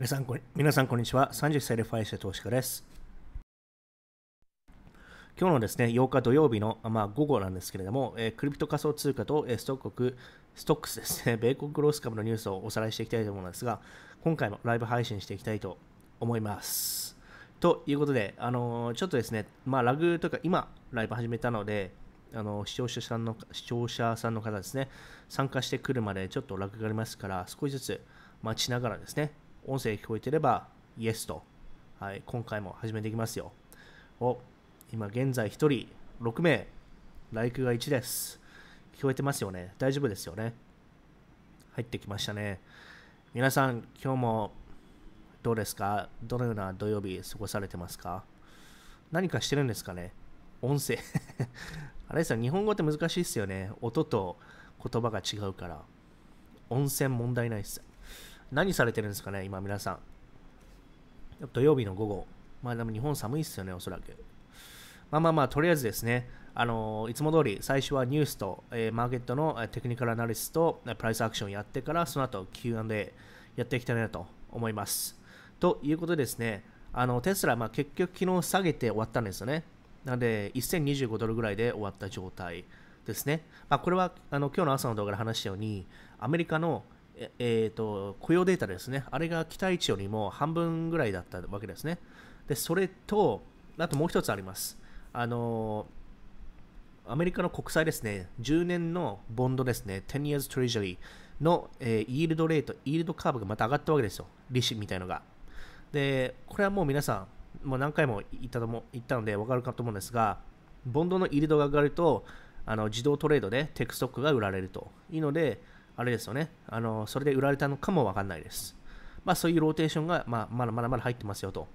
皆さんこ皆さんこんにちは。30歳でファイシャ投資家です。今日のですね、8日土曜日の、まあ、午後なんですけれども、えー、クリプト仮想通貨と、えー、ストックストックスですね、米国グロース株のニュースをおさらいしていきたいと思うんですが、今回もライブ配信していきたいと思います。ということで、あのー、ちょっとですね、まあ、ラグとか今、ライブ始めたので、あの視聴者さんの視聴者さんの方ですね、参加してくるまでちょっとラグがありますから、少しずつ待ちながらですね、音声聞こえてれば、イエスと、はい、今回も始めていきますよ。お、今現在1人6名、ライクが1です。聞こえてますよね大丈夫ですよね入ってきましたね。皆さん、今日もどうですかどのような土曜日過ごされてますか何かしてるんですかね音声 あれですよ、日本語って難しいですよね。音と言葉が違うから。温泉問題ないです。何されてるんですかね、今皆さん。土曜日の午後。まあでも日本寒いっすよね、おそらく。まあまあまあ、とりあえずですね、あのいつも通り最初はニュースと、えー、マーケットのテクニカルアナリストとプライスアクションやってから、その後 Q&A やっていきたいなと思います。ということでですね、あのテスラ、まあ、結局昨日下げて終わったんですよね。なので、1025ドルぐらいで終わった状態ですね。まあ、これはあの今日の朝の動画で話したように、アメリカのえーと、と雇用データですね、あれが期待値よりも半分ぐらいだったわけですね。でそれと、あともう1つあります。あのアメリカの国債ですね、10年のボンドですね、10 years treasury の、えー、イールドレート、イールドカーブがまた上がったわけですよ、利子みたいのが。で、これはもう皆さん、もう何回も言ったとも言ったので分かるかと思うんですが、ボンドのイールドが上がると、あの自動トレードでテクストックが売られると。いいので、あれですよね、あのそれで売られたのかもわかんないです。まあ、そういうローテーションが、まあ、まだまだまだ入ってますよと。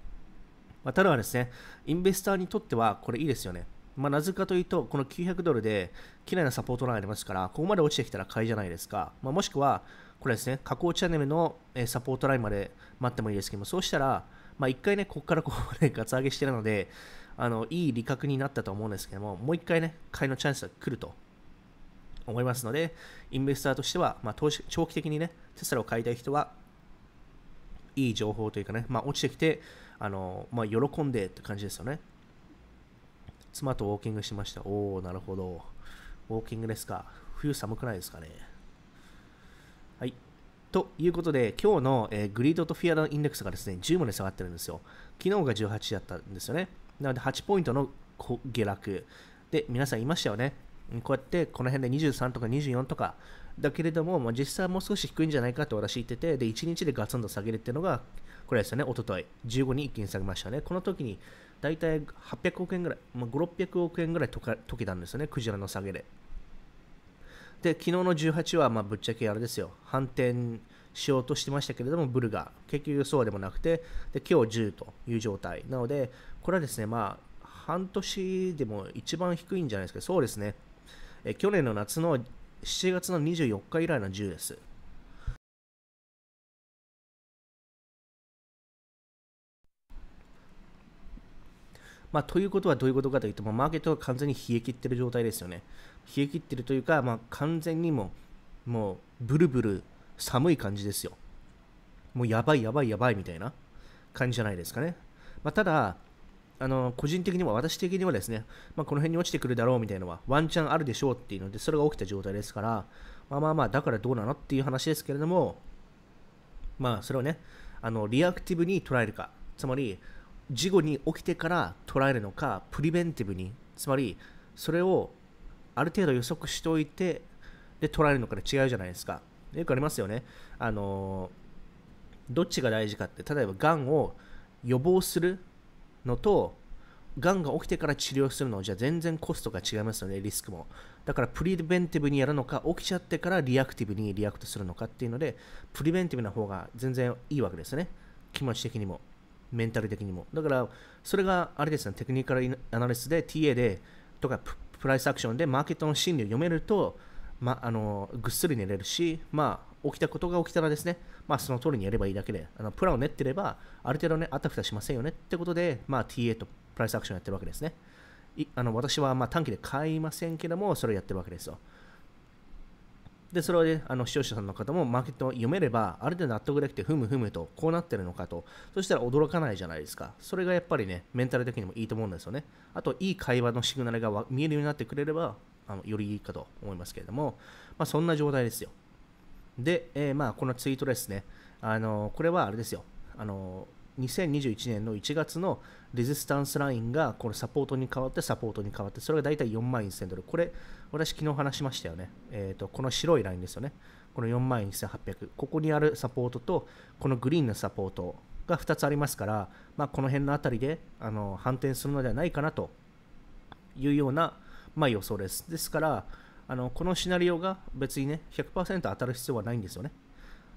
まあ、ただですね、インベスターにとってはこれいいですよね。まあ、なぜかというと、この900ドルで綺麗なサポートラインありますから、ここまで落ちてきたら買いじゃないですか。まあ、もしくは、これですね、加工チャンネルのサポートラインまで待ってもいいですけども、そうしたら、まあ、1回ね、ここからここまで ガツ上げしてるので、あのいい利確になったと思うんですけども、もう1回ね、買いのチャンスが来ると思いますので、インベスターとしては、まあ、投資長期的にね、テスラを買いたい人は、いい情報というかね、まあ、落ちてきて、あのまあ、喜んでって感じですよね。妻とウォーキングしました。おお、なるほど。ウォーキングですか。冬寒くないですかね。はい。ということで、今日の、えー、グリードとフィアのインデックスがですね、10まで下がってるんですよ。昨日が18だったんですよね。なので8ポイントの下落。で、皆さんいましたよね。こうやってこの辺で23とか24とかだけれども、まあ、実際もう少し低いんじゃないかと私言っててで1日でガツンと下げるっていうのがこれですよねおととい15に一気に下げましたねこの時に大体800億円ぐらい、まあ、5600億円ぐらい解けたんですよねクジラの下げでで昨日の18はまあぶっちゃけあれですよ反転しようとしてましたけれどもブルが結局そうでもなくてで今日10という状態なのでこれはですねまあ半年でも一番低いんじゃないですかそうですねえ去年の夏の7月の24日以来の10です。まあ、ということはどういうことかというと、まあ、マーケットが完全に冷え切ってる状態ですよね。冷え切ってるというか、まあ、完全にもう、もう、ブルブル寒い感じですよ。もうやばいやばいやばいみたいな感じじゃないですかね。まあ、ただ、あの個人的には、私的にはですね、まあ、この辺に落ちてくるだろうみたいなのはワンチャンあるでしょうっていうので、それが起きた状態ですから、まあまあまあ、だからどうなのっていう話ですけれども、まあ、それをね、あのリアクティブに捉えるか、つまり、事後に起きてから捉えるのか、プリベンティブに、つまり、それをある程度予測しておいて、で、捉えるのかで違うじゃないですか。よくありますよね。あのどっちが大事かって、例えば、がんを予防するのとがんが起きてから治療するのじゃ全然コストが違いますよねリスクもだからプリベンティブにやるのか起きちゃってからリアクティブにリアクトするのかっていうのでプリベンティブな方が全然いいわけですね気持ち的にもメンタル的にもだからそれがあれですねテクニカルアナリスで TA でとかプライスアクションでマーケットの心理を読めると、ま、あのぐっすり寝れるし、まあ、起きたことが起きたらですね、まあ、その通りにやればいいだけで、あのプランを練ってれば、ある程度ね、あたふたしませんよねってことで、まあ、TA とプライスアクションやってるわけですね。いあの私はま短期で買いませんけども、それをやってるわけですよ。で、それを、ね、あの視聴者さんの方もマーケットを読めれば、ある程度納得できて、ふむふむと、こうなってるのかと、そしたら驚かないじゃないですか。それがやっぱりね、メンタル的にもいいと思うんですよね。あと、いい会話のシグナルが見えるようになってくれれば、あのよりいいかと思いますけれども、まあ、そんな状態ですよ。で、えー、まあ、このツイートですね。あのこれはあれですよ。あの2021年の1月のレジスタンスラインがこのサポートに変わってサポートに変わってそれが大体4万1000ドルこれ私昨日話しましたよね、えーと、この白いラインですよねこの4万1800ここにあるサポートとこのグリーンのサポートが2つありますから、まあ、この辺のあたりであの反転するのではないかなというような、まあ、予想ですですからあのこのシナリオが別にね100%当たる必要はないんですよね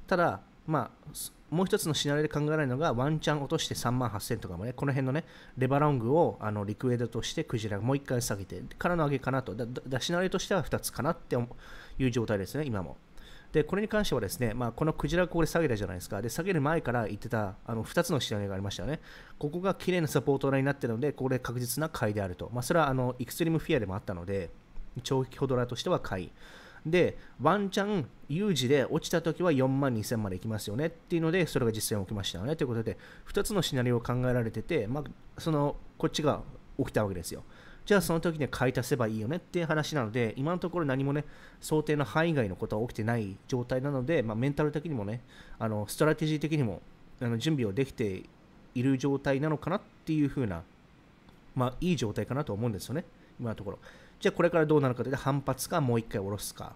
ただまあもう一つのシナリオで考えられるのがワンチャン落として3万8000とかもねこの辺のねレバロングをあのリクエードとしてクジラがもう1回下げてからの上げかなとだシナリオとしては2つかなっていう状態ですね今もでこれに関してはですね、まあ、このクジラがここで下げたじゃないですか。で、下げる前から言ってたあの2つのシナリオがありましたよね。ここが綺麗なサポートラインになっているので、これ確実な買いであると。まあ、それはあのエクストリームフィアでもあったので、長期ホドラとしては買い。で、ワンチャン有事で落ちた時は4万2000までいきますよねっていうので、それが実際に起きましたよねということで、2つのシナリオを考えられてて、まあ、そのこっちが起きたわけですよ。じゃあその時に買い足せばいいよねっていう話なので、今のところ何もね、想定の範囲外のことは起きてない状態なので、まあ、メンタル的にもね、あのストラテジー的にもあの準備をできている状態なのかなっていう風な、まあ、いい状態かなと思うんですよね、今のところ。じゃあこれからどうなるかというと反発かもう1回下ろすか、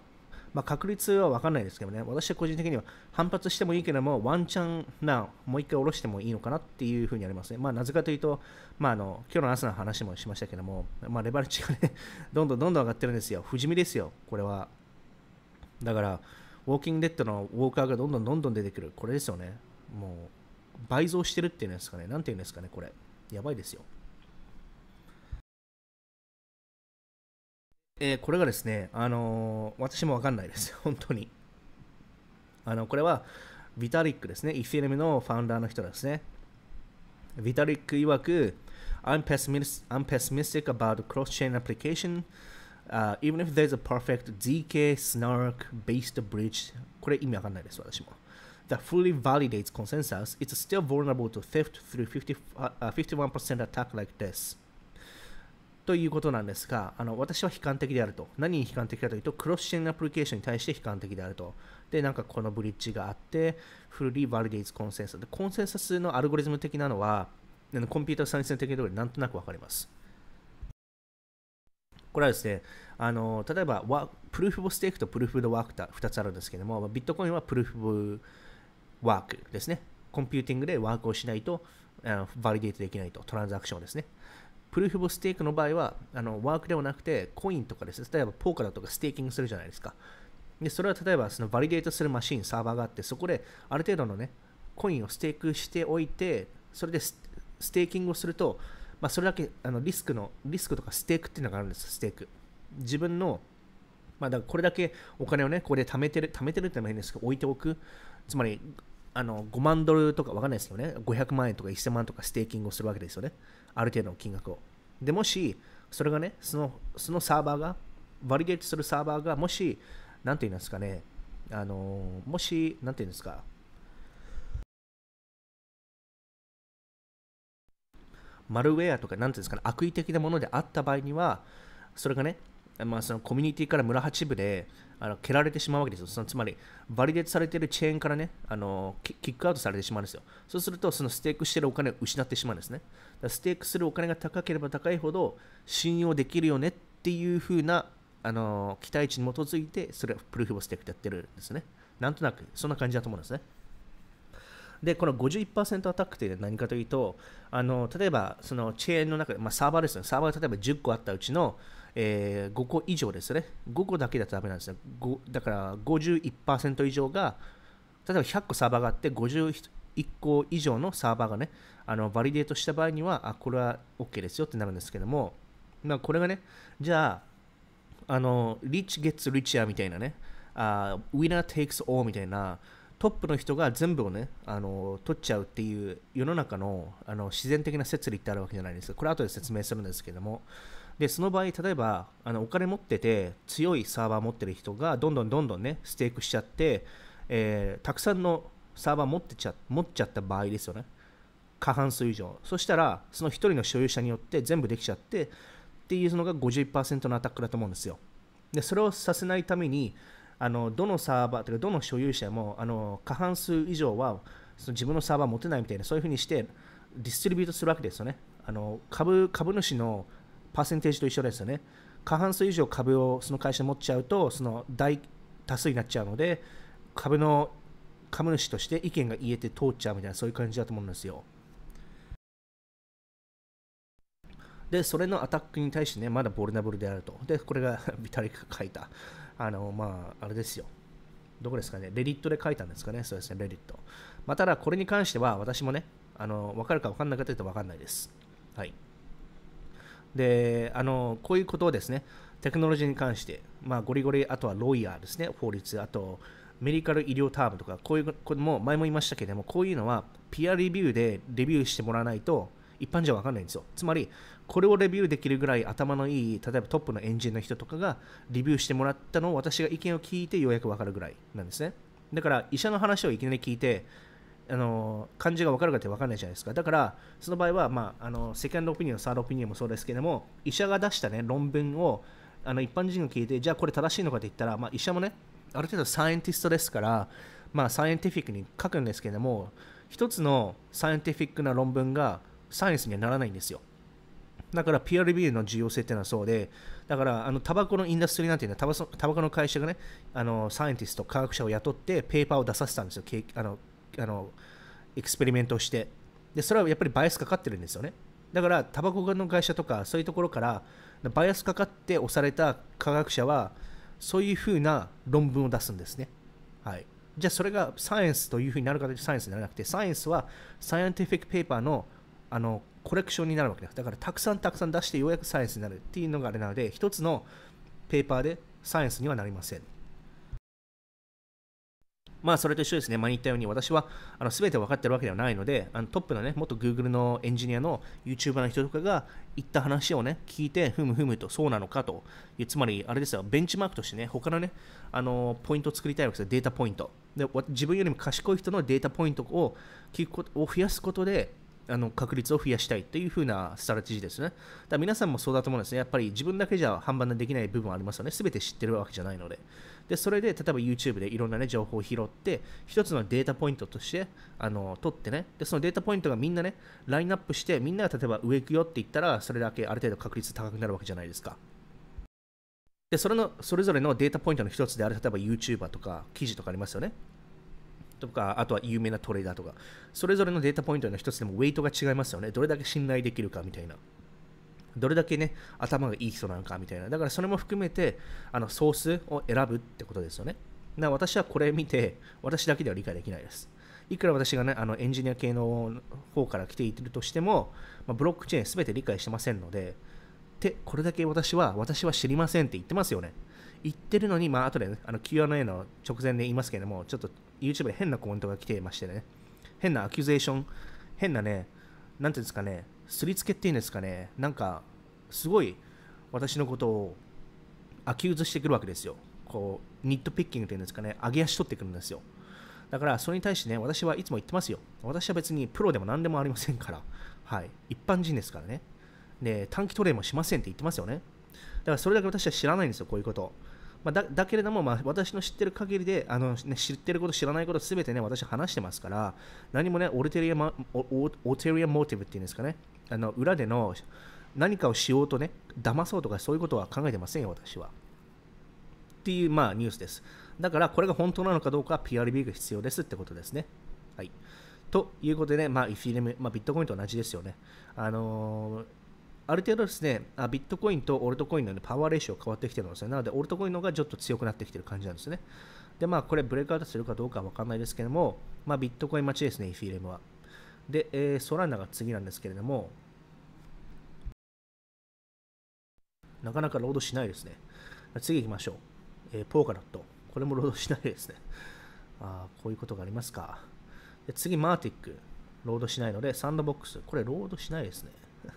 まあ、確率は分かんないですけどね私は個人的には反発してもいいけどもワンチャンなもう1回下ろしてもいいのかなっていうふうにありますね、まあ、なぜかというと、まあ、あの今日の朝の話もしましたけども、まあ、レバレッジがね どんどんどんどん上がってるんですよ不死身ですよこれはだからウォーキングデッドのウォーカーがどんどんどんどん出てくるこれですよねもう倍増してるっていうんですかねんていうんですかねこれやばいですよえー、これがですね、あのー、私も分かんないです、本当に。あのこれは、ビタリックですね、イフィレムのファウンダーの人ですね。ビタリック曰く、I'm pessimistic, m pessimistic about cross-chain application, uh, even if there's a perfect z k snark based bridge. これ意味わかんないです、私も。That fully validates consensus, it's still vulnerable to theft through 50, uh, 51% attack like this. ということなんですが、あの私は悲観的であると。何に悲観的かというと、クロスチェーンアプリケーションに対して悲観的であると。で、なんかこのブリッジがあって、フルリーバリデイズコンセンサス。で、コンセンサスのアルゴリズム的なのは、コンピューターサイエンス的なところでなんとなくわかります。これはですね、あの例えばプルーフ・オブ・ステークとプルーフ・ド・ワークと2つあるんですけども、ビットコインはプルーフ・オブ・ワークですね。コンピューティングでワークをしないと、バリデイトできないと、トランザクションですね。プルーフ・ボステークの場合はあのワークではなくてコインとかですね例えばポーカーだとかステーキングするじゃないですかでそれは例えばそのバリデートするマシンサーバーがあってそこである程度のねコインをステークしておいてそれでステーキングをすると、まあ、それだけあのリスクのリスクとかステークっていうのがあるんですステーク自分のまあ、だからこれだけお金をね、ここで貯めてる、貯めてるってのも変ですけど、置いておく。つまり、あの5万ドルとかわかんないですよね。500万円とか1000万とかステーキングをするわけですよね。ある程度の金額を。でもし、それがね、そのそのサーバーが、バリデートするサーバーが、もし、なんて言うんですかね、あのもし、なんて言うんですか、マルウェアとか、なんていうんですかね、悪意的なものであった場合には、それがね、まあ、そのコミュニティから村八部であの蹴られてしまうわけですよ。そのつまり、バリデートされているチェーンからねあのキ、キックアウトされてしまうんですよ。そうすると、そのステークしているお金を失ってしまうんですね。だステークするお金が高ければ高いほど信用できるよねっていうふうなあの期待値に基づいて、それはプルーフ・オブ・ステークでやってるんですね。なんとなく、そんな感じだと思うんですね。で、この51%アタックというのは何かというと、あの例えばそのチェーンの中で、まあ、サーバーですよね、サーバーが例えば10個あったうちのえー、5個以上ですね5個だけだとダメなんですよだから51%以上が例えば100個サーバーがあって51個以上のサーバーがねあのバリデートした場合にはあこれは OK ですよってなるんですけども、まあ、これがねじゃああのリッチゲッツリッチアみたいなねあウィナーテイクスオーみたいなトップの人が全部をねあの取っちゃうっていう世の中のあの自然的な説理ってあるわけじゃないですか。これ後で説明するんですけどもでその場合例えばあのお金持ってて強いサーバー持ってる人がどんどんどんどんねステークしちゃって、えー、たくさんのサーバー持ってちゃ持っちゃった場合ですよね過半数以上そしたらその1人の所有者によって全部できちゃってっていうのが51%のアタックだと思うんですよでそれをさせないためにあのどのサーバーというかどの所有者もあの過半数以上はその自分のサーバー持てないみたいなそういうふうにしてディストリビュートするわけですよねあの株株主のパーセンテージと一緒ですよね。過半数以上株をその会社持っちゃうと、その大多数になっちゃうので、株の株主として意見が言えて通っちゃうみたいな、そういう感じだと思うんですよ。で、それのアタックに対してね、まだボルナブルであると。で、これが ビタリックが書いた、あの、まあ、あれですよ。どこですかね、レディットで書いたんですかね、そうですね、レディット。まあ、ただ、これに関しては、私もね、あの、わかるかわかんなかったと分かんないです。はい。であのこういうことをですねテクノロジーに関して、まあ、ゴリゴリあとはロイヤーですね法律あとメディカル医療タームとかこういうことも前も言いましたけれどもこういうのはピアレビューでレビューしてもらわないと一般じゃ分かんないんですよつまりこれをレビューできるぐらい頭のいい例えばトップのエンジンの人とかがレビューしてもらったのを私が意見を聞いてようやく分かるぐらいなんですねだから医者の話をいきなり聞いてあの漢字が分かるかって分かんないじゃないですかだからその場合は、まあ、あのセカンドオピニオンサードオピニオンもそうですけども医者が出した、ね、論文をあの一般人が聞いてじゃあこれ正しいのかって言ったら、まあ、医者もねある程度サイエンティストですから、まあ、サイエンティフィックに書くんですけども一つのサイエンティフィックな論文がサイエンスにはならないんですよだから、ピアリビューの重要性っていうのはそうで、だから、あの、タバコのインダストリーなんていうのは、タバコの会社がね、あの、サイエンティスト、科学者を雇って、ペーパーを出させたんですよ、あのあのエクスペリメントをしてでそれはやっぱりバイアスかかってるんですよねだからタバコの会社とかそういうところからバイアスかかって押された科学者はそういうふうな論文を出すんですね、はい、じゃあそれがサイエンスというふうになるかというとサイエンスにならなくてサイエンスはサイエンティフィックペーパーのあのコレクションになるわけですだからたくさんたくさん出してようやくサイエンスになるっていうのがあれなので一つのペーパーでサイエンスにはなりませんまあ、それと一緒ですね、前に言ったように、私はあの全て分かってるわけではないので、あのトップのね、元 Google のエンジニアの YouTuber の人とかが言った話をね、聞いて、ふむふむと、そうなのかという、つまり、あれですよ、ベンチマークとしてね、他のね、あのポイントを作りたいわけですよ、データポイント。で自分よりも賢い人のデータポイントを聞くことを増やすことで、あの確率を増やしたいという風なストラテジーですね。だから皆さんもそうだと思うんですね。やっぱり自分だけじゃ判断できない部分はありますよね。全て知ってるわけじゃないので。でそれで例えば YouTube でいろんな、ね、情報を拾って1つのデータポイントとしてあの取ってねでそのデータポイントがみんなねラインナップしてみんなが例えば上行くよって言ったらそれだけある程度確率高くなるわけじゃないですか。でそれのそれぞれのデータポイントの1つである例えば YouTuber とか記事とかありますよね。とか、あとは有名なトレーダーとか、それぞれのデータポイントの1つでもウェイトが違いますよね。どれだけ信頼できるかみたいな。どれだけね頭がいい人なのかみたいなだからそれも含めてあのソースを選ぶってことですよねだから私はこれ見て私だけでは理解できないですいくら私がねあのエンジニア系の方から来ているとしても、まあ、ブロックチェーン全て理解してませんのでってこれだけ私は私は知りませんって言ってますよね言ってるのに、まあ後で、ね、あの Q&A の直前で言いますけどもちょっと YouTube で変なコメントが来ていましてね変なアキュゼーション変なね何ていうんですかねすりつけっていうんですかね、なんか、すごい私のことをアキューズしてくるわけですよ。こう、ニットピッキングっていうんですかね、上げ足取ってくるんですよ。だから、それに対してね、私はいつも言ってますよ。私は別にプロでも何でもありませんから、はい、一般人ですからね。で、短期トレーもしませんって言ってますよね。だから、それだけ私は知らないんですよ、こういうこと。まあ、だだけれども、まあ、私の知ってる限りであの、ね、知ってること、知らないことすべてね、私話してますから、何もね、オルテリアマ、オオテリアモーティブっていうんですかね、あの裏での何かをしようとね騙そうとかそういうことは考えてませんよ私はっていうまあニュースですだからこれが本当なのかどうか PRB が必要ですってことですねはいということでね、まあ、イフィレム、まあ、ビットコインと同じですよね。あのー、ある程度ですね、あビットコインとオルトコインの、ね、パワーレーショが変わってきてるんですね。なので、オルトコインの方がちょっと強くなってきてる感じなんですね。で、まあ、これブレイクアウトするかどうかわかんないですけども、まあ、ビットコイン待ちですね、イフィレムは。で、えー、ソラナが次なんですけれども、なかなかロードしないですね。次行きましょう。えー、ポーカラット。これもロードしないですね。あこういうことがありますか。で次、マーティック。ロードしないので、サンドボックス。これ、ロードしないですね。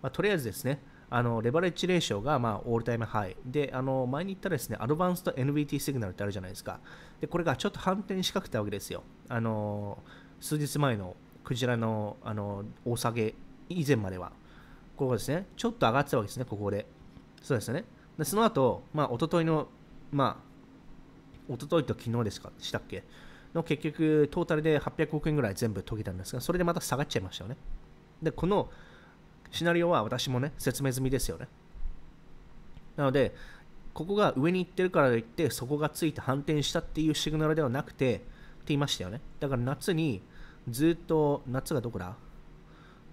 まあ、とりあえずですね、あのレバレッジレーションが、まあ、オールタイムハイ。で、あの前に言ったですね、アドバンスト NVT シグナルってあるじゃないですか。で、これがちょっと反転しかけたわけですよ。あの数日前のクジラのあの大下げ以前までは、ここですね、ちょっと上がってたわけですね、ここで。そうですね。でその後、まあ、一昨日の、まあ、一昨日と昨日ですか、したっけの結局、トータルで800億円ぐらい全部解けたんですが、それでまた下がっちゃいましたよね。で、このシナリオは私もね、説明済みですよね。なので、ここが上に行ってるからといって、そこがついて反転したっていうシグナルではなくて、って言いましたよね。だから夏にずっと夏がどこだ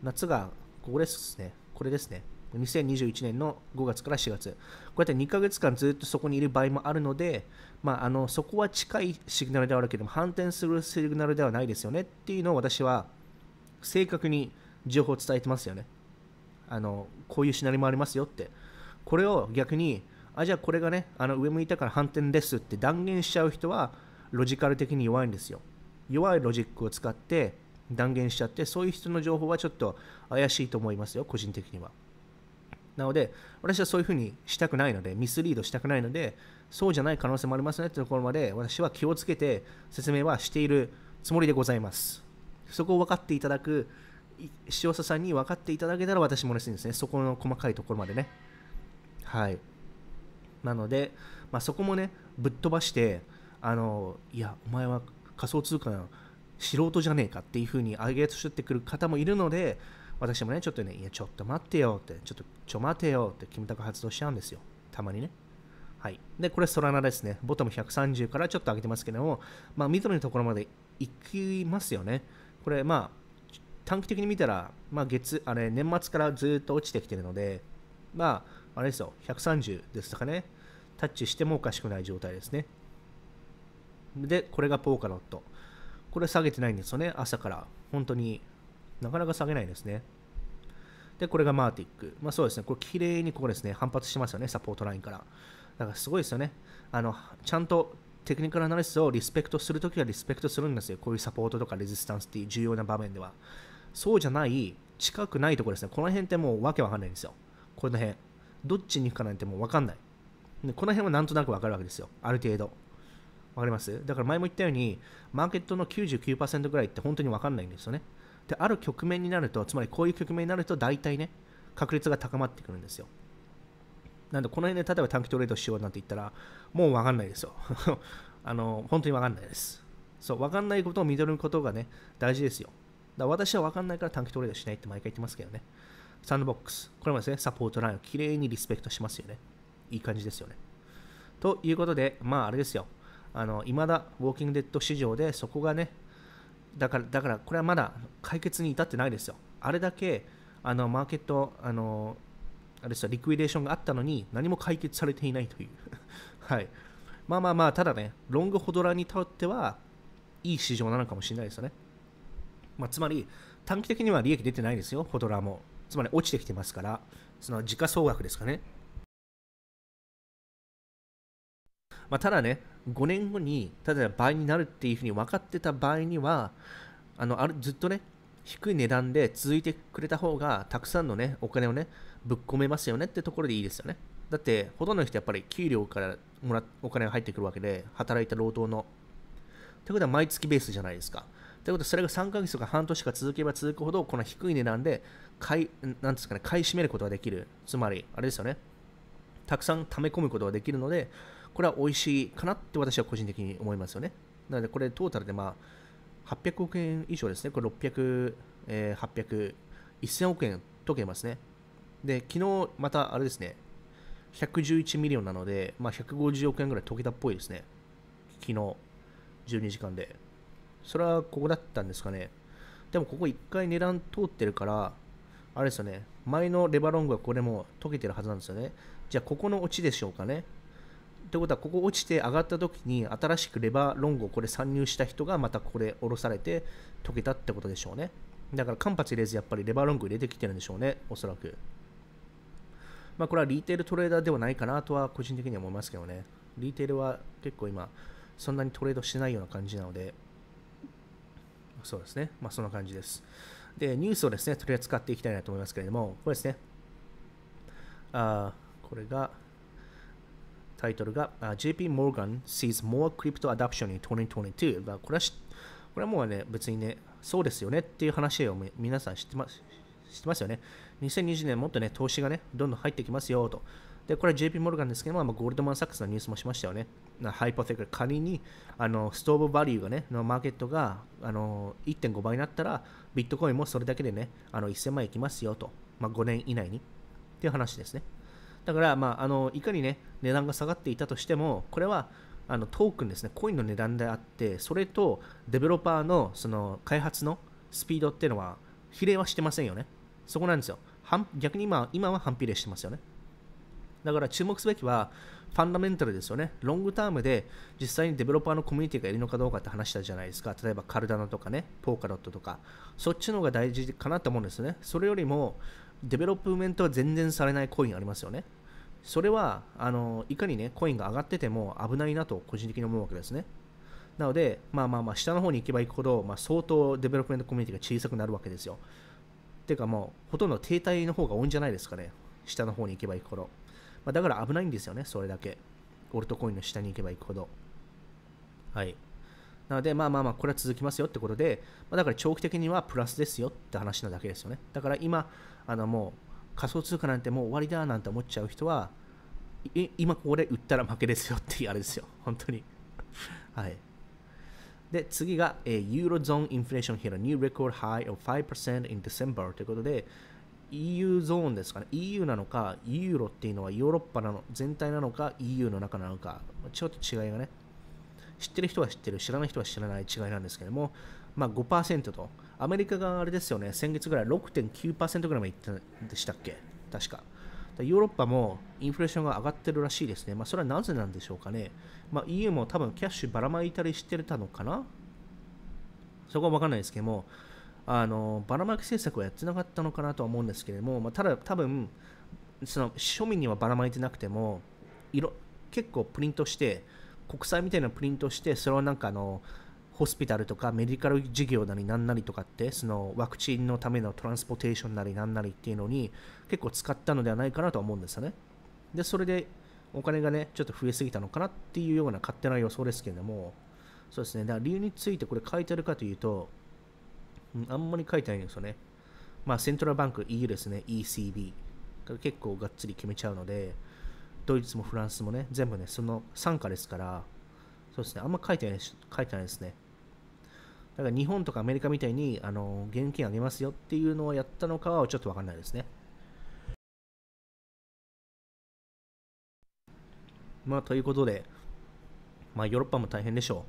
夏がここですね。これですね。2021年の5月から4月。こうやって2ヶ月間ずっとそこにいる場合もあるので、まあ、あのそこは近いシグナルではあるけども、反転するシグナルではないですよねっていうのを私は正確に情報を伝えてますよね。あのこういうシナリオもありますよって。これを逆に、あじゃあこれがね、あの上向いたから反転ですって断言しちゃう人は、ロジカル的に弱いんですよ。弱いロジックを使って断言しちゃってそういう人の情報はちょっと怪しいと思いますよ個人的にはなので私はそういうふうにしたくないのでミスリードしたくないのでそうじゃない可能性もありますねってところまで私は気をつけて説明はしているつもりでございますそこを分かっていただく視聴者さんに分かっていただけたら私も嬉しいんですねそこの細かいところまでねはいなので、まあ、そこもねぶっ飛ばしてあのいやお前は仮想通貨の素人じゃねえかっていう風に上げ足してくる方もいるので私もねちょっとねいやちょっと待ってよってちょっとちょ待てよってキムタク発動しちゃうんですよたまにねはい、でこれ、ソラナですね。ボトム130からちょっと上げてますけども、まあ、緑のところまで行きますよね。これ、まあ、短期的に見たら、まあ、月、あれ、年末からずっと落ちてきてるので、まあ、あれですよ、130ですとかね、タッチしてもおかしくない状態ですね。で、これがポーカロット。これ下げてないんですよね、朝から。本当になかなか下げないですね。で、これがマーティック。まあそうですね、これ綺麗にここですね、反発しますよね、サポートラインから。だからすごいですよね。あの、ちゃんとテクニカルアナリストをリスペクトするときはリスペクトするんですよ。こういうサポートとかレジスタンスっていう重要な場面では。そうじゃない、近くないところですね。この辺ってもうわけわかんないんですよ。この辺。どっちに行くかなんてもうわかんない。でこの辺はなんとなくわかるわけですよ。ある程度。わかりますだから前も言ったように、マーケットの99%ぐらいって本当にわかんないんですよね。で、ある局面になると、つまりこういう局面になると、大体ね、確率が高まってくるんですよ。なんで、この辺で、例えば短期トレードしようなんて言ったら、もうわかんないですよ。あの、本当にわかんないです。そう、わかんないことを見めることがね、大事ですよ。だから私はわかんないから短期トレードしないって毎回言ってますけどね。サンドボックス。これもですね、サポートラインをきれいにリスペクトしますよね。いい感じですよね。ということで、まああれですよ。いまだウォーキングデッド市場でそこがねだからだからこれはまだ解決に至ってないですよあれだけあのマーケットあのあれですよリクイデーションがあったのに何も解決されていないという はいまあまあまあただねロングホドラーにとってはいい市場なのかもしれないですよね、まあ、つまり短期的には利益出てないですよホドラーもつまり落ちてきてますからその時価総額ですかねまあ、ただね5年後にただ倍になるっていうふうに分かってた場合にはあのあるずっとね低い値段で続いてくれた方がたくさんのねお金をねぶっ込めますよねってところでいいですよねだってほとんどの人やっぱり給料からもらお金が入ってくるわけで働いた労働のということは毎月ベースじゃないですかということはそれが3ヶ月とか半年か続けば続くほどこの低い値段で買いなんですかね買い占めることができるつまりあれですよねたくさん溜め込むことができるのでこれは美味しいかなって私は個人的に思いますよね。なので、これトータルでまあ800億円以上ですね、これ600、えー、800、1000億円溶けますね。で、昨日またあれですね、111ミリオンなので、まあ、150億円ぐらい溶けたっぽいですね。昨日、12時間で。それはここだったんですかね。でもここ1回値段通ってるから、あれですよね、前のレバロングはこれも溶けてるはずなんですよね。じゃあ、ここのオチでしょうかね。ということはここ落ちて上がった時に新しくレバーロングをこれ参入した人がまたこれ下ろされて解けたってことでしょうねだから間髪入れずやっぱりレバーロング入れてきてるんでしょうねおそらくまあこれはリーテールトレーダーではないかなとは個人的には思いますけどねリーテールは結構今そんなにトレードしてないような感じなのでそうですねまあそんな感じですでニュースをですね取り扱っていきたいなと思いますけれどもこれですねあこれがタイトルが、uh, JP Morgan sees more crypto adoption in 2022。これはこれはもうね、別にね、そうですよねっていう話を皆さん知ってます知ってますよね。2020年もっとね、投資がね、どんどん入ってきますよと。で、これは JP モルガンですけども、まあ、ゴールドマン・サックスのニュースもしましたよね。ハイポテクル、仮にあのストーブバリューがね、のマーケットがあの1.5倍になったら、ビットコインもそれだけでね、あの1000万いきますよと。まあ、5年以内に。っていう話ですね。だから、まあ、あのいかにね値段が下がっていたとしてもこれはあのトークンですねコインの値段であってそれとデベロッパーのその開発のスピードっていうのは比例はしてませんよねそこなんですよ逆に今今は反比例してますよねだから注目すべきはファンダメンタルですよね。ロングタームで実際にデベロッパーのコミュニティがいるのかどうかって話したじゃないですか。例えばカルダノとかね、ポーカロットとか、そっちの方が大事かなと思うんですね。それよりも、デベロップメントは全然されないコインありますよね。それは、あの、いかにね、コインが上がってても危ないなと個人的に思うわけですね。なので、まあまあまあ、下の方に行けば行くほど、まあ、相当デベロップメントコミュニティが小さくなるわけですよ。ていうかもう、ほとんど停滞の方が多いんじゃないですかね。下の方に行けば行くほど。まあ、だから危ないんですよね、それだけ。オルトコインの下に行けば行くほど。はい。なので、まあまあまあ、これは続きますよってことで、まあ、だから長期的にはプラスですよって話なだけですよね。だから今、あのもう仮想通貨なんてもう終わりだなんて思っちゃう人は今ここで売ったら負けですよってあれですよ 本当にはいで次が、えユーロゾーンインフレーションヒル new record high of 5% in December ということで EU ゾーンですかね EU なのかユーロっていうのはヨーロッパなの全体なのか EU の中なのかちょっと違いがね知ってる人は知ってる知らない人は知らない違いなんですけどもまあ、5%と、アメリカがあれですよね、先月ぐらい6.9%ぐらいまでいったんでしたっけ、確か。ヨーロッパもインフレーションが上がってるらしいですね。まあ、それはなぜなんでしょうかね。まあ、EU も多分キャッシュばらまいたりしてたのかなそこはわかんないですけども、あのばらまき政策はやってなかったのかなとは思うんですけれども、まあ、ただ多分その庶民にはばらまいてなくても色結構プリントして国債みたいなプリントしてそれをなんかあのホスピタルとかメディカル事業なりなんなりとかってそのワクチンのためのトランスポーテーションなりなんなりっていうのに結構使ったのではないかなと思うんですよね。でそれでお金がねちょっと増えすぎたのかなっていうような勝手な予想ですけれどもそうですねだから理由についてこれ書いてあるかというと、うん、あんまり書いてないんですよね。まあセントラルバンク EU ですね ECB 結構がっつり決めちゃうのでドイツもフランスもね全部ねその傘下ですからそうですねあんま書いてない書いてないですね。だから日本とかアメリカみたいにあの現金あげますよっていうのをやったのかはちょっと分かんないですね。まあ、ということで、まあ、ヨーロッパも大変でしょ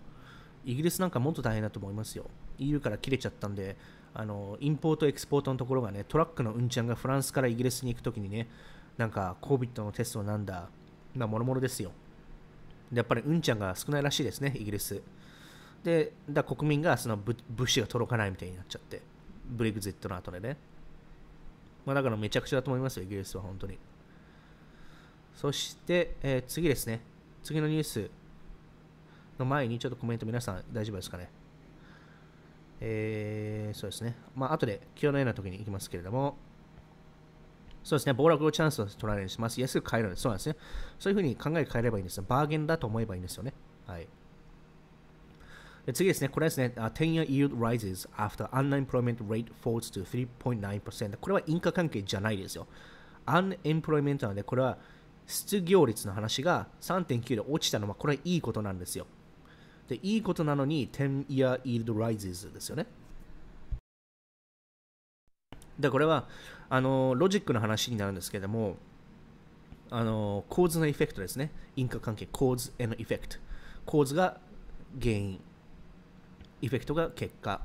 う。イギリスなんかもっと大変だと思いますよ。EU から切れちゃったんで、あのインポート、エクスポートのところがね、トラックのうんちゃんがフランスからイギリスに行くときにね、なんか COVID のテストなんだ、まあ、もろもろですよ。やっぱりうんちゃんが少ないらしいですね、イギリス。でだ国民がその物資が届かないみたいになっちゃってブレグジットの後でね、まあ、だからめちゃくちゃだと思いますよイギリスは本当にそして、えー、次ですね次のニュースの前にちょっとコメント皆さん大丈夫ですかねえー、そうですね。まあ、後で気 a のような時に行きますけれども、そうですね、暴落をチャンスを取られるします。安く買えるので、そうなんですね。そういうふうに考え変えればいいんですよ。バーゲンだと思えばいいんですよね。はい。次ですね、これですね、10 year yield rises after unemployment rate falls to 3.9%。これは因果関係じゃないですよ。unemployment なので、これは失業率の話が3.9で落ちたのは、これはいいことなんですよ。で、いいことなのに10 year yield rises ですよね。で、これは、あの、ロジックの話になるんですけども、あの、構図のエフェクトですね。因果関係、構図へのエフェクト。構図が原因エフェクトが結果。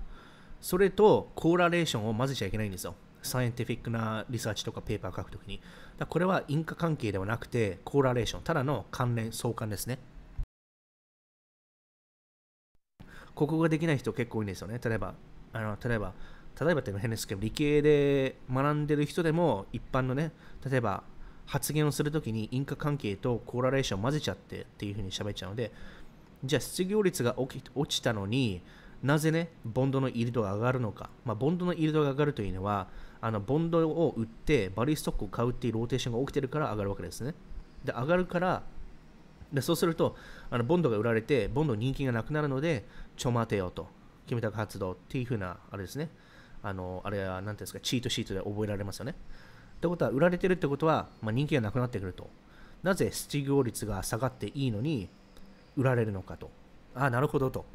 それとコーラレーションを混ぜちゃいけないんですよ。サイエンティフィックなリサーチとかペーパー書くときに。だこれは因果関係ではなくて、コーラレーション、ただの関連、相関ですね。ここができない人結構多いんですよね。例えば、あの例えば、例えばって変ですけど、理系で学んでる人でも、一般のね、例えば、発言をするときに因果関係とコーラレーションを混ぜちゃってっていうふうに喋っちゃうので、じゃあ失業率が落ちたのに、なぜね、ボンドのイールドが上がるのか。まあ、ボンドのイールドが上がるというのは、あのボンドを売って、バリーストックを買うっていうローテーションが起きてるから上がるわけですね。で、上がるから、でそうすると、あのボンドが売られて、ボンド人気がなくなるので、ちょ待てよと、キムタク発動っていうふうな、あれですね、あの、あれは、なんていうんですか、チートシートで覚えられますよね。ってことは、売られてるってことは、まあ、人気がなくなってくると。なぜ失業率が下がっていいのに、売られるのかと。ああ、なるほどと。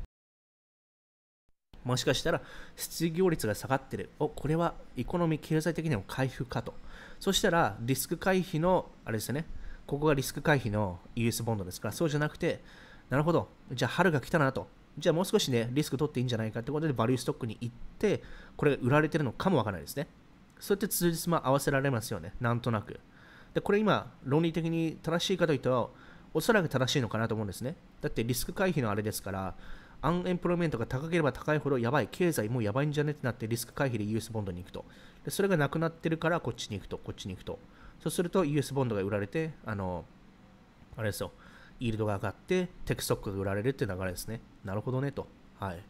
もしかしたら失業率が下がってる。お、これはエコノミー、経済的にも回復かと。そしたらリスク回避の、あれですね、ここがリスク回避の US ボンドですから、そうじゃなくて、なるほど、じゃあ春が来たなと。じゃあもう少しね、リスク取っていいんじゃないかってことで、バリューストックに行って、これが売られてるのかもわからないですね。そうやって通じつま合わせられますよね、なんとなく。で、これ今、論理的に正しいかというと、おそらく正しいのかなと思うんですね。だってリスク回避のあれですから、アンエンプロメントが高ければ高いほどやばい、経済もやばいんじゃねってなってリスク回避で US ボンドに行くと。でそれがなくなってるからこっちに行くと、こっちに行くと。そうすると US ボンドが売られて、あの、あれですよ、イールドが上がって、テクストックが売られるって流れですね。なるほどねと。はい。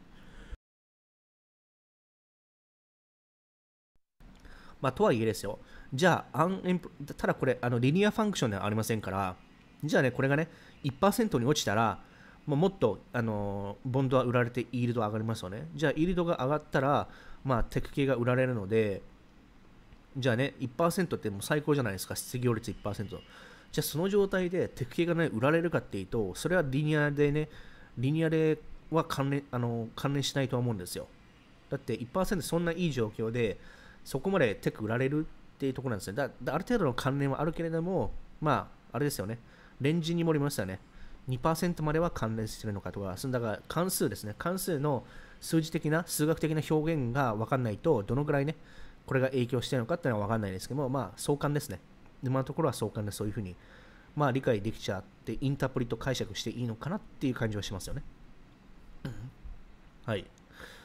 まあ、とはいえですよ。じゃあ、アンエンプただこれ、あのリニアファンクションではありませんから、じゃあね、これがね、1%に落ちたら、もっとあのボンドは売られてイールド上がりますよねじゃあイールドが上がったら、まあ、テク系が売られるのでじゃあね1%ってもう最高じゃないですか失業率1%じゃあその状態でテク系が、ね、売られるかっていうとそれはリニアでねリニアでは関連あの関連しないとは思うんですよだって1%そんないい状況でそこまでテク売られるっていうところなんですねだある程度の関連はあるけれどもまああれですよねレンジに盛りましたね2%までは関連してるのかとか、だから関数ですね、関数の数字的な、数学的な表現が分かんないと、どのぐらいね、これが影響してるのかっていうのは分かんないですけども、まあ、相関ですね。今のところは相関でそういうふうに、まあ、理解できちゃって、インタープリと解釈していいのかなっていう感じはしますよね。はい。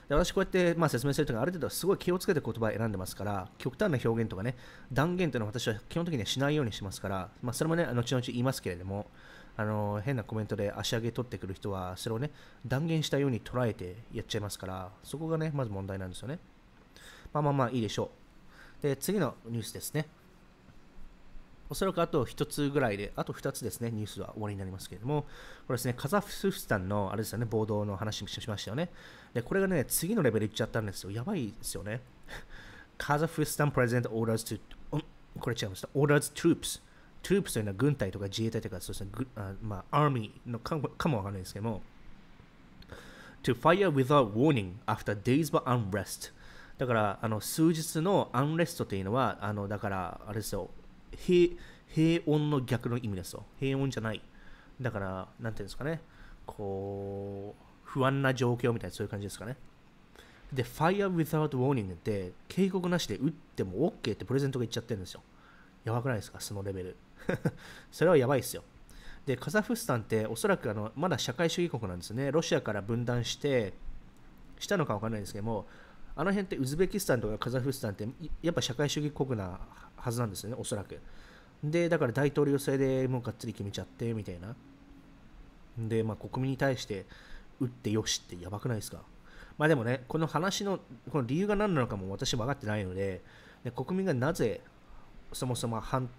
で私、こうやって、まあ、説明するときある程度すごい気をつけて言葉を選んでますから、極端な表現とかね、断言というのは私は基本的にはしないようにしますから、まあ、それもね、後々言いますけれども、あの変なコメントで足上げ取ってくる人はそれをね断言したように捉えてやっちゃいますからそこがねまず問題なんですよねまあまあまあいいでしょうで次のニュースですねおそらくあと1つぐらいで、あと2つですね、ニュースは終わりになりますけれども、これですね、カザフスタンの、あれですよね、暴動の話もしましたよね。で、これがね、次のレベルいっちゃったんですよ。やばいですよね。カザフスタンプレゼントオーダーズと、これ違いました。オーダーズトゥープストゥープスというのは軍隊とか自衛隊とかそうですね、まあ、アーミーのかかもわからないですけども、to fire without warning after days of unrest だからあの数日のアンレストというのはあのだからあれですよ平平穏の逆の意味ですよ平穏じゃないだからなんていうんですかねこう不安な状況みたいなそういう感じですかねで fire without warning って警告なしで撃っても OK ってプレゼントが言っちゃってるんですよやばくないですかそのレベル それはやばいですよ。で、カザフスタンっておそらくあのまだ社会主義国なんですね。ロシアから分断して、したのかわかんないですけども、あの辺ってウズベキスタンとかカザフスタンってやっぱ社会主義国なはずなんですよね、おそらく。で、だから大統領制でもうがっつり決めちゃってみたいな。で、まあ国民に対して打ってよしってやばくないですか。まあでもね、この話のこの理由が何なのかも私分かってないので、で国民がなぜそもそも反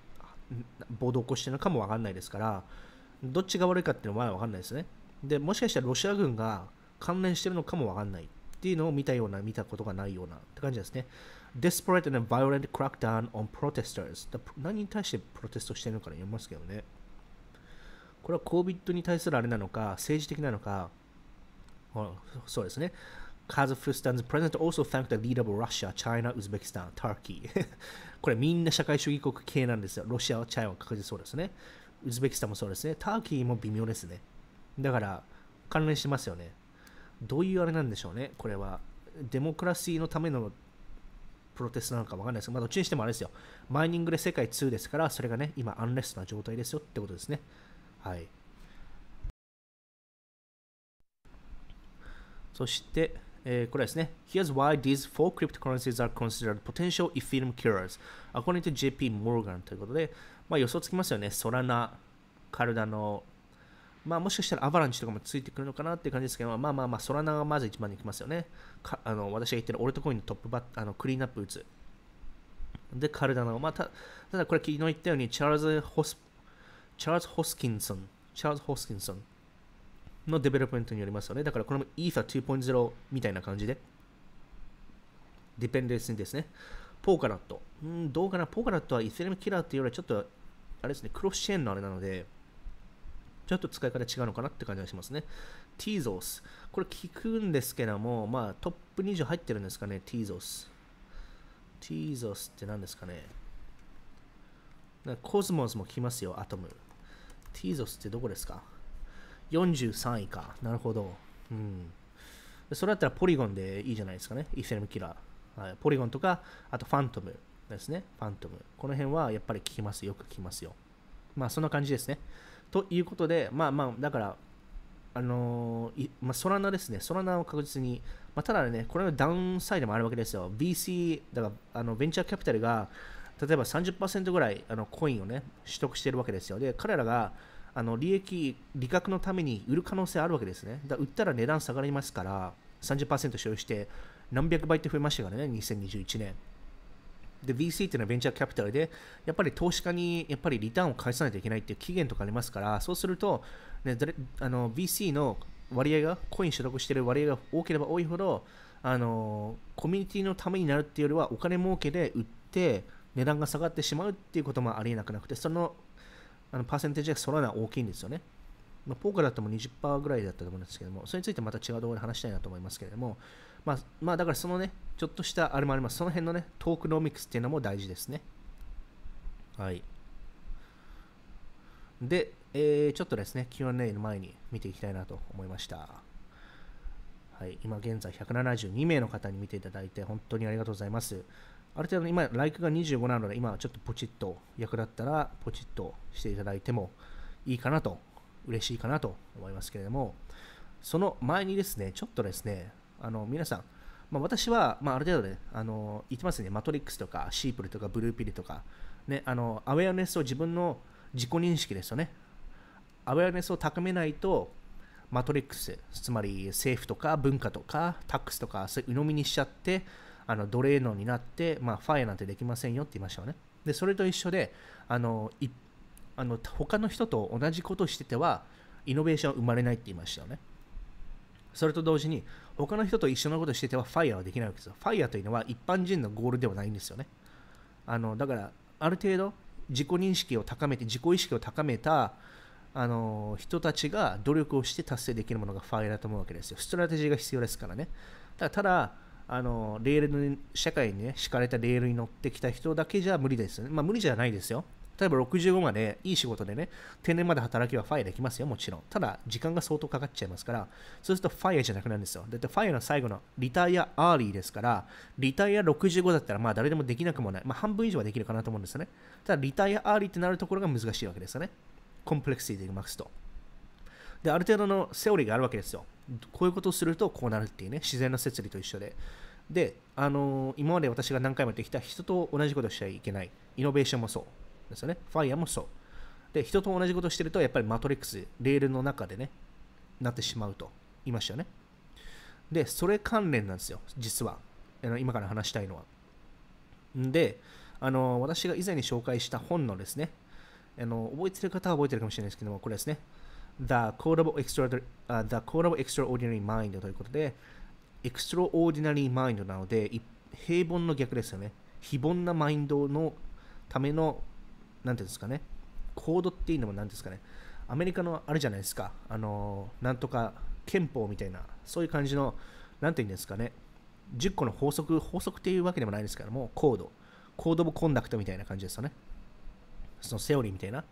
暴動を起こしてるのかも分かんないですからどっちが悪いかっていうのは分かんないですねでもしかしたらロシア軍が関連しているのかも分かんないっていうのを見たような見たことがないようなって感じですね Desperate and violent crackdown on protesters 何に対してプロテストしてるのか読みますけどねこれは COVID に対するあれなのか政治的なのかそうですね Kazakhstan's president also thanked the leader of Russia, China, Uzbekistan, Turkey これみんな社会主義国系なんですよ。ロシアはチャイは確実そうですね。ウズベキスタンもそうですね。ターキーも微妙ですね。だから、関連してますよね。どういうあれなんでしょうね、これは。デモクラシーのためのプロテストなのかわかんないですけど、まあ、どっちにしてもあれですよ。マイニングで世界2ですから、それがね、今、アンレストな状態ですよってことですね。はい。そして、えー、これですね。Here's why these four cryptocurrencies are considered potential Ethereum killers according to JP Morgan ということで、まあ、予想つきますよね。ソラナ、カルダノ、まあ、もしかしたらアバランチとかもついてくるのかなっていう感じですけど、まあまあまあ、ソラナがまず一番にきますよね。かあの私が言ってるオルトコインのトップバッあのクリーンアップ打つ。で、カルダノ、まあ、たただこれ昨日言ったように、チャールズ・ホス、チャールズ・ホスキンソン、チャールズ・ホスキンソンのデベロップメントによりますよね。だからこれも ETH2.0 みたいな感じで、ディペンデンスですね。ポーカラット。うん、どうかなポーカラットはイスラムキラーっていうよりはちょっと、あれですね、クロスチェーンのあれなので、ちょっと使い方違うのかなって感じがしますね。ティーゾース。これ聞くんですけども、まあトップ20入ってるんですかね、ティーゾース。ティーゾースって何ですかね。かコズモスも来ますよ、アトム。ティーゾスってどこですか43位か。なるほど。うん。それだったらポリゴンでいいじゃないですかね。e c ムキラー。はい、ポリゴンとか、あとファントムですね。ファントム。この辺はやっぱり聞きます。よく聞きますよ。まあそんな感じですね。ということで、まあまあ、だから、あのー、まあ、ソラナですね。ソラナを確実に、まあ、ただね、これはダウンサイドもあるわけですよ。VC、だからあのベンチャーキャピタルが、例えば30%ぐらいあのコインをね、取得しているわけですよ。で、彼らが、あの利益、利確のために売る可能性あるわけですね。だ売ったら値段下がりますから30%所有して何百倍って増えましたからね、2021年。で、VC っていうのはベンチャーキャピタルで、やっぱり投資家にやっぱりリターンを返さないといけないっていう期限とかありますから、そうすると、ね、あの VC の割合が、コイン所得している割合が多ければ多いほど、あのコミュニティのためになるっていうよりは、お金儲けで売って、値段が下がってしまうっていうこともありえなくなくて、そのあのパーセンテージがそわない大きいんですよね。まあ、ポーカーだったも20%ぐらいだったと思うんですけども、それについてまた違うところで話したいなと思いますけれども、まあ、まあ、だからそのね、ちょっとしたあれもあります。その辺のね、トークノミクスっていうのも大事ですね。はい。で、えー、ちょっとですね、Q&A の前に見ていきたいなと思いました。はい、今現在172名の方に見ていただいて本当にありがとうございます。ある程度今、ライクが25なので、今ちょっとポチッと役立ったら、ポチッとしていただいてもいいかなと、嬉しいかなと思いますけれども、その前にですね、ちょっとですね、あの皆さん、まあ、私は、まあ、ある程度ね、あの言ってますね、マトリックスとか、シープルとか、ブルーピルとか、ね、あのアウェアネスを自分の自己認識ですよね。アウェアネスを高めないと、マトリックス、つまり政府とか文化とかタックスとかそういうのみにしちゃって、あの奴隷のになって、まあ、ファイアなんてできませんよって言いましたよね。でそれと一緒であのいあの他の人と同じことしててはイノベーション生まれないって言いましたよね。それと同時に他の人と一緒のことしててはファイアはできないわけですよ。ファイアというのは一般人のゴールではないんですよね。あのだからある程度自己認識を高めて自己意識を高めたあの人たちが努力をして達成できるものがファイアだと思うわけですよ。ストラテジーが必要ですからね。ただあのレールの社会にね敷かれたレールに乗ってきた人だけじゃ無理ですねまあ無理じゃないですよ例えば65までいい仕事でね、定年まで働けばファイアできますよ、もちろん。ただ、時間が相当かかっちゃいますから、そうするとファイアじゃなくなるんですよ。だってファイアの最後のリタイアアーリーですから、リタイア65だったらまあ誰でもできなくもない。まあ半分以上はできるかなと思うんですよね。ただ、リタイアアーリーってなるところが難しいわけですよね。コンプレクシティでいきますと。である程度のセオリーがあるわけですよこういうことをするとこうなるっていうね自然の摂理と一緒でで、あのー、今まで私が何回もやってきた人と同じことをしちゃいけないイノベーションもそうですよねファイーもそうで人と同じことしてるとやっぱりマトリックスレールの中でねなってしまうと言いましたよねでそれ関連なんですよ実はあの今から話したいのはであの私が以前に紹介した本のですねあの覚えてる方は覚えてるかもしれないですけどもこれですね The Codable, Extra, uh, The c o d a b e x t r a o r d i n a r y Mind ということで、Extraordinary Mind なので、平凡の逆ですよね。非凡なマインドのための、なんていうんですかね、コードっていうのも何ですかね、アメリカのあれじゃないですか、あの、なんとか憲法みたいな、そういう感じの、なんていうんですかね、10個の法則、法則っていうわけでもないですけども、コード、コード・もコンダクトみたいな感じですよね。そのセオリーみたいな。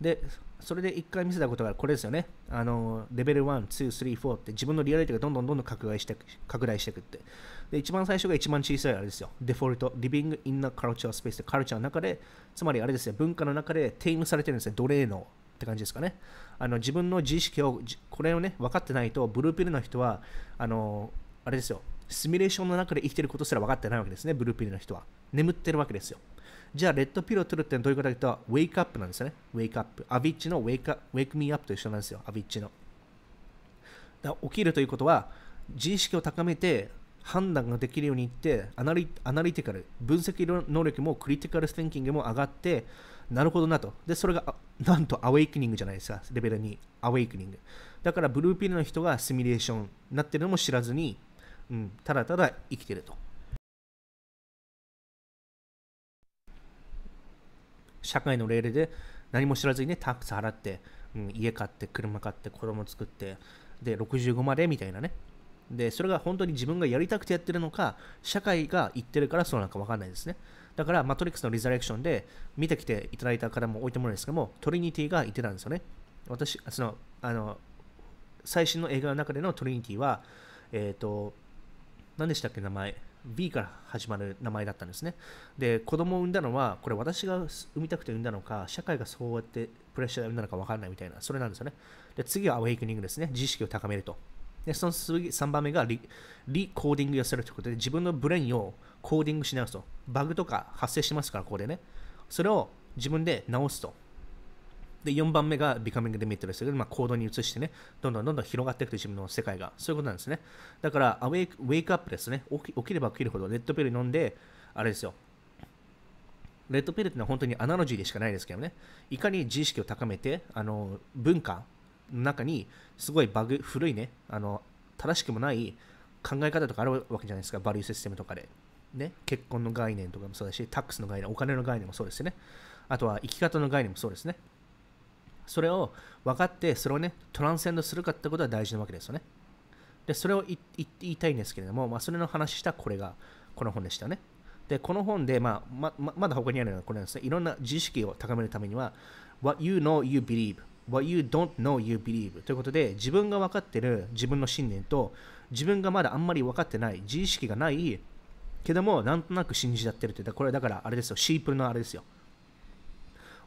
で、それで1回見せたことがこれですよね。あの、レベル1、2、3、4って自分のリアリティがどんどんどんどん拡大して拡大していくって。で、一番最初が一番小さいあれですよ。デフォルト、Living in a Culture Space でカルチャーの中で、つまりあれですね、文化の中でテイムされてるんですね、奴隷のって感じですかね。あの、自分の自意識を、これをね、分かってないと、ブルーピルの人は、あの、あれですよ、シミュレーションの中で生きてることすら分かってないわけですね、ブルーピルの人は。眠ってるわけですよ。じゃあ、レッドピルを取るってどういうことかというと、ウェイクアップなんですよね。ウェイクアップ。アビッチのウェイクウェイクミーアップと一緒なんですよ。アビッチの。だ起きるということは、自意識を高めて、判断ができるようにいってアナリ、アナリティカル、分析能力もクリティカルステンキングも上がって、なるほどなと。で、それが、なんと、アウェイクニングじゃないですか。レベル2、アウェイクニング。だから、ブルーピルの人がシミュレーションになってるのも知らずに、うん、ただただ生きてると。社会の例で何も知らずにねタックス払って、うん、家買って車買って子供作ってで65までみたいなねでそれが本当に自分がやりたくてやってるのか社会が言ってるからそうなのか分かんないですねだからマトリックスのリザレクションで見てきていただいた方も置いてもらうんですけどもトリニティが言ってたんですよね私そのあの最新の映画の中でのトリニティはえっ、ー、と何でしたっけ名前 B から始まる名前だったんですねで子供を産んだのはこれ私が産みたくて産んだのか社会がそうやってプレッシャーで産んだのか分からないみたいなそれなんですよねで次はアウェイクニングですね知識を高めるとでその次3番目がリリコーディングをするということで自分のブレインをコーディングし直すとバグとか発生しますからここでねそれを自分で直すとで4番目がビカミング・デミットけど、まあ、行動に移してね、どんどんどんどん広がっていくと自分の世界が、そういうことなんですね。だから、ウェイクウェイクアップですね起き、起きれば起きるほどレッドピル飲んで、あれですよ、レッドペルってのは本当にアナロジーでしかないですけどね、いかに自意識を高めて、あの文化の中に、すごいバグ、古いね、あの正しくもない考え方とかあるわけじゃないですか、バリューシステムとかで。ね、結婚の概念とかもそうだし、タックスの概念、お金の概念もそうですよね。あとは生き方の概念もそうですね。それを分かってそれをねトランセンドするかってことは大事なわけですよねでそれを言いたいんですけれども、まあ、それの話したこれがこの本でしたねでこの本で、まあ、まままだ他にあるのはこれなんですねいろんな知識を高めるためには What you know you believe What you don't know you believe ということで自分が分かってる自分の信念と自分がまだあんまり分かってない自意識がないけどもなんとなく信じちゃってるったら、これだからあれですよシープルのあれですよ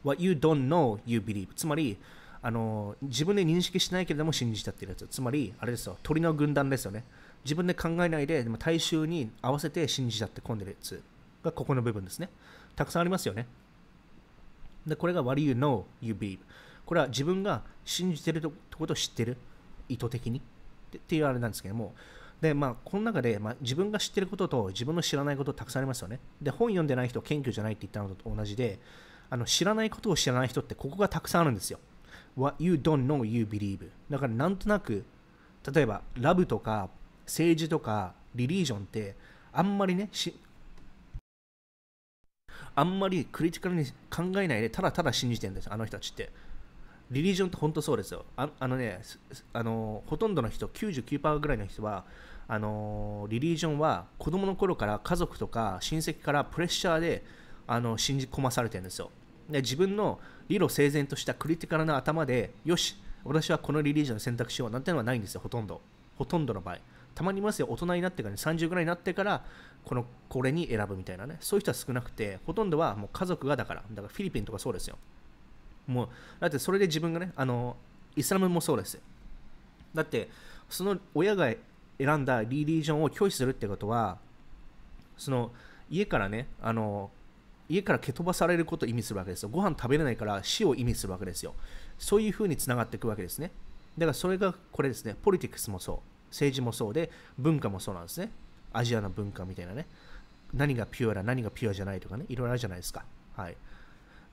What you don't know, you believe つまりあの自分で認識しないけれども信じたっていうやつつまりあれですよ鳥の軍団ですよね自分で考えないででも大衆に合わせて信じちゃって込んでるやつがここの部分ですねたくさんありますよねでこれが What you know, you believe これは自分が信じてるってことを知ってる意図的にっていうあれなんですけどもでまあ、この中で、まあ、自分が知ってることと自分の知らないことたくさんありますよね。で、本読んでない人、謙虚じゃないって言ったのと同じで、あの知らないことを知らない人ってここがたくさんあるんですよ。What you don't know, you believe. だからなんとなく、例えばラブとか政治とかリリージョンってあんまりね、あんまりクリティカルに考えないでただただ信じてるんですあの人たちって。リリージョンって本当そうですよ。ああのねあの、ほとんどの人、99%ぐらいの人は、あのリリジョンは子供の頃から家族とか親戚からプレッシャーであの信じ込まされてるんですよ。で自分の理路整然としたクリティカルな頭でよし私はこのリリージョンを選択しようなんてのはないんですよほとんどほとんどの場合たまにいますよ大人になってから、ね、30ぐらいになってからこのこれに選ぶみたいなねそういう人は少なくてほとんどはもう家族がだからだからフィリピンとかそうですよもうだってそれで自分がねあのイスラムもそうですだってその親が選んだリリージョンを拒否するってことはその家からねあの家から蹴飛ばされることを意味するわけですよご飯食べれないから死を意味するわけですよそういうふうにつながっていくわけですねだからそれがこれですねポリティクスもそう政治もそうで文化もそうなんですねアジアの文化みたいなね何がピュアだ何がピュアじゃないとかねいろいろあるじゃないですかはい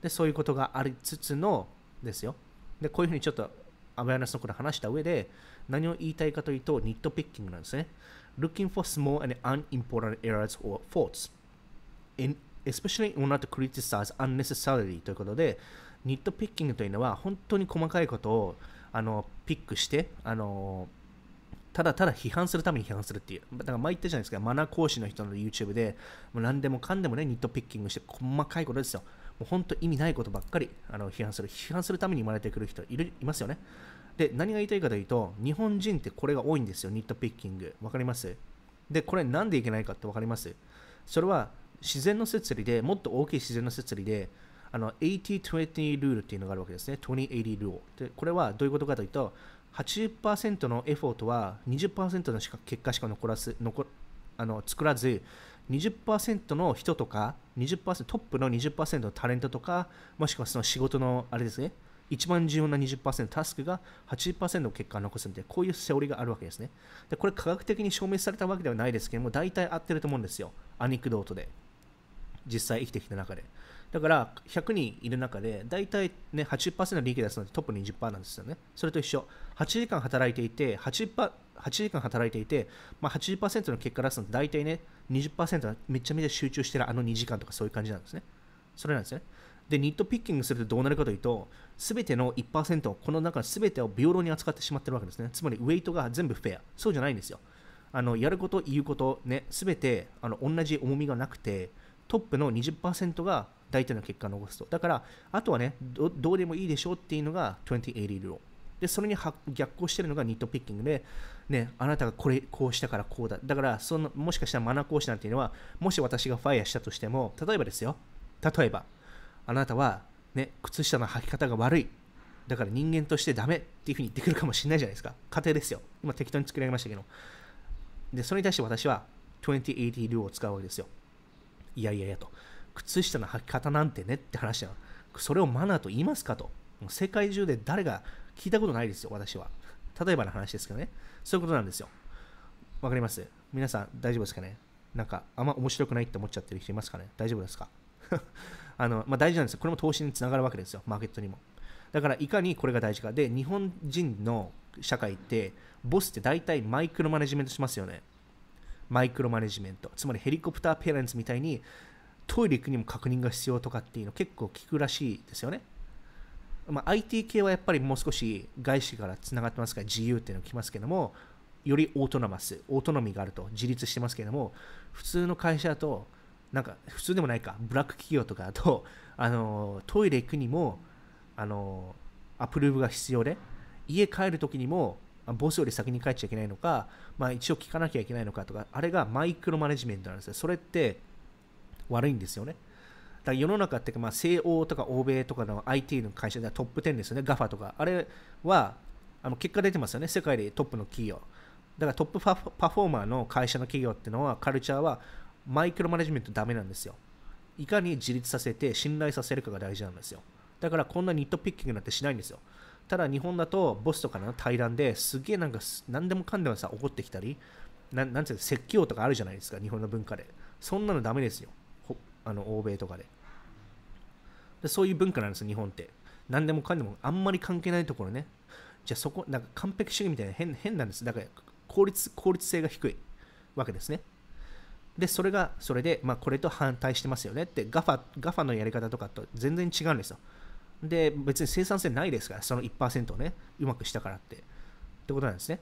でそういうことがありつつのですよでこういうふうにちょっとアベアナスのことを話した上で何を言いたいかというとニットピッキングなんですね looking for small and unimportant errors or faults in especially in order to criticize unnecessarily ということで、ニットピッキングというのは本当に細かいことをあのピックして、あのただただ批判するために批判するっていう。だから前言ったじゃないですか、マナー講師の人の YouTube で、もう何でもかんでもね、ニットピッキングして、細かいことですよ。もう本当意味ないことばっかりあの批判する。批判するために生まれてくる人いるいますよね。で、何が言いたいかというと、日本人ってこれが多いんですよ、ニットピッキング。わかりますで、これなんでいけないかってわかりますそれは自然の摂理で、もっと大きい自然の摂理で、あの、80-20ルールっていうのがあるわけですね。20-80ルール。で、これはどういうことかというと、80%のエフォートは20%のしか結果しか残らず、残あの作らず、20%の人とかトップの20%のタレントとか、もしくはその仕事の、あれですね、一番重要な20%タスクが80%の結果を残すみたいな、こういうセオリーがあるわけですね。で、これ科学的に証明されたわけではないですけども、大体合ってると思うんですよ。アニクドートで。実際生きてきた中でだから100人いる中で大体ね80%の利益出すのでトップ20%なんですよねそれと一緒8時間働いていて 8, 8時間働いていて、まあ、80%の結果出すので大体ね20%はめちゃめちゃ集中してるあの2時間とかそういう感じなんですねそれなんですねでニットピッキングするとどうなるかというとすべての1%この中のべてを平等に扱ってしまってるわけですねつまりウェイトが全部フェアそうじゃないんですよあのやること言うことねべてあの同じ重みがなくてトップの20%が大体の結果を残すと。だから、あとはねど、どうでもいいでしょうっていうのが2080ルール。で、それに逆行してるのがニットピッキングで、ね、あなたがこれ、こうしたからこうだ。だから、その、もしかしたらマナー講師なんていうのは、もし私がファイアしたとしても、例えばですよ。例えば、あなたは、ね、靴下の履き方が悪い。だから人間としてダメっていうふうに言ってくるかもしれないじゃないですか。家庭ですよ。今適当に作り上げましたけど。で、それに対して私は2080ルールを使うわけですよ。いやいやいやと。靴下の履き方なんてねって話だそれをマナーと言いますかと。世界中で誰が聞いたことないですよ、私は。例えばの話ですけどね。そういうことなんですよ。わかります皆さん大丈夫ですかねなんか、あんま面白くないって思っちゃってる人いますかね大丈夫ですか あの、まあ、大事なんですよ。これも投資につながるわけですよ。マーケットにも。だから、いかにこれが大事か。で、日本人の社会って、ボスって大体マイクロマネジメントしますよね。マイクロマネジメントつまりヘリコプターペアレンツみたいにトイレ行くにも確認が必要とかっていうの結構聞くらしいですよね、まあ、IT 系はやっぱりもう少し外資からつながってますから自由っていうのが来ますけどもよりオートナマスオートノミーがあると自立してますけども普通の会社だとなんか普通でもないかブラック企業とかだと あのトイレ行くにもあのアプローブが必要で家帰る時にもボスより先に帰っちゃいけないのかまあ、一応聞かなきゃいけないのかとか、あれがマイクロマネジメントなんですよ。それって悪いんですよね。だから世の中ってか、まあ、西欧とか欧米とかの IT の会社ではトップ10ですよね、GAFA とか。あれはあの結果出てますよね、世界でトップの企業。だからトップパフォーマーの会社の企業っていうのは、カルチャーはマイクロマネジメントダメなんですよ。いかに自立させて信頼させるかが大事なんですよ。だからこんなニットピッキングなんてしないんですよ。ただ日本だとボスとかの対談ですげえなんか何でもかんでもさ怒ってきたりななんていう説教とかあるじゃないですか日本の文化でそんなのダメですよあの欧米とかででそういう文化なんです日本って何でもかんでもあんまり関係ないところねじゃあそこなんか完璧主義みたいな変変なんですだから効率効率性が低いわけですねでそれがそれで、まあ、これと反対してますよねって GAFA のやり方とかと全然違うんですよで、別に生産性ないですから、その1%をね、うまくしたからって。ってことなんですね。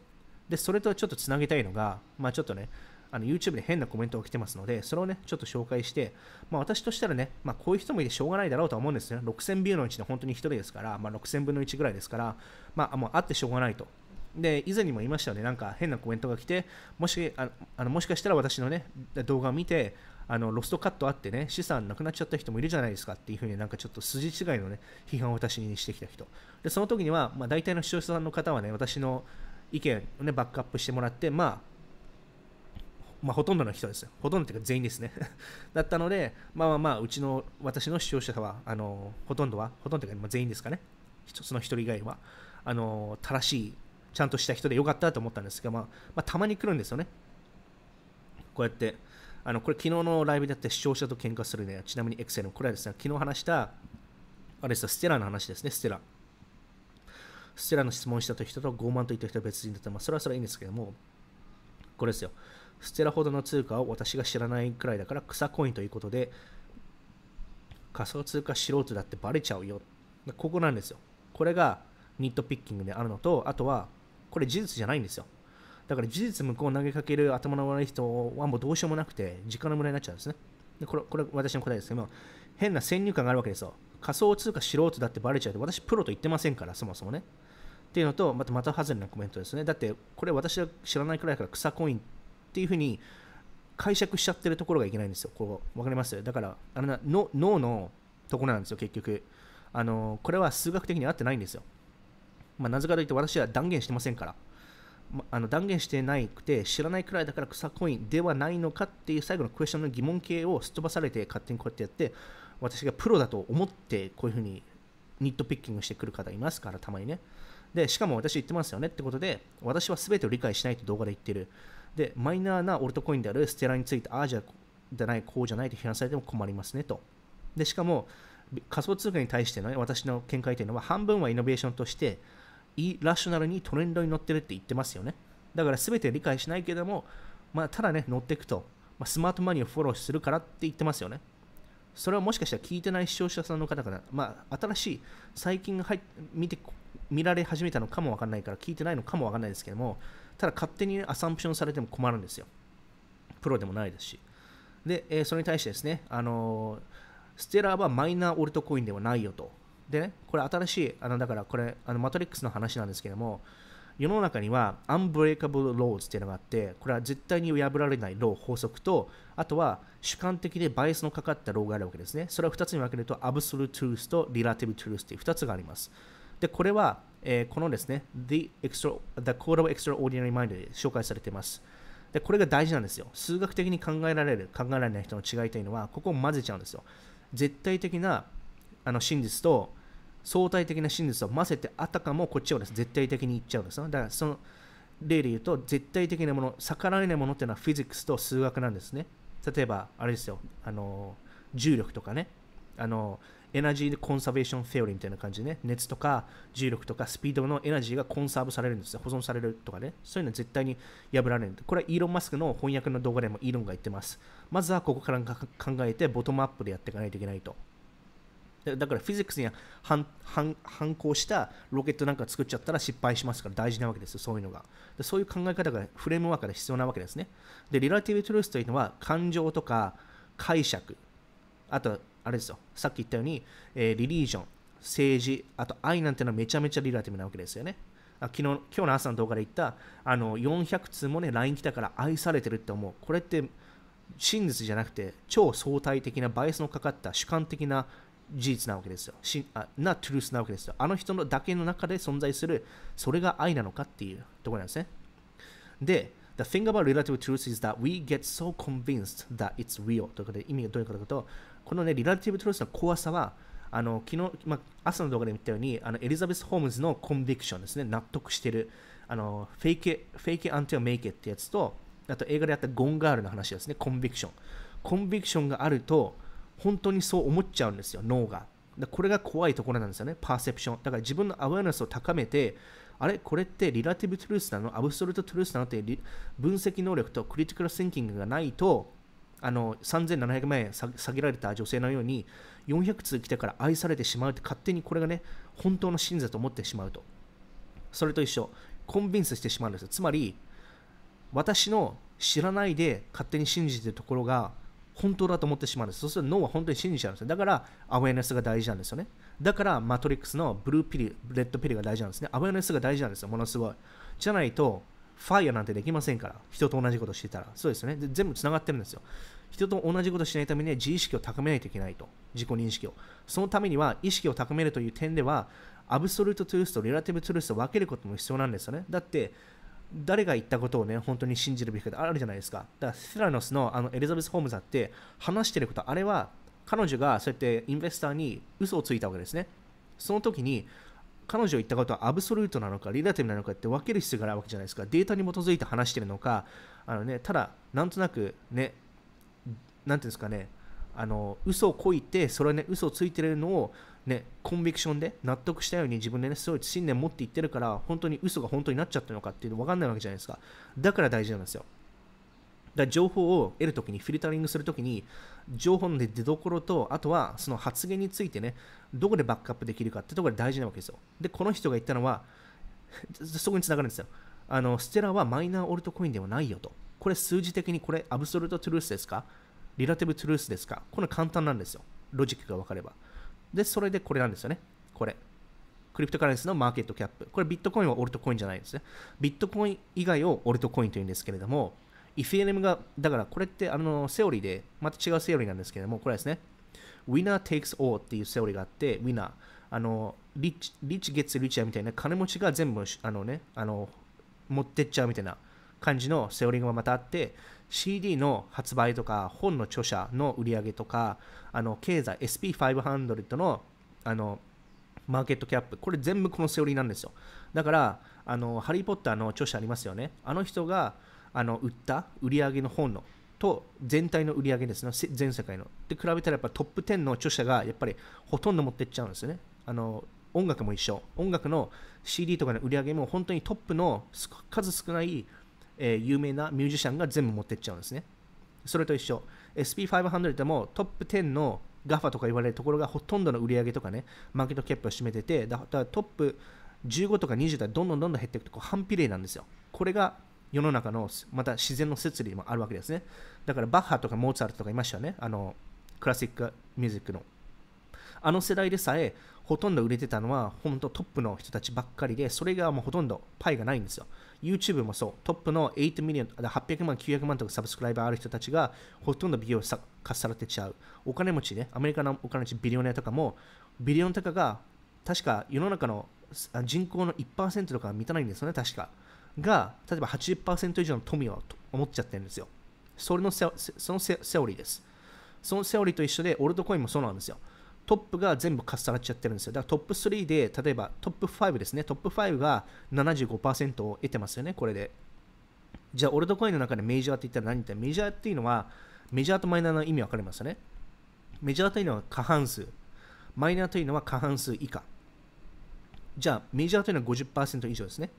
で、それとちょっとつなげたいのが、まあちょっとね、あの YouTube で変なコメントが来てますので、それをね、ちょっと紹介して、まあ私としたらね、まあこういう人もいてしょうがないだろうとは思うんですね。6000ビューのうちの本当に1人ですから、まあ6000分の1ぐらいですから、まあもうあってしょうがないと。で、以前にも言いましたよね、なんか変なコメントが来て、もしああのもしかしたら私のね、動画を見て、あのロストカットあってね、資産なくなっちゃった人もいるじゃないですかっていうふうになんかちょっと筋違いのね、批判を私にしてきた人。で、その時には、まあ、大体の視聴者さんの方はね、私の意見をね、バックアップしてもらって、まあ、まあ、ほとんどの人ですよ。ほとんどというか全員ですね だったので、まあまあまあ、うちの、私の視聴者は、あの、ほとんどは、ほとんどというか全員ですかね。その一人以外は、あの、正しいちゃんとした人でよかったと思ったんですが、まあ、まあ、たまに来るんですよね。こうやって、あのこれ昨日のライブでって視聴者と喧嘩するね、ちなみにエクセル、これはですね、昨日話した、あれですステラの話ですね、ステラ。ステラの質問したと人と傲慢と言った人は別人だった。まあ、それはそれはいいんですけども、これですよ。ステラほどの通貨を私が知らないくらいだから草コインということで、仮想通貨素人だってバレちゃうよ。ここなんですよ。これがニットピッキングであるのと、あとはこれ事実じゃないんですよ。だから事実向こう投げかける頭の悪い人はもうどうしようもなくて、時間の無駄になっちゃうんですね。でこれ、これ私の答えですけども、変な先入観があるわけですよ。仮想通貨素人だってバレちゃうと、私プロと言ってませんから、そもそもね。っていうのと、またまた外れなコメントですね。だって、これ私は知らないくらいから草コインっていうふうに解釈しちゃってるところがいけないんですよ。こう、わかりますだから、あのの脳のところなんですよ、結局。あの、これは数学的に合ってないんですよ。まあ、なぜかというと私は断言してませんから、まあの断言してないくて知らないくらいだから草コインではないのかっていう最後のクエスチョンの疑問形をすっ飛ばされて勝手にこうやってやって私がプロだと思ってこういうふうにニットピッキングしてくる方いますからたまにねでしかも私言ってますよねってことで私は全てを理解しないと動画で言ってるでマイナーなオルトコインであるステラについてああじゃないこうじゃないと批判されても困りますねとでしかも仮想通貨に対しての、ね、私の見解というのは半分はイノベーションとしてイラショナルにトレンドに乗ってるって言ってますよね。だから全て理解しないけども、まあ、ただね、乗っていくと、まあ、スマートマニーをフォローするからって言ってますよね。それはもしかしたら聞いてない視聴者さんの方から、まあ、新しい、最近入見て見られ始めたのかもわかんないから、聞いてないのかもわかんないですけども、ただ勝手に、ね、アサンプションされても困るんですよ。プロでもないですし。で、えー、それに対してですね、あのー、ステラーはマイナーオルトコインではないよと。でね、これ新しい、あのだからこれ、あのマトリックスの話なんですけども、世の中にはアンブレイカブル・ローズっていうのがあって、これは絶対に破られないロー法則と、あとは主観的でバイスのかかったローがあるわけですね。それは2つに分けると、アブソルトゥースとリラティブトゥースっていう2つがあります。で、これは、えー、このですね、The, Extra, The Code of Extraordinary Mind で紹介されています。で、これが大事なんですよ。数学的に考えられる、考えられない人の違いというのは、ここを混ぜちゃうんですよ。絶対的なあの真実と相対的な真実を混ぜてあたかもこっちをです絶対的に言っちゃうんですだからその例で言うと絶対的なもの逆らえないものっていうのはフィジックスと数学なんですね例えばあれですよあの重力とかねあのエナジーコンサベーションェオリーみたいな感じでね熱とか重力とかスピードのエナジーがコンサーブされるんですよ保存されるとかねそういうのは絶対に破られるこれはイーロン・マスクの翻訳の動画でもイーロンが言ってますまずはここから考えてボトムアップでやっていかないといけないとだからフィジックスに反反抗したロケットなんか作っちゃったら失敗しますから大事なわけですよ、そういうのが。でそういう考え方がフレームワークで必要なわけですね。で、リラティブトゥルースというのは感情とか解釈、あと、あれですよ、さっき言ったように、えー、リリージョン、政治、あと愛なんてのはめちゃめちゃリラティブなわけですよね。あ昨日今日の朝の動画で言ったあの400通もね LINE 来たから愛されてるって思うこれって真実じゃなくて超相対的なバイスのかかった主観的な事実なわけですよしあなトゥルースなわけですよあの人のだけの中で存在するそれが愛なのかっていうところなんですねで The thing about relative truth is that we get so convinced that it's real ということで意味がどういうことかとこのねリラティブトゥルースの怖さはあの昨日、まあ、朝の動画で見たようにあのエリザベス・ホームズのコンビクションですね納得してるあのフェイケフェイケアンティアメイケってやつとあと映画であったゴンガールの話ですねコンビクションコンビクションがあると本当にそう思っちゃうんですよ、脳が。でこれが怖いところなんですよね、パーセプション。だから自分のアウェアネスを高めて、あれこれってリラティブトゥルースなのアブストルートトゥルースなのって分析能力とクリティカルシンキングがないと、あの3700万円下げられた女性のように400通来たから愛されてしまうって勝手にこれがね本当の真実と思ってしまうとそれと一緒コンビンスしてしまうんですよつまり私の知らないで勝手に信じてるところが本当だと思ってしまうんです。そうすると脳は本当に信じちゃうんですよ。だから、アウェイネスが大事なんですよね。だから、マトリックスのブルーピリ、レッドピリが大事なんですね。アウェイネスが大事なんですよ、ものすごい。じゃないと、ファイアなんてできませんから、人と同じことしてたら。そうですね。全部つながってるんですよ。人と同じことしないために自意識を高めないといけないと。自己認識を。そのためには、意識を高めるという点では、アブソルトトゥルースとリラティブトゥルースを分けることも必要なんですよね。だって、誰が言ったことをね、本当に信じるべきかってあるじゃないですか。だから、セラノスのあのエリザベス・ホームズだって話してること、あれは彼女がそうやってインベスターに嘘をついたわけですね。その時に、彼女が言ったことはアブソルートなのか、リラティブなのかって分ける必要があるわけじゃないですか。データに基づいて話してるのか、あのね、ただ、なんとなくね、なんていうんですかね、あの嘘をこいてそれね嘘をついてるのをね、コンビクションで納得したように自分でね、すごい信念持っていってるから、本当に嘘が本当になっちゃったのかっていうの分かんないわけじゃないですか。だから大事なんですよ。だから情報を得るときに、フィルタリングするときに、情報の出どころと、あとはその発言についてね、どこでバックアップできるかってところが大事なわけですよ。で、この人が言ったのは、そこにつながるんですよ。あの、ステラはマイナーオルトコインではないよと。これ数字的にこれアブソルトトゥルースですかリラティブトゥルースですかこの簡単なんですよ。ロジックが分かれば。で、それでこれなんですよね。これ。クリプトカレンスのマーケットキャップ。これビットコインはオルトコインじゃないですね。ビットコイン以外をオルトコインというんですけれども、イフィエレムが、だからこれってあのセオリーで、また違うセオリーなんですけれども、これですね。Winner takes all っていうセオリーがあって、ウィナー、あの、リッチ、リッチゲッツリッチャーみたいな、金持ちが全部、あのね、あの、持ってっちゃうみたいな感じのセオリーがまたあって、CD の発売とか本の著者の売り上げとかあの経済 SP500 のあのマーケットキャップこれ全部このセオリーなんですよだからあのハリー・ポッターの著者ありますよねあの人があの売った売り上げの本のと全体の売り上げですね全世界ので比べたらやっぱトップ10の著者がやっぱりほとんど持ってっちゃうんですよねあの音楽も一緒音楽の CD とかの売り上げも本当にトップの数少ないえー、有名なミュージシャンが全部持ってっちゃうんですね。それと一緒。SP500 でもトップ10の GAFA とか言われるところがほとんどの売り上げとかね、マーケットキャップを占めてて、だからトップ15とか20代どんどんどんどん減っていくと、反比例なんですよ。これが世の中の、また自然の摂理もあるわけですね。だからバッハとかモーツァルトとかいましたよね。あの、クラシックミュージックの。あの世代でさえほとんど売れてたのは本当トップの人たちばっかりでそれがもうほとんどパイがないんですよ YouTube もそうトップの8ミリオン800万900万とかサブスクライバーある人たちがほとんど美容さかっさらってちゃうお金持ちねアメリカのお金持ちビリオネアとかもビリオンとかが確か世の中の人口の1%とか満たないんですよね確かが例えば80%以上の富を思っちゃってるんですよそれのセそのセセオリーですそのセオリーと一緒でオールドコインもそうなんですよトップが全部重なっちゃってるんですよ。だからトップ3で、例えばトップ5ですね。トップ5が75%を得てますよね、これで。じゃあ、オルドコインの中でメジャーって言ったら何ってメジャーっていうのは、メジャーとマイナーの意味分かりますよね。メジャーというのは過半数。マイナーというのは過半数以下。じゃあ、メジャーというのは50%以上ですね。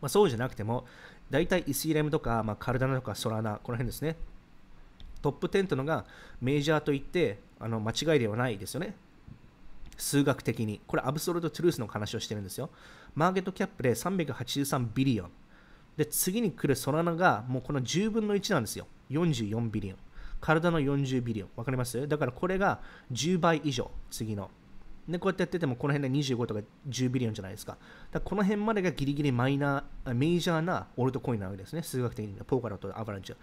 まあ、そうじゃなくても、大体イスイレムとか、まあ、カルダナとかソラナ、この辺ですね。トップ10というのがメジャーといってあの間違いではないですよね。数学的に。これ、アブソルト・トゥルースの話をしてるんですよ。マーケットキャップで383ビリオン。で、次に来るソラナがもうこの10分の1なんですよ。44ビリオン。体の40ビリオン。わかりますだからこれが10倍以上、次の。で、こうやってやってても、この辺で25とか10ビリオンじゃないですか。だこの辺までがギリギリマイナー、メジャーなオルトコインなわけですね。数学的に。ポーカーとアバランチは。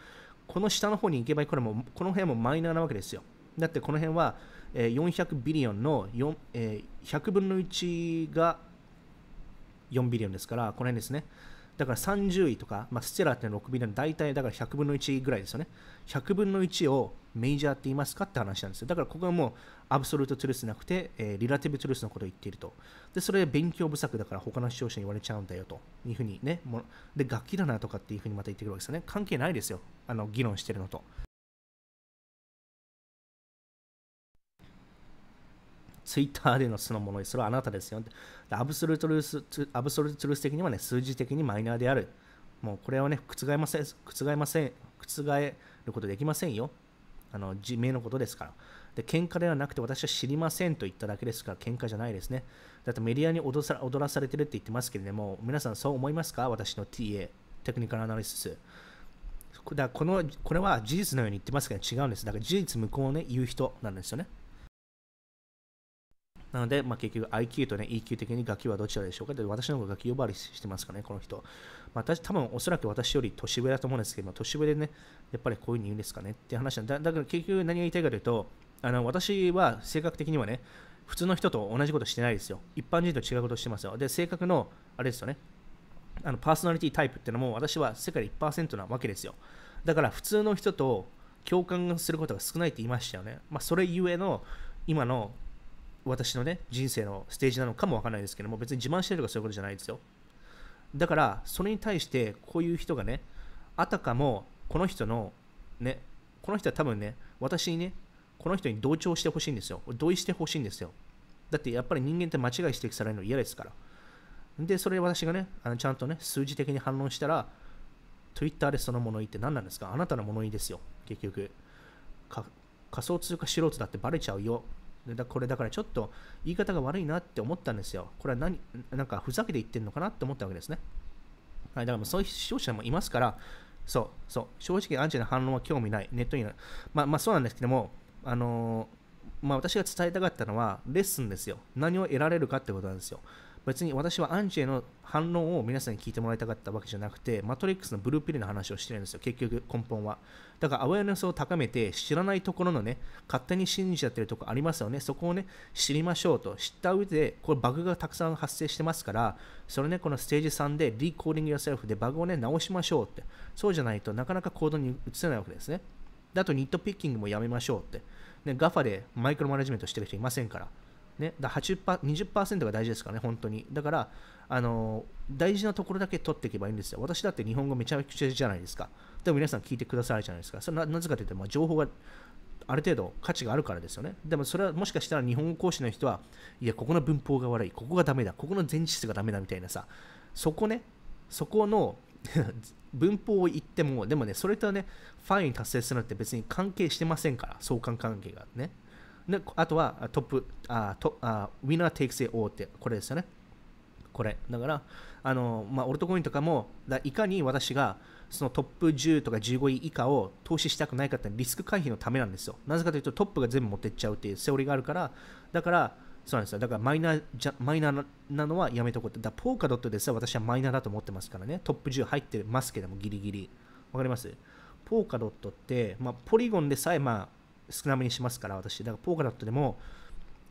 この下の方に行けばこれもこの辺もマイナーなわけですよだってこの辺は400ビリオンの4、え100分の1が4ビリオンですからこの辺ですねだから30位とか、まあ、ステラって6ビリオン、大体だから100分の1ぐらいですよね。100分の1をメジャーって言いますかって話なんですよ。だからここはもうアブソルトトゥルースなくて、えー、リラティブトゥルースのことを言っていると。で、それ勉強不足だから他の視聴者に言われちゃうんだよというふうにね、もで、楽器だなとかっていうふうにまた言ってくるわけですよね。関係ないですよ。あの、議論してるのと。ツイッターでの素のものにそれはあなたですよアブソルトルースアブソルトルース的にはね数字的にマイナーであるもうこれはね覆えません覆えません覆ることできませんよあの自明のことですからで喧嘩ではなくて私は知りませんと言っただけですから喧嘩じゃないですねだってメディアに踊さ踊らされてるって言ってますけれども皆さんそう思いますか私の TA テクニカルアナリシスだこのこれは事実のように言ってますけど違うんですだから事実無効をね言う人なんですよねなので、まあ、結局 IQ と、ね、EQ 的に楽器はどちらでしょうかで私の方が楽器呼ばわりしてますかね、この人。まあ、私多分おそらく私より年上だと思うんですけど、年上でね、やっぱりこういうふうに言うんですかねって話だだから結局何が言いたいかというと、あの私は性格的にはね、普通の人と同じことしてないですよ。一般人と違うことしてますよ。で、性格の、あれですよね、あのパーソナリティタイプっていうのも私は世界1%なわけですよ。だから普通の人と共感することが少ないって言いましたよね。まあ、それゆえの今の私のね、人生のステージなのかもわからないですけども、別に自慢してるとかそういうことじゃないですよ。だから、それに対して、こういう人がね、あたかも、この人の、ね、この人は多分ね、私にね、この人に同調してほしいんですよ。同意してほしいんですよ。だってやっぱり人間って間違い指摘されるの嫌ですから。で、それで私がね、あのちゃんとね、数字的に反論したら、Twitter でその物言いって何なんですかあなたの物言いですよ、結局。仮想通貨素人だってバレちゃうよだこれだからちょっと言い方が悪いなって思ったんですよ。これは何、なんかふざけて言ってるのかなって思ったわけですね。はい、だからもうそういう視聴者もいますから、そう、そう、正直アンチの反論は興味ない、ネットには、まあ、まあ、そうなんですけども、あのー、まあ、私が伝えたかったのはレッスンですよ。何を得られるかってことなんですよ。別に私はアンチェの反論を皆さんに聞いてもらいたかったわけじゃなくて、マトリックスのブルーピルの話をしてるんですよ、結局根本は。だからアウェアネスを高めて、知らないところのね、勝手に信じちゃってるところありますよね、そこをね、知りましょうと、知った上で、これバグがたくさん発生してますから、それね、このステージ3で、リコーディング y o セルフでバグをね、直しましょうって、そうじゃないとなかなか行動に移せないわけですね。だとニットピッキングもやめましょうって。ね、GAFA でマイクロマネジメントしてる人いませんから。ね、だパ20%が大事ですからね、本当に。だから、あの大事なところだけ取っていけばいいんですよ。私だって日本語めちゃくちゃじゃないですか。でも皆さん聞いてくださいじゃないですか。それななぜかというと、まあ、情報がある程度価値があるからですよね。でもそれはもしかしたら日本語講師の人は、いや、ここの文法が悪い、ここがダメだ、ここの前置詞がダメだみたいなさ、そこね、そこの 文法を言っても、でもね、それとね、ファインに達成するなんて別に関係してませんから、相関関係がね。であとはトップあとあウィナーテイクセオーってこれですよねこれだからあの、まあ、オルトコインとかもだいかに私がそのトップ10とか15位以下を投資したくないかってリスク回避のためなんですよなぜかというとトップが全部持ってっちゃうっていうセオリーがあるからだからそうなんですよだからマイナーじゃマイナーなのはやめとこうってだポーカドットですら私はマイナーだと思ってますからねトップ10入ってますけどもギリギリわかりますポーカドットって、まあ、ポリゴンでさえまあ少なめにしますから、私。だから、ポーカドットでも、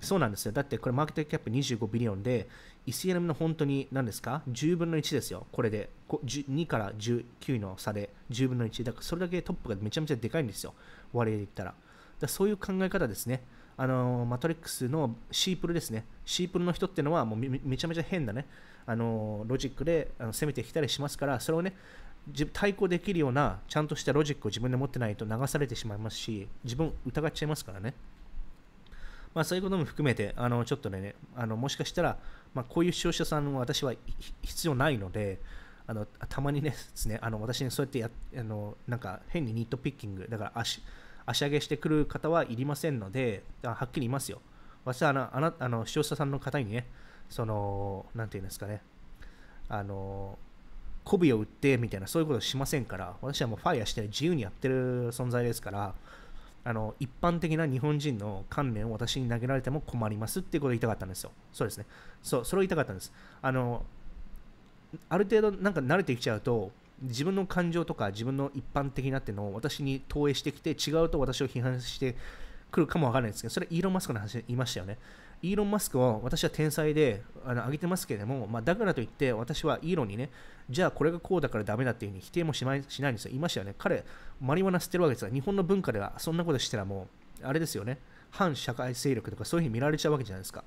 そうなんですよ。だって、これ、マーケットキャップ25ビリオンで、e c m の本当に、何ですか ?10 分の1ですよ。これで、2から19の差で10分の1。だから、それだけトップがめちゃめちゃでかいんですよ。割合で言ったら。だそういう考え方ですね。あのマトリックスのシープルですね。シープルの人っていうのはもうめちゃめちゃ変なね、あのロジックであの攻めてきたりしますから、それをね、対抗できるようなちゃんとしたロジックを自分で持ってないと流されてしまいますし自分疑っちゃいますからね、まあ、そういうことも含めてあのちょっとねあのもしかしたら、まあ、こういう視聴者さんは私は必要ないのであのたまにですねあの私にそうやってやあのなんか変にニットピッキングだから足足上げしてくる方はいりませんのではっきり言いますよ私はあのあの視聴者さんの方にねそのんていうんですかねあの媚びを売ってみたいなそういうことしませんから私はもうファイアして自由にやってる存在ですからあの一般的な日本人の観念を私に投げられても困りますっていうことを言いたかったんですよそうですねそうそれを言いたかったんですあのある程度なんか慣れてきちゃうと自分の感情とか自分の一般的なっていうのを私に投影してきて違うと私を批判してくるかもわからないですけどそれイーロン・マスクの話で言いましたよねイーロン・マスクを私は天才であの上げてますけれども、まあ、だからといって私はイーロンにね、じゃあこれがこうだからダメだっていうふうに否定もしないしないんですよ。いましたよね。彼、マリワナ捨てるわけですが、日本の文化ではそんなことしたらもう、あれですよね、反社会勢力とかそういうふうに見られちゃうわけじゃないですか。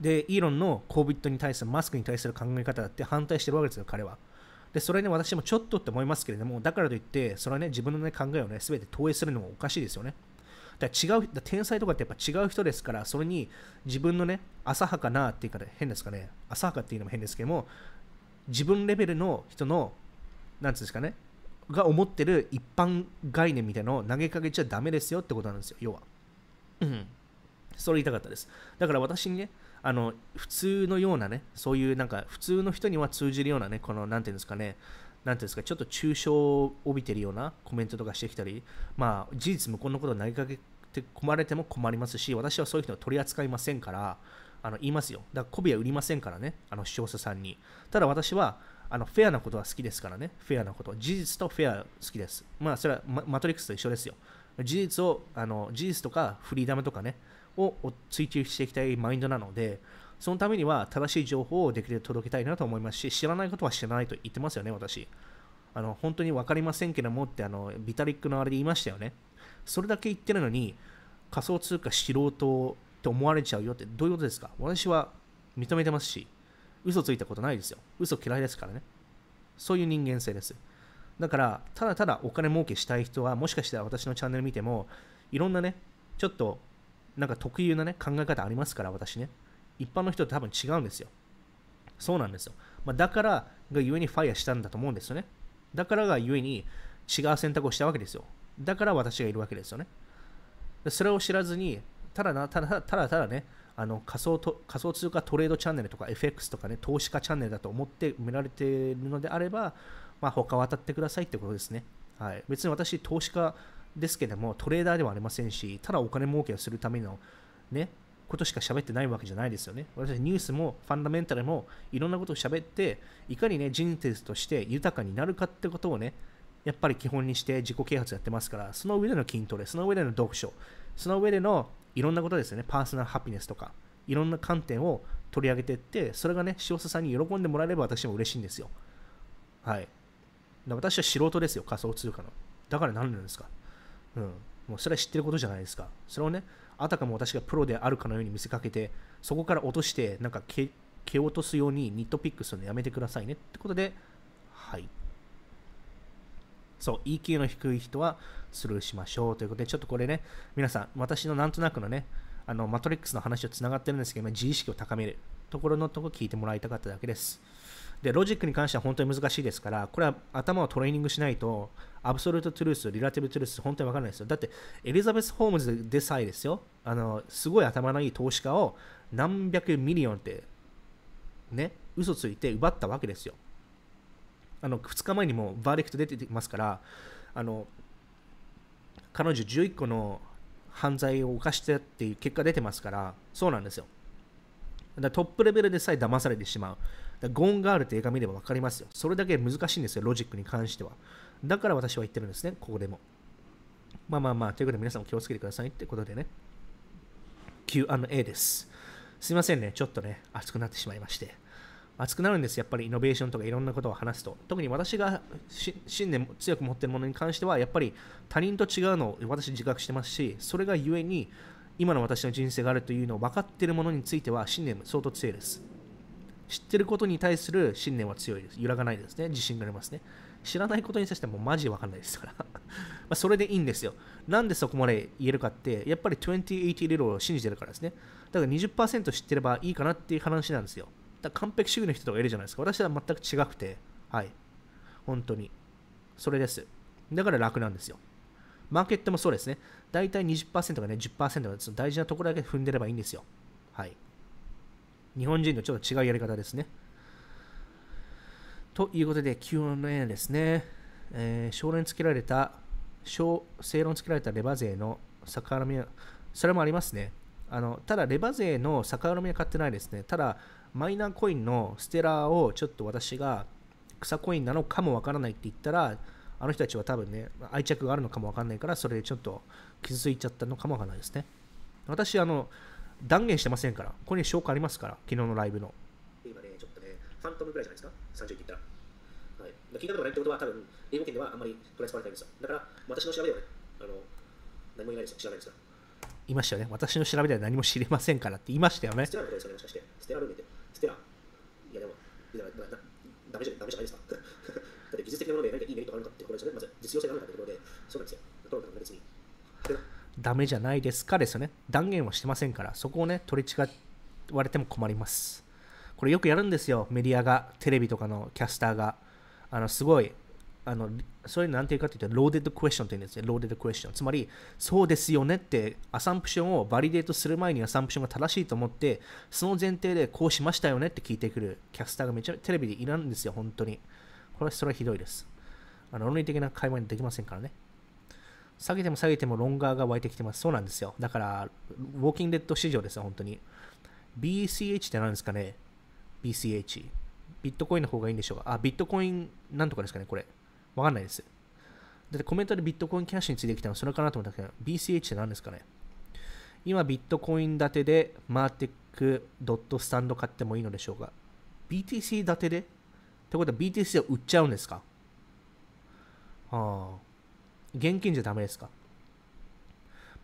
で、イーロンの COVID に対する、マスクに対する考え方だって反対してるわけですよ、彼は。で、それね、私もちょっとって思いますけれども、だからといって、それはね、自分の、ね、考えをね、すべて投影するのもおかしいですよね。だ違う天才とかってやっぱ違う人ですからそれに自分のね浅はかなっていうか、ね、変ですかね浅はかっていうのも変ですけども自分レベルの人の何て言うんですかねが思ってる一般概念みたいのを投げかけちゃダメですよってことなんですよ要はうんそれ言いたかったですだから私にねあの普通のようなねそういうなんか普通の人には通じるようなねこの何て言うんですかねなんていうんですか、ちょっと抽象を帯びてるようなコメントとかしてきたり、まあ、事実無根のことを投げかけて困られても困りますし、私はそういう人を取り扱いませんから、あの言いますよ。だから、コビは売りませんからね、あの視聴者さんに。ただ、私は、あのフェアなことは好きですからね、フェアなこと。事実とフェア好きです。まあ、それはマトリックスと一緒ですよ。事実を、あの事実とかフリーダムとかね、を追求していきたいマインドなので、そのためには正しい情報をできるだけ届けたいなと思いますし、知らないことは知らないと言ってますよね、私。あの本当に分かりませんけどもってあのビタリックのあれで言いましたよね。それだけ言ってるのに仮想通貨素人って思われちゃうよってどういうことですか私は認めてますし、嘘ついたことないですよ。嘘嫌いですからね。そういう人間性です。だから、ただただお金儲けしたい人は、もしかしたら私のチャンネル見ても、いろんなね、ちょっと、なんか特有なね、考え方ありますから、私ね。一般の人と多分違うんですよ。そうなんですよ。まあ、だからが故にファイアしたんだと思うんですよね。だからが故に違う選択をしたわけですよ。だから私がいるわけですよね。それを知らずに、ただなただただただね、あの仮想と仮想通貨トレードチャンネルとか FX とかね、投資家チャンネルだと思って見られているのであれば、まあ、他渡ってくださいってことですね。はい、別に私、投資家ですけども、トレーダーではありませんし、ただお金儲けをするためのね、ことしか喋ってないわけじゃないですよね。私ニュースもファンダメンタルもいろんなことを喋って、いかにね、人生として豊かになるかってことをね、やっぱり基本にして自己啓発やってますから、その上での筋トレ、その上での読書、その上でのいろんなことですよね、パーソナルハピネスとか、いろんな観点を取り上げていって、それがね、聴者さんに喜んでもらえれば私も嬉しいんですよ。はい。私は素人ですよ、仮想通貨の。だから何なんですか。うん。もうそれは知ってることじゃないですか。それをね、あたかも私がプロであるかのように見せかけてそこから落としてなんか蹴落とすようにニットピックするのやめてくださいねってことではいそう EQ の低い人はスルーしましょうということでちょっとこれね皆さん私のなんとなくのねあのマトリックスの話とつながってるんですけど、ま自意識を高めるところのとこ聞いてもらいたかっただけです。でロジックに関しては本当に難しいですからこれは頭をトレーニングしないとアブソルトトゥルースリラティブトゥルース本当に分からないですよだってエリザベス・ホームズでさえですよあのすごい頭のいい投資家を何百ミリオンってね嘘ついて奪ったわけですよあの2日前にもバーディクト出てきますからあの彼女11個の犯罪を犯してっていう結果出てますからそうなんですよだトップレベルでさえ騙されてしまうゴーンガールって映画見れば分かりますよ。それだけ難しいんですよ、ロジックに関しては。だから私は言ってるんですね、ここでも。まあまあまあ、ということで皆さんも気をつけてくださいってことでね。Q&A です。すいませんね、ちょっとね、熱くなってしまいまして。熱くなるんです、やっぱりイノベーションとかいろんなことを話すと。特に私が信念強く持っているものに関しては、やっぱり他人と違うのを私自覚してますし、それがゆえに今の私の人生があるというのを分かっているものについては信念相当強いです。知ってることに対する信念は強いです。揺らがないですね。自信がありますね。知らないことに対してもマジでわかんないですから。まあそれでいいんですよ。なんでそこまで言えるかって、やっぱり2080リロを信じてるからですね。だから20%知ってればいいかなっていう話なんですよ。だから完璧主義の人とかいるじゃないですか。私は全く違くて、はい。本当に。それです。だから楽なんですよ。マーケットもそうですね。大体20%がね、10%が大事なところだけ踏んでればいいんですよ。はい。日本人とちょっと違うやり方ですね。ということで Q&A ですね。えー、少つけられた、正論つけられたレバ勢の逆恨みそれもありますね。あのただ、レバ勢の逆恨みは買ってないですね。ただ、マイナーコインのステラーをちょっと私が草コインなのかもわからないって言ったら、あの人たちは多分ね、愛着があるのかもわかんないから、それでちょっと傷ついちゃったのかもわかんないですね。私、あの、断言してませんから、これに証拠ありますから、昨日のライブの。今ね、ちょっとね、ファントムぐらいじゃないですか、30って言ったら。はい、聞いたことないってことは、多分英語圏ではあんまり取り扱われないんですよ。だから、私の調べではね、あの何も言ないですよ、知らないですか言いましたよね、私の調べでは何も知りませんからって言いましたよね。ステラのことですよね、もしかして。ステラルーって、ステラ、いやでも、いやだめじゃダメじゃないですか。だって技術的なもので何かいいメリットがあるのかってことですよね、まず実用性があるのかってことで、そうなんですよ。どうだから別に。ダメじゃないですかですよね。断言はしてませんから、そこをね、取り違われても困ります。これよくやるんですよ、メディアが、テレビとかのキャスターが。あの、すごい、あの、そういうのなんていうかっていうと、ローデッドクエスチョンって言うんですよ、ローデッドクエスチョン。つまり、そうですよねって、アサンプションをバリデートする前にアサンプションが正しいと思って、その前提でこうしましたよねって聞いてくるキャスターがめちゃテレビでいらんですよ、本当に。これはそれはひどいです。あの論理的な会話にできませんからね。下げても下げてもロンガーが湧いてきてます。そうなんですよ。だから、ウォーキングデッド市場ですよ、本当に。BCH って何ですかね ?BCH。ビットコインの方がいいんでしょうかあ、ビットコインなんとかですかねこれ。わかんないです。だってコメントでビットコインキャッシュについてきたのそれかなと思ったけど、BCH って何ですかね今ビットコイン建てでマーティックドットスタンド買ってもいいのでしょうか ?BTC 建てでってことは BTC を売っちゃうんですかああ。現金じゃダメですか、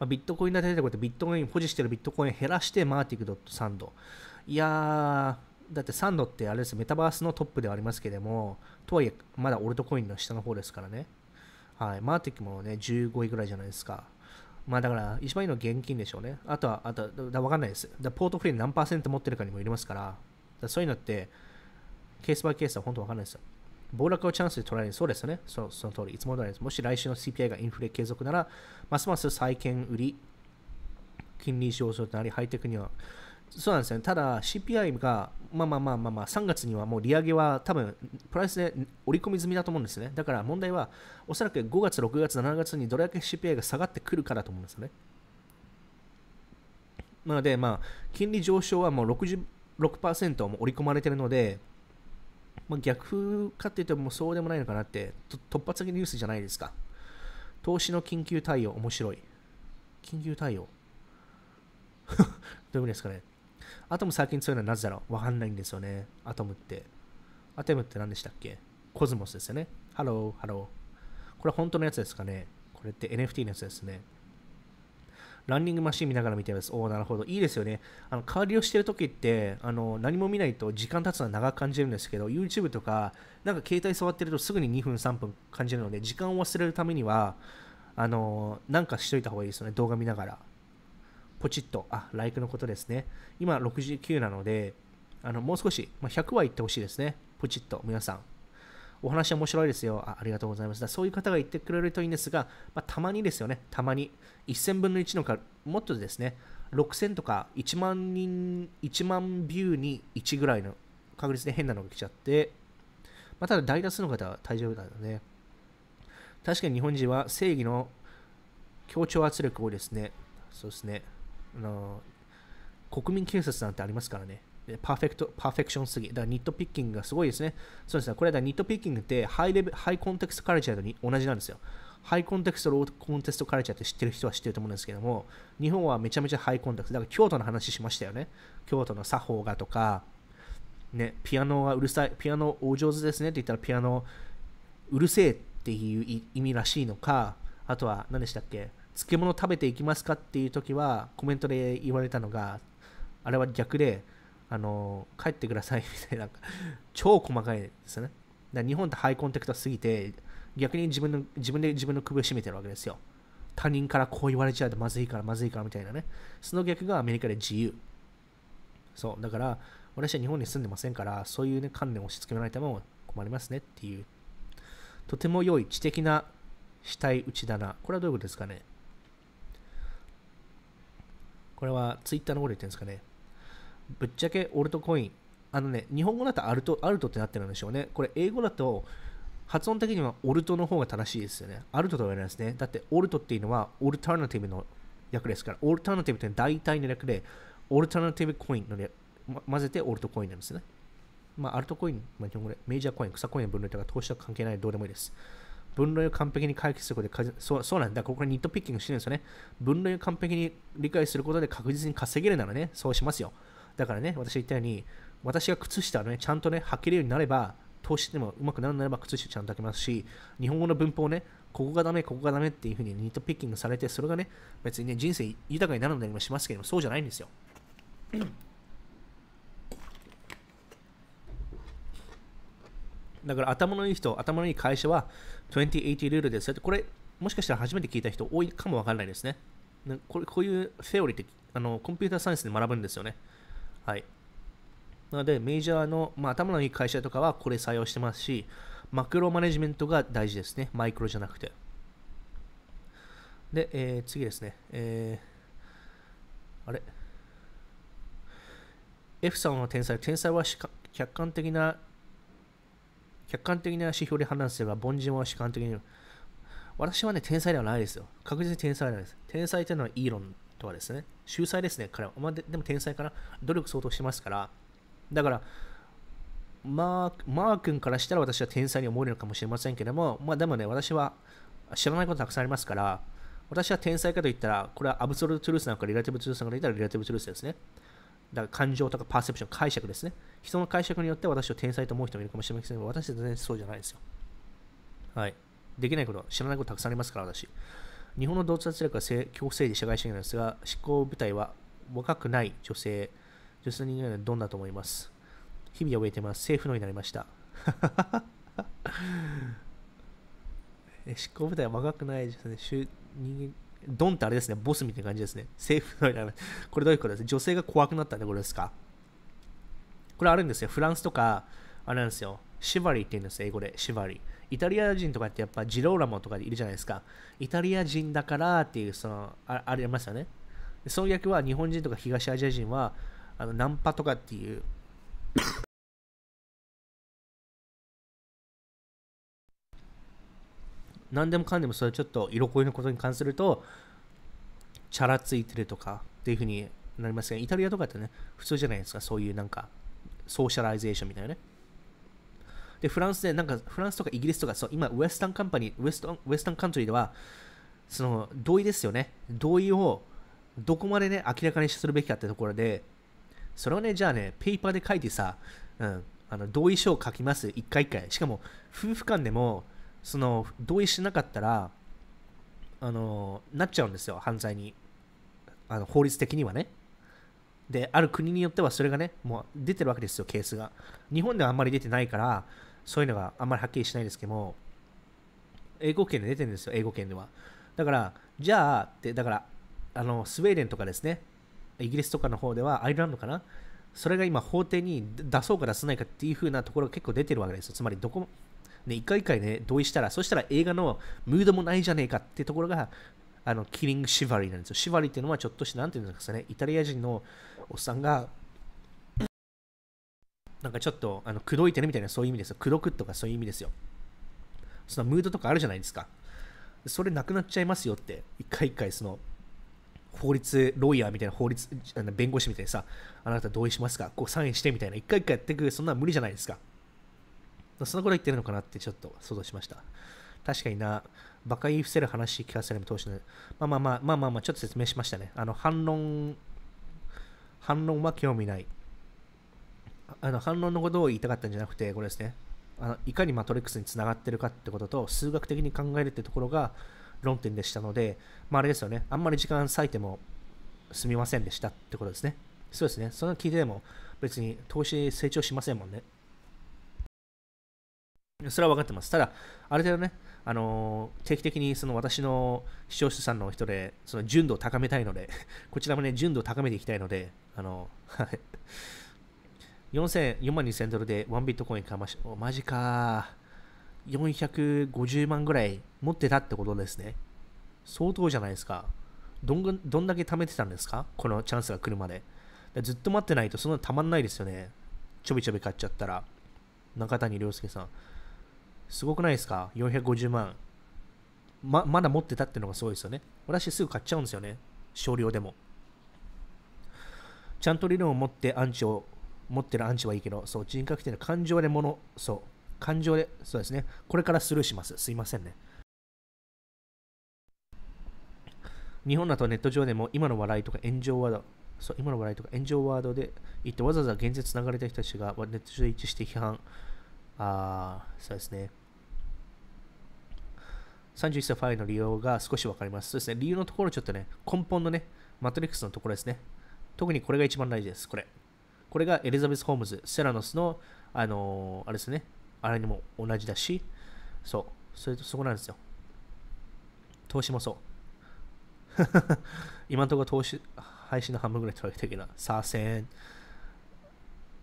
まあ、ビットコイン建てでこうやってビットコイン保持してるビットコイン減らしてマーティクドットサンドいやーだってサンドってあれですメタバースのトップではありますけどもとはいえまだオルトコインの下の方ですからねはい、マーティックもね、15位ぐらいじゃないですか。まあだから、一番いいのは現金でしょうね。あとは、あとだわかんないです。だポートフリー何パーセント持ってるかにもよりますから、からそういうのって、ケースバイケースは本当わかんないですよ。暴落をチャンスでられるそうですよね。そその通り。いつも通りです。もし来週の CPI がインフレ継続なら、ますます債券売り、金利上昇となり、ハイテクには、そうなんですね。ただ CPI が、まあまあまあまあまあ、3月にはもう利上げは多分、プライスで織り込み済みだと思うんですね。だから問題は、おそらく5月、6月、7月にどれだけ CPI が下がってくるかだと思うんですよね。なので、まあ、金利上昇はもう66%も織り込まれているので、まあ、逆かって言ってもそうでもないのかなって突発的ニュースじゃないですか投資の緊急対応面白い緊急対応 どういう意味ですかねアトム最近強いのはなぜだろうわかんないんですよねアトムってアトムって何でしたっけコズモスですよねハローハローこれ本当のやつですかねこれって NFT のやつですねランニングマシン見ながら見てます。おお、なるほど。いいですよね。あの、代わりをしてる時って、あの、何も見ないと時間経つのは長く感じるんですけど、YouTube とか、なんか携帯触ってるとすぐに2分、3分感じるので、時間を忘れるためには、あの、なんかしといた方がいいですよね。動画見ながら。ポチッと。あ、ライクのことですね。今69なので、あの、もう少し、まあ、100はいってほしいですね。ポチッと、皆さん。お話面白いですよあ。ありがとうございます。そういう方が言ってくれるといいんですが、まあ、たまにですよね。たまに。1000分の1のか、もっとですね、6000とか1万人、1万ビューに1ぐらいの確率で変なのが来ちゃって、まあ、ただ大多数の方は大丈夫なので、確かに日本人は正義の協調圧力をですね、そうですね、あの国民警察なんてありますからね。パーフェクト、パーフェクションすぎ。だからニットピッキングがすごいですね。そうですね。これだ、ニットピッキングってハイレベハイコンテクストカルチャーとに同じなんですよ。ハイコンテクスト、ローコンテストカルチャーって知ってる人は知ってると思うんですけども、日本はめちゃめちゃハイコンテクスト。だから京都の話しましたよね。京都の作法がとか、ね、ピアノはうるさい、ピアノお上手ですねって言ったらピアノうるせえっていう意味らしいのか、あとは何でしたっけ、漬物食べていきますかっていう時はコメントで言われたのが、あれは逆で、あの、帰ってくださいみたいな、超細かいですよね。だ日本ってハイコンタクトすぎて、逆に自分の、自分で自分の首を絞めてるわけですよ。他人からこう言われちゃうとまずいからまずいからみたいなね。その逆がアメリカで自由。そう。だから、私は日本に住んでませんから、そういうね、観念を押し付けられても困りますねっていう。とても良い知的な死体打ちだな。これはどういうことですかねこれはツイッターの方で言ってるんですかねぶっちゃけオルトコイン、あのね、日本語だとアルト、アルトってなってるんでしょうね。これ英語だと、発音的にはオルトの方が正しいですよね。アルトと言われるんですね。だってオルトっていうのはオルタナティブの略ですから、オルタナティブって大体の略で、オルタナティブコインの略、ま、混ぜてオルトコインなんですね。まあ、アルトコイン、まあ、日本語でメジャーコイン、草コインの分類とか投資とか関係ないどうでもいいです。分類を完璧に解決することで、そうそうなんだ、ここからニットピッキングしてるんですよね。分類を完璧に理解することで確実に稼げるならね、そうしますよ。だからね、私が言ったように、私が靴下をね、ちゃんとね、履けるようになれば、投資でもうまくなるならば靴下ちゃんと履けますし、日本語の文法ね、ここがダメ、ここがダメっていうふうにニットピッキングされて、それがね、別にね、人生豊かになるのでもしますけども、そうじゃないんですよ。だから頭のいい人、頭のいい会社は2080ルールですよって、これ、もしかしたら初めて聞いた人多いかもわからないですね。これこういうフェオリーってあのコンピューターサイエンスで学ぶんですよね。はい。なので、メジャーの、まあ、頭のいい会社とかはこれ採用してますし、マクロマネジメントが大事ですね。マイクロじゃなくて。で、えー、次ですね。えー、あれ ?F さんの天才。天才は客観的な客観的な指標で判断すれば凡人は主観的に私はね、天才ではないですよ。確実に天才なんです。天才というのはイーロンとはですね、秀才ですね、彼は。まあ、でも天才かな。努力相当してますから。だから、まあ、マー君からしたら私は天才に思えるのかもしれませんけども、まあでもね、私は知らないことたくさんありますから、私は天才かといったら、これはアブソルト・トゥルースなのか、リラティブ・トゥルースなのかで言ったらリラティブ・トゥルースですね。だから感情とかパーセプション、解釈ですね。人の解釈によって私を天才と思う人もいるかもしれませんが、私は全然そうじゃないですよ。はい。できないこと、知らないことたくさんありますから、私。日本の同調圧力は強制で社会主義なんですが、執行部隊は若くない女性、女性人間はどんだと思います。日々覚えてます。政府のになりました。執行部隊は若くないですね。人間ドンってあれですね、ボスみたいな感じですね。政府のになこれどういうことです女性が怖くなったってことですかこれあるんですよ。フランスとか、あれなんですよ。シバリーって言うんですよ、英語で。シバリ。ー。イタリア人とかってやっぱジローラモとかいるじゃないですかイタリア人だからっていうそのあありますよねその役は日本人とか東アジア人はあのナンパとかっていう 何でもかんでもそれちょっと色恋のことに関するとチャラついてるとかっていうふうになりますがイタリアとかってね普通じゃないですかそういうなんかソーシャライゼーションみたいなねで、フランスで、なんか、フランスとかイギリスとか、そう今、ウエスタンカンパニー、ウエストウエスタンカントリーでは、その、同意ですよね。同意を、どこまでね、明らかにするべきかってところで、それをね、じゃあね、ペーパーで書いてさ、うん、あの同意書を書きます、一回一回。しかも、夫婦間でも、その、同意しなかったら、あの、なっちゃうんですよ、犯罪に。あの法律的にはね。で、ある国によってはそれがね、もう出てるわけですよ、ケースが。日本ではあんまり出てないから、そういうのがあんまりはっきりしないですけども、英語圏で出てるんですよ、英語圏では。だから、じゃあって、だから、あの、スウェーデンとかですね、イギリスとかの方では、アイルランドかな、それが今、法廷に出そうか出さないかっていう風なところが結構出てるわけですよ。つまり、どこ、ね、一回一回ね、同意したら、そしたら映画のムードもないじゃねえかっていうところが、あの、キリングシヴァリーなんですよ。シヴァリーっていうのは、ちょっとした、なんていうんですかね、イタリア人のおっさんが、なんかちょっとあの口説いてるみたいなそういう意味ですよ。くどくとかそういう意味ですよ。そのムードとかあるじゃないですか。それなくなっちゃいますよって、一回一回その法律、ロイヤーみたいな法律、あの弁護士みたいにさ、あなた同意しますかこうサインしてみたいな、一回一回やっていく、そんな無理じゃないですか。そんなこと言ってるのかなってちょっと想像しました。確かにな、馬鹿言い伏せる話聞かせる投資の、まあまあまあまあまあまあ、ちょっと説明しましたね。あの、反論、反論は興味ない。あの反論のことを言いたかったんじゃなくて、これですね。あのいかにマトリックスにつながってるかってことと、数学的に考えるってところが論点でしたので、まあ、あれですよね。あんまり時間割いてもすみませんでしたってことですね。そうですね。そんな聞いてでも別に投資成長しませんもんね。それは分かってます。ただ、ある程度ね、あのー、定期的にその私の視聴者さんの人で、その純度を高めたいので、こちらもね、純度を高めていきたいので、あのー、はい。4万2000ドルで1ビットコイン買いました。マジか。450万ぐらい持ってたってことですね。相当じゃないですか。どんどんだけ貯めてたんですかこのチャンスが来るまで。ずっと待ってないとそんなたまんないですよね。ちょびちょび買っちゃったら。中谷亮介さん。すごくないですか ?450 万。ま、まだ持ってたってのがすごいですよね。私すぐ買っちゃうんですよね。少量でも。ちゃんと理論を持ってアンチを持ってるアンチはいいけど、そう、人格的な感情でもの、そう、感情で、そうですね、これからスルーします。すいませんね。日本だとネット上でも今の笑いとか炎上ワード、そう、今の笑いとか炎上ワードで言ってわざわざ現実流れた人たちがネット上で一致して批判、ああ、そうですね。31歳ファイルの利用が少しわかります。そうですね。理由のところちょっとね、根本のね、マトリックスのところですね。特にこれが一番大事です。これ。これがエリザベス・ホームズ、セラノスの、あのー、あれですね、あれにも同じだし、そう、それとそこなんですよ。投資もそう。今んところ投資、配信の半分ぐらい取られてるけど、せん。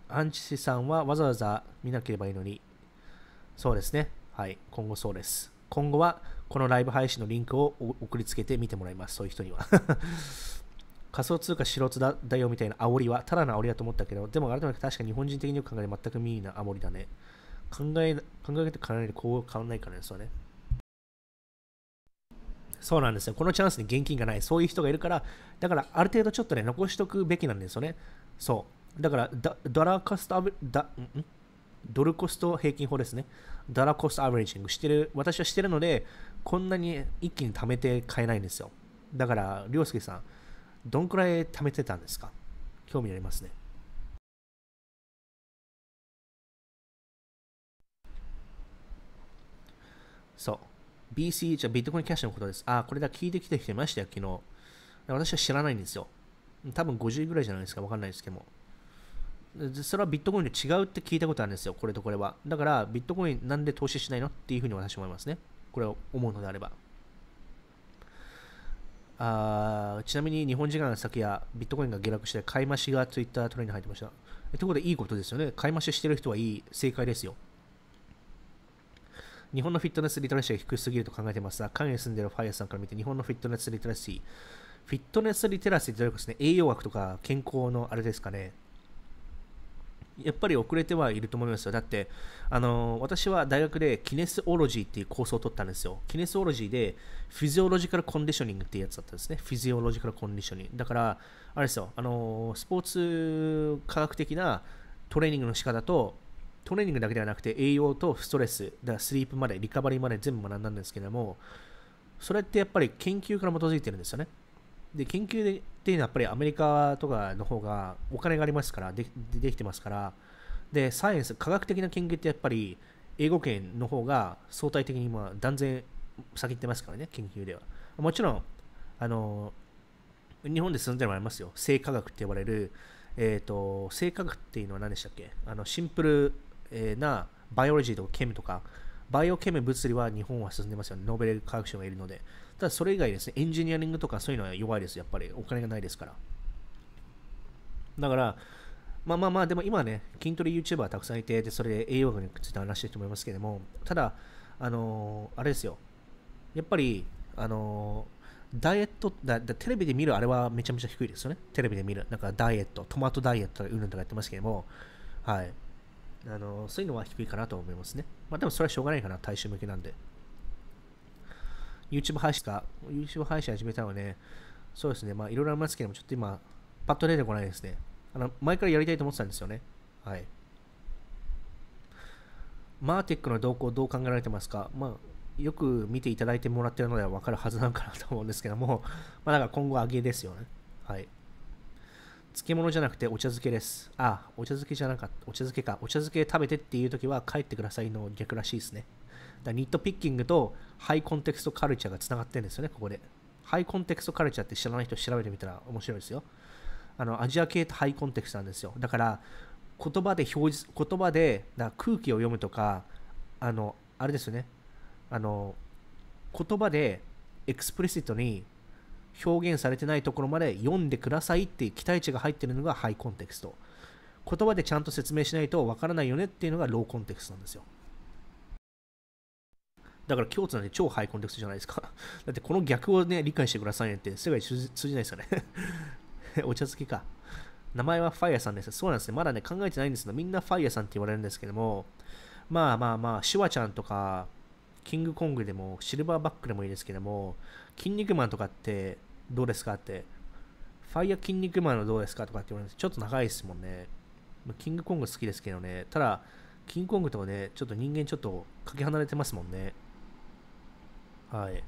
アンチシさんはわざわざ見なければいいのに、そうですね。はい、今後そうです。今後はこのライブ配信のリンクを送りつけて見てもらいます、そういう人には。仮想通貨素人だだよみたいな煽りはただの煽りだと思ったけど、でも改めて確か日本人的に考え全くミ意な煽りだね。考え、考えて考えるとこう変わらないからですよね。そうなんですよ。このチャンスに現金がない。そういう人がいるから、だからある程度ちょっとね、残しておくべきなんですよね。そう。だからドラコストアブ、だ、んドルコスト平均法ですね。ドラコストアベレージングしてる、私はしてるので、こんなに一気に貯めて買えないんですよ。だから、りょうすけさん、どんくらい貯めてたんですか興味ありますね。そう。BC、じゃビットコインキャッシュのことです。あ、これだ、聞いてきてきてましたよ、昨日。私は知らないんですよ。多分50ぐらいじゃないですか、わかんないですけども。それはビットコインと違うって聞いたことあるんですよ、これとこれは。だから、ビットコインなんで投資しないのっていうふうに私は思いますね。これを思うのであれば。あちなみに日本時間の昨夜、ビットコインが下落して買い増しがツイッタートレンに入ってました。ということでいいことですよね。買い増ししてる人はいい、正解ですよ。日本のフィットネスリテラシーが低すぎると考えてますが、関与に住んでいるファイヤーさんから見て、日本のフィットネスリテラシー、フィットネスリテラシーってどういうことですね、栄養学とか健康のあれですかね、やっぱり遅れてはいると思いますよ。だって、あの私は大学でキネスオロジーっていうコースを取ったんですよ。キネスオロジーでフィジオロジカルコンディショニングっていうやつだったんですね。フィジオロジカルコンディショニング。だから、あれですよ、あのスポーツ科学的なトレーニングの仕方と、トレーニングだけではなくて栄養とストレス、だスリープまで、リカバリーまで全部学んだんですけども、それってやっぱり研究から基づいてるんですよね。で研究でっていうのはやっぱりアメリカとかの方がお金がありますからでできてますからでサイエンス科学的な研究ってやっぱり英語圏の方が相対的に今断然先行ってますからね研究ではもちろんあの日本で進んでるのもありますよ生科学って呼ばれる、えーと、性生科学っていうのは何でしたっけあのシンプル、えなバイオロジーとかケムとかバイオケム物理は日本は進んでますよ、ノーベル科学賞がいるのでただそれ以外ですね、エンジニアリングとかそういうのは弱いです、やっぱり。お金がないですから。だから、まあまあまあ、でも今ね、筋トレ YouTuber たくさんいて、で、それで栄養学について話してると思いますけども、ただ、あのー、あれですよ。やっぱり、あのー、ダイエットだ、テレビで見るあれはめちゃめちゃ低いですよね。テレビで見る。なんかダイエット、トマトダイエットうんとかやってますけども、はい。あのそういうのは低いかなと思いますね。まあでもそれはしょうがないかな、大衆向けなんで。YouTube 配信か、YouTube 配信始めたのね、そうですね、まあいろいろありますけども、ちょっと今、パッと出てこないですね。あの、前からやりたいと思ってたんですよね。はい。マーテックの動向どう考えられてますかまあ、よく見ていただいてもらってるのでは分かるはずなのかなと思うんですけども、まあ、だから今後揚げですよね。はい。漬物じゃなくてお茶漬けです。ああ、お茶漬けじゃなかった。お茶漬けか。お茶漬け食べてっていう時は帰ってくださいの逆らしいですね。だニットピッキングとハイコンテクストカルチャーがつながってるんですよね、ここで。ハイコンテクストカルチャーって知らない人調べてみたら面白いですよ。あのアジア系とハイコンテクストなんですよ。だから言葉で表示、言葉でだ空気を読むとか、あの、あれですよね。あの、言葉でエクスプリシットに表現されてないところまで読んでくださいっていう期待値が入ってるのがハイコンテクスト。言葉でちゃんと説明しないとわからないよねっていうのがローコンテクストなんですよ。だから京都なんて超ハイコンテクストじゃないですか。だってこの逆をね、理解してくださいねって世界通じないですよね お茶漬けか。名前はファイヤーさんです。そうなんですね。まだね、考えてないんですが、みんなファイヤーさんって言われるんですけども、まあまあまあ、シュワちゃんとか、キングコングでも、シルバーバックでもいいですけども、キン肉マンとかってどうですかって、ファイヤー筋肉マンはどうですかとかって言われるんですちょっと長いですもんね。キングコング好きですけどね、ただ、キングコングとはね、ちょっと人間ちょっとかけ離れてますもんね。はい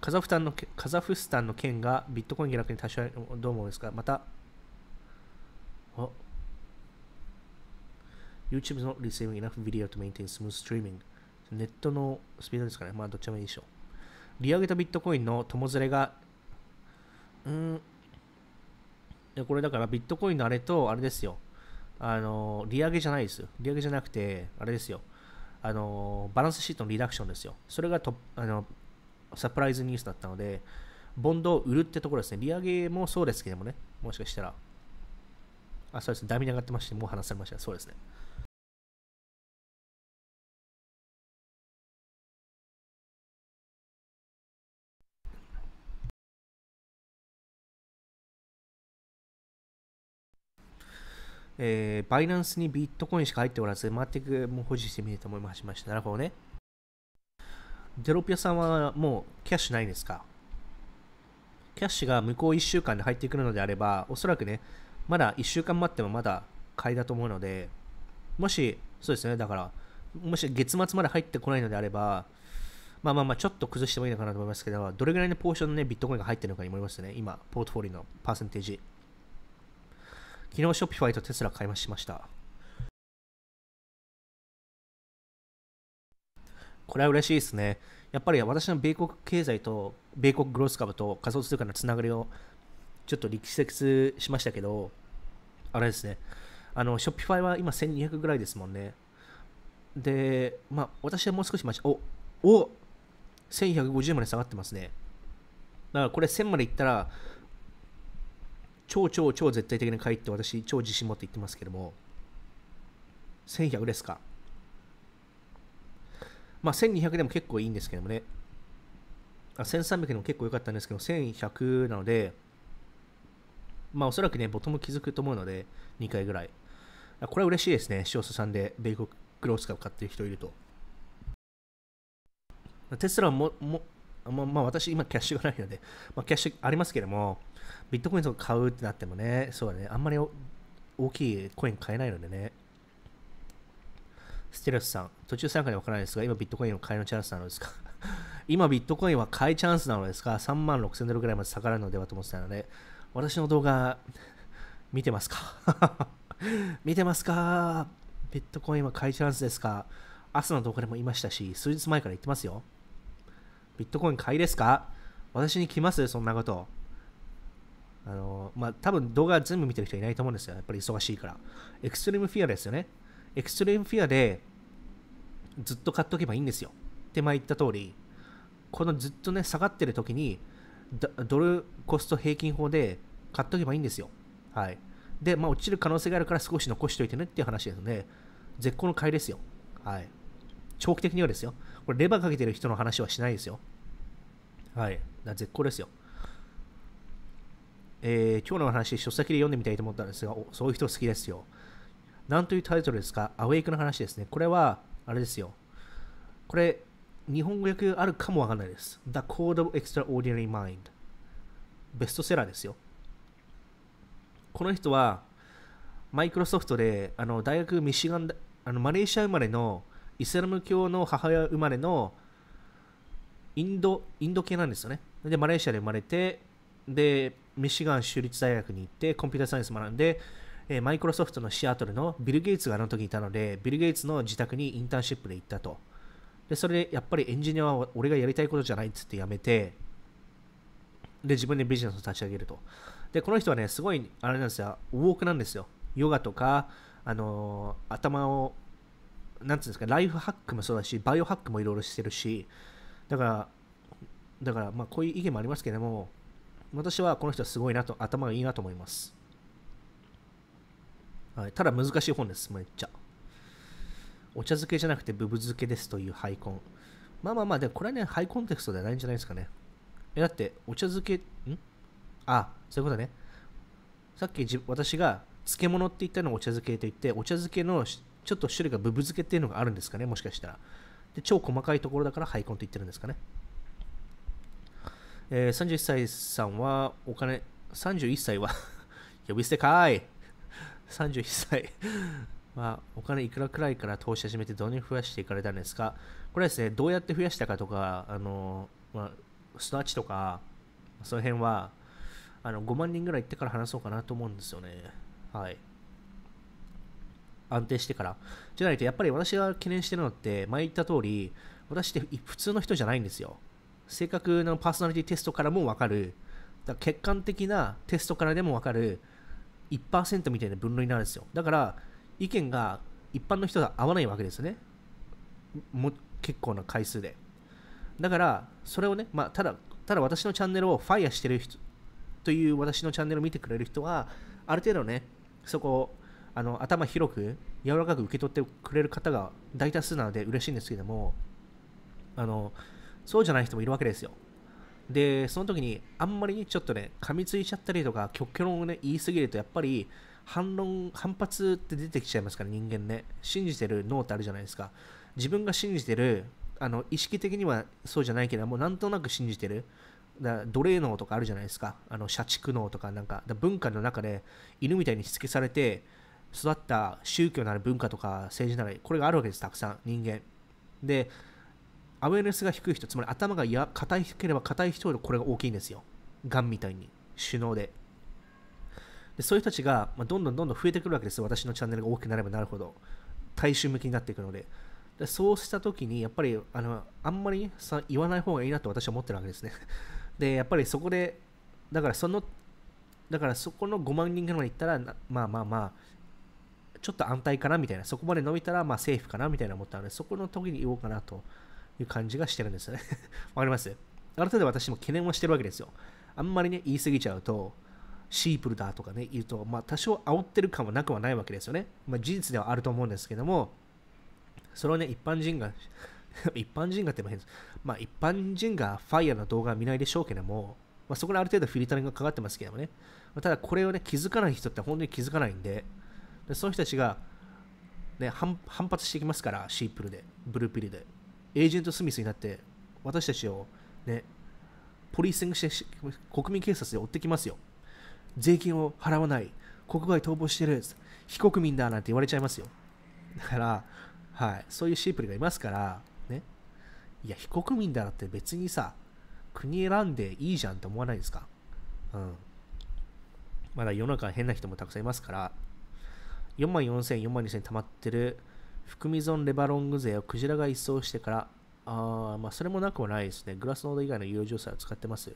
カザフスタンのカザフスタンの件がビットコイン下落に多少どう思うんですかまた YouTube is not receiving enough video to maintain smooth streaming ネットのスピードですかねまあどっちもいいでしょう利上げとビットコインの友連れがうんこれだからビットコインのあれとあれですよあの利上げじゃないですよ利上げじゃなくてあれですよあのバランスシートのリダクションですよ。それがとあのサプライズニュースだったので、ボンドを売るってところですね。利上げもそうですけどもね、もしかしたら。あ、そうですね。ダミ上がってまして、もう話されました。そうですね。えー、バイナンスにビットコインしか入っておらず、全くも保持してみると思いました。なるほどね。デロピアさんはもうキャッシュないんですかキャッシュが向こう1週間で入ってくるのであれば、おそらくね、まだ1週間待ってもまだ買いだと思うので、もし、そうですね、だから、もし月末まで入ってこないのであれば、まあまあまあ、ちょっと崩してもいいのかなと思いますけど、どれぐらいのポーションのね、ビットコインが入ってるのかに思いますね、今、ポートフォリオのパーセンテージ。昨日ショッピファイとテスラ買いしました。これは嬉しいですね。やっぱり私の米国経済と米国グロース株と仮想通貨のつながりをちょっと力説しましたけど、あれですね。あの、ショッピファイは今1200ぐらいですもんね。で、まあ、私はもう少しましお、お !1150 まで下がってますね。だからこれ1000までいったら、超超超絶対的な回って私超自信持って言ってますけども1100ですかまあ1200でも結構いいんですけどもねあ1300でも結構良かったんですけど1100なのでまあおそらくねボトム気づくと思うので2回ぐらいこれは嬉しいですね少数さんで米国クロスカを買ってる人いるとテスラももまあ、まあ、私今キャッシュがないので、まあ、キャッシュありますけども、ビットコインとか買うってなってもね、そうだね、あんまり大きいコイン買えないのでね。ステラスさん、途中参加でわからないですが、今ビットコインを買いのチャンスなのですか 今ビットコインは買いチャンスなのですが、3万6000ドルぐらいまで下がるのではと思ってたので、私の動画、見てますか 見てますかビットコインは買いチャンスですか朝の動画でも言いましたし、数日前から言ってますよ。ビットコイン買いですか私に来ますそんなこと。あの、まあ、多分動画全部見てる人いないと思うんですよ。やっぱり忙しいから。エクストリームフィアですよね。エクストリームフィアでずっと買っとけばいいんですよ。手前言った通り、このずっとね、下がってる時に、ドルコスト平均法で買っとけばいいんですよ。はい。で、まあ、落ちる可能性があるから少し残しておいてねっていう話ですので、絶好の買いですよ。はい。長期的にはですよ。これレバーかけてる人の話はしないですよ。はい。だ絶好ですよ。えー、今日の話、書籍で読んでみたいと思ったんですが、そういう人好きですよ。なんというタイトルですかアウェイクの話ですね。これは、あれですよ。これ、日本語訳あるかもわかんないです。The Code of Extraordinary Mind。ベストセラーですよ。この人は、マイクロソフトで、あの、大学ミシガン、あのマレーシア生まれのイスラム教の母親生まれのインドインド系なんですよねでマレーシアで生まれてでミシガン州立大学に行ってコンピューターサイエンス学んで、えマイクロソフトのシアトルのビル・ゲイツがあの時いたのでビル・ゲイツの自宅にインターンシップで行ったとでそれでやっぱりエンジニアは俺がやりたいことじゃないっつって辞めてで自分でビジネスを立ち上げるとでこの人はねすごいあれなんですよウォークなんですよヨガとかあのー、頭をなんうんですか、ライフハックもそうだし、バイオハックもいろいろしてるし、だから、だから、まあ、こういう意見もありますけども、私はこの人はすごいなと、頭がいいなと思います。はい、ただ難しい本です、めっちゃ。お茶漬けじゃなくてブブ漬けですというハイコン。まあまあまあ、でもこれはね、ハイコンテクストではないんじゃないですかね。え、だって、お茶漬け、んあ、そういうことね。さっき私が漬物って言ったのをお茶漬けと言って、お茶漬けのちょっと種類がブブ漬けっていうのがあるんですかね、もしかしたら。で超細かいところだからハイコンと言ってるんですかね。えー、31歳さんはお金、31歳は 呼び捨てかい31歳はお金いくらくらいから投資始めてどうに増やしていかれたんですかこれはですね、どうやって増やしたかとか、あの、まあ、スナッチとか、その辺は、あの5万人ぐらい行ってから話そうかなと思うんですよね。はい。安定してから。じゃないと、やっぱり私が懸念してるのって、前言った通り、私って普通の人じゃないんですよ。正確なパーソナリティテストからもわかる。だから血管的なテストからでもわかる1%みたいな分類になるんですよ。だから、意見が一般の人が合わないわけですね。も結構な回数で。だから、それをね、まあ、ただ、ただ私のチャンネルをファイアしてる人という私のチャンネルを見てくれる人は、ある程度ね、そこあの頭広く柔らかく受け取ってくれる方が大多数なので嬉しいんですけどもあのそうじゃない人もいるわけですよでその時にあんまりにちょっとね噛みついちゃったりとか極論をね言いすぎるとやっぱり反論反発って出てきちゃいますから人間ね信じてる脳ってあるじゃないですか自分が信じてるあの意識的にはそうじゃないけどもなんとなく信じてるだ奴隷脳とかあるじゃないですかあの社畜脳とかなんか文化の中で犬みたいにしつけされて育った宗教なら文化とか政治ならこれがあるわけですたくさん人間でアウェイネスが低い人つまり頭がや硬いければ硬い人ほどこれが大きいんですよガンみたいに首脳ででそういう人たちが、まあ、どんどんどんどん増えてくるわけです私のチャンネルが大きくなればなるほど大衆向きになっていくのででそうした時にやっぱりあのあんまりさ言わない方がいいなと私は思ってるわけですねでやっぱりそこでだからそのだからそこの5万人ぐらいまで行ったらまあまあまあちょっと安泰かなみたいな、そこまで伸びたらまあセーフかなみたいな思ったので、そこの時に言おうかなという感じがしてるんですよね。わかりますある程度私も懸念はしてるわけですよ。あんまりね、言い過ぎちゃうと、シープルだとかね、言うと、まあ多少煽ってる感はなくはないわけですよね。まあ事実ではあると思うんですけども、それをね、一般人が 一般人がっても変です。まあ一般人が FIRE の動画は見ないでしょうけども、まあ、そこにある程度フィルタリングがかかってますけどもね。ただこれをね、気づかない人って本当に気づかないんで、でその人たちが、ね、反発してきますからシープルでブルーピルでエージェント・スミスになって私たちを、ね、ポリーシングして国民警察で追ってきますよ税金を払わない国外逃亡してる非国民だなんて言われちゃいますよだから、はい、そういうシープルがいますからねいや非国民だなって別にさ国選んでいいじゃんって思わないですかうんまだ世の中変な人もたくさんいますから4万4000、4万2000溜まってる含み損レバロング税をクジラが一掃してから、あまあ、それもなくもないですね。グラスノード以外の有料情報サイト使ってます。